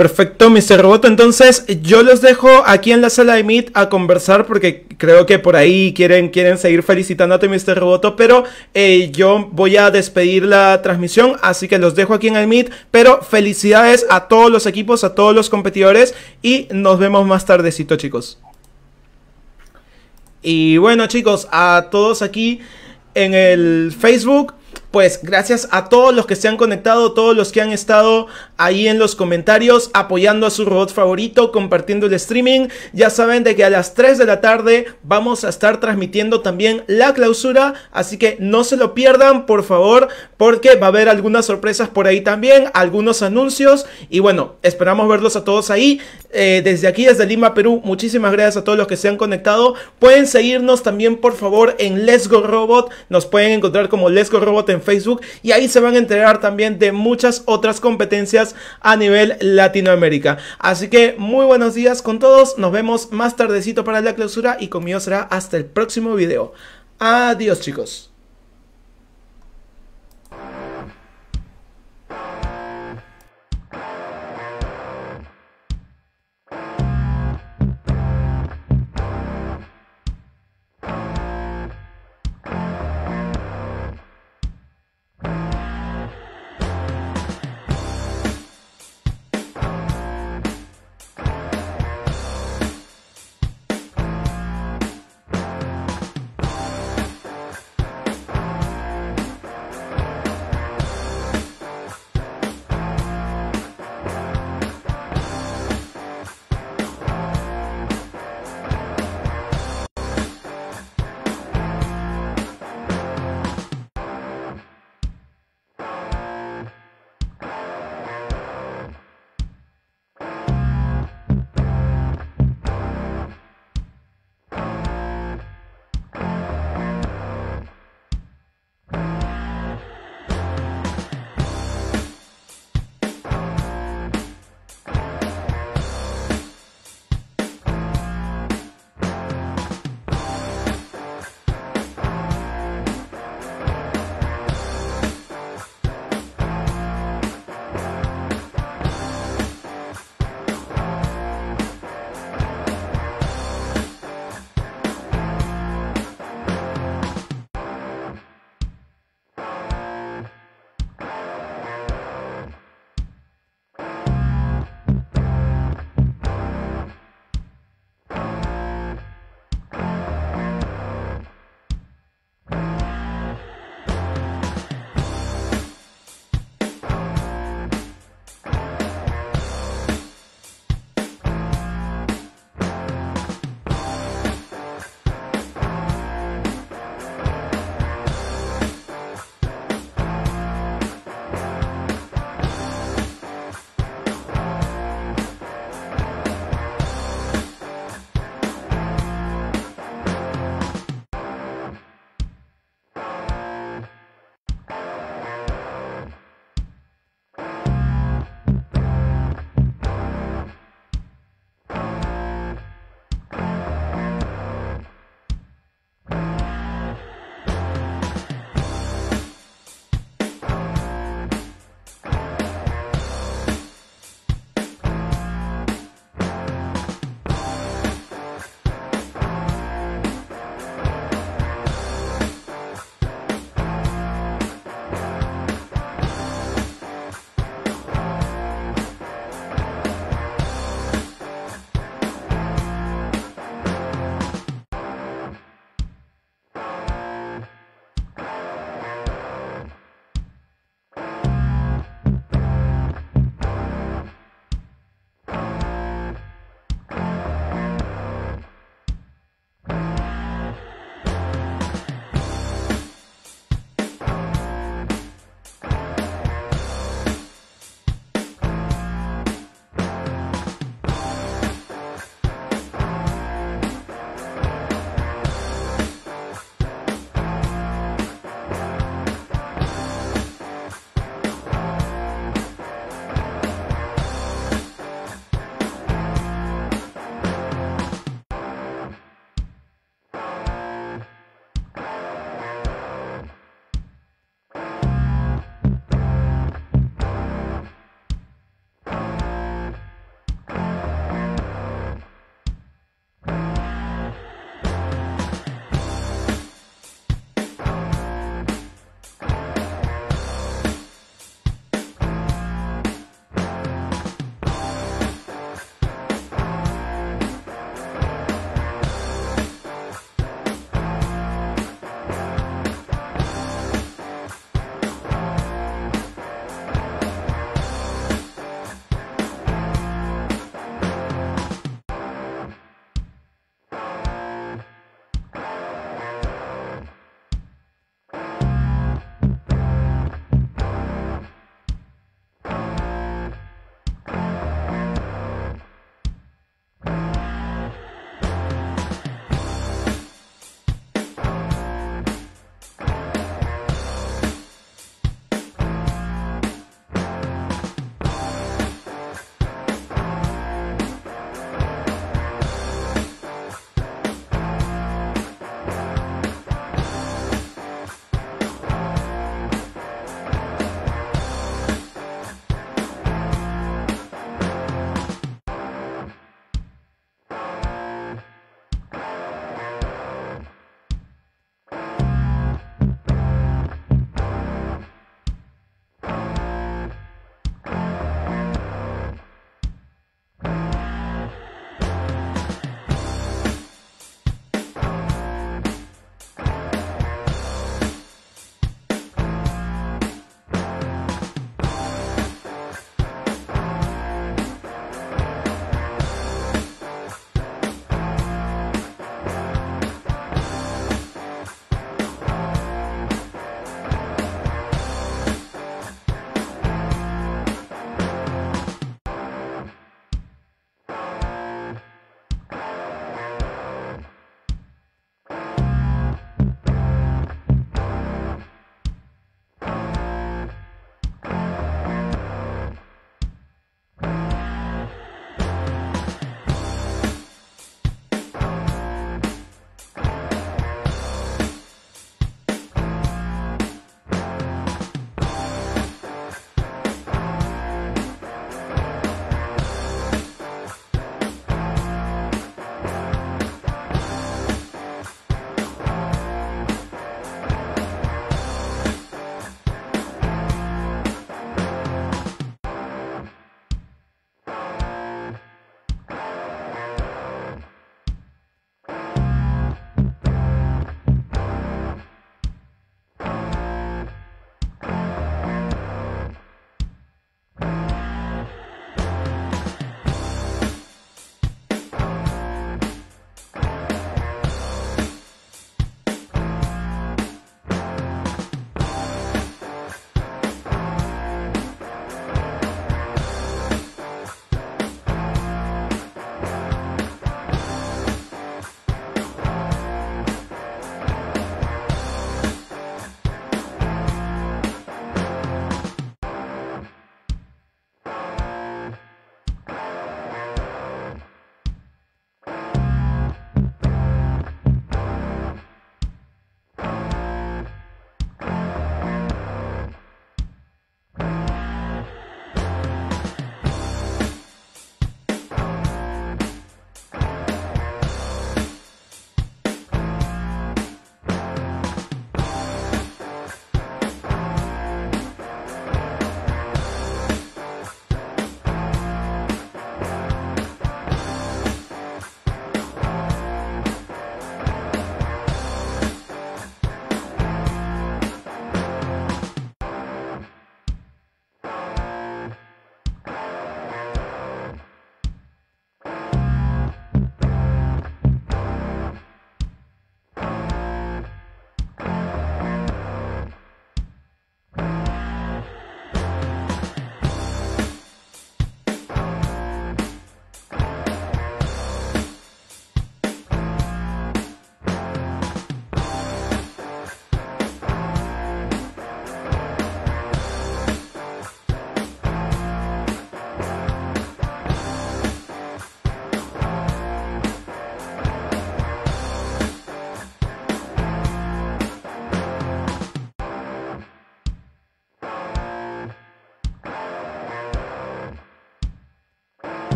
Speaker 6: Perfecto, Mr. Roboto. Entonces, yo los dejo
Speaker 1: aquí en la sala de Meet a conversar porque creo que por ahí quieren, quieren seguir felicitándote, Mr. Roboto. Pero eh, yo voy a despedir la transmisión, así que los dejo aquí en el Meet. Pero felicidades a todos los equipos, a todos los competidores y nos vemos más tardecito, chicos. Y bueno, chicos, a todos aquí en el Facebook, pues gracias a todos los que se han conectado, todos los que han estado ahí en los comentarios apoyando a su robot favorito, compartiendo el streaming. Ya saben de que a las 3 de la tarde vamos a estar transmitiendo también la clausura, así que no se lo pierdan, por favor, porque va a haber algunas sorpresas por ahí también, algunos anuncios y bueno, esperamos verlos a todos ahí. Eh, desde aquí, desde Lima, Perú, muchísimas gracias a todos los que se han conectado. Pueden seguirnos también, por favor, en Let's Go Robot. Nos pueden encontrar como Let's Robot en Facebook y ahí se van a enterar también de muchas otras competencias a nivel Latinoamérica. Así que muy buenos días con todos, nos vemos más tardecito para la clausura y conmigo será hasta el próximo video. Adiós
Speaker 3: chicos.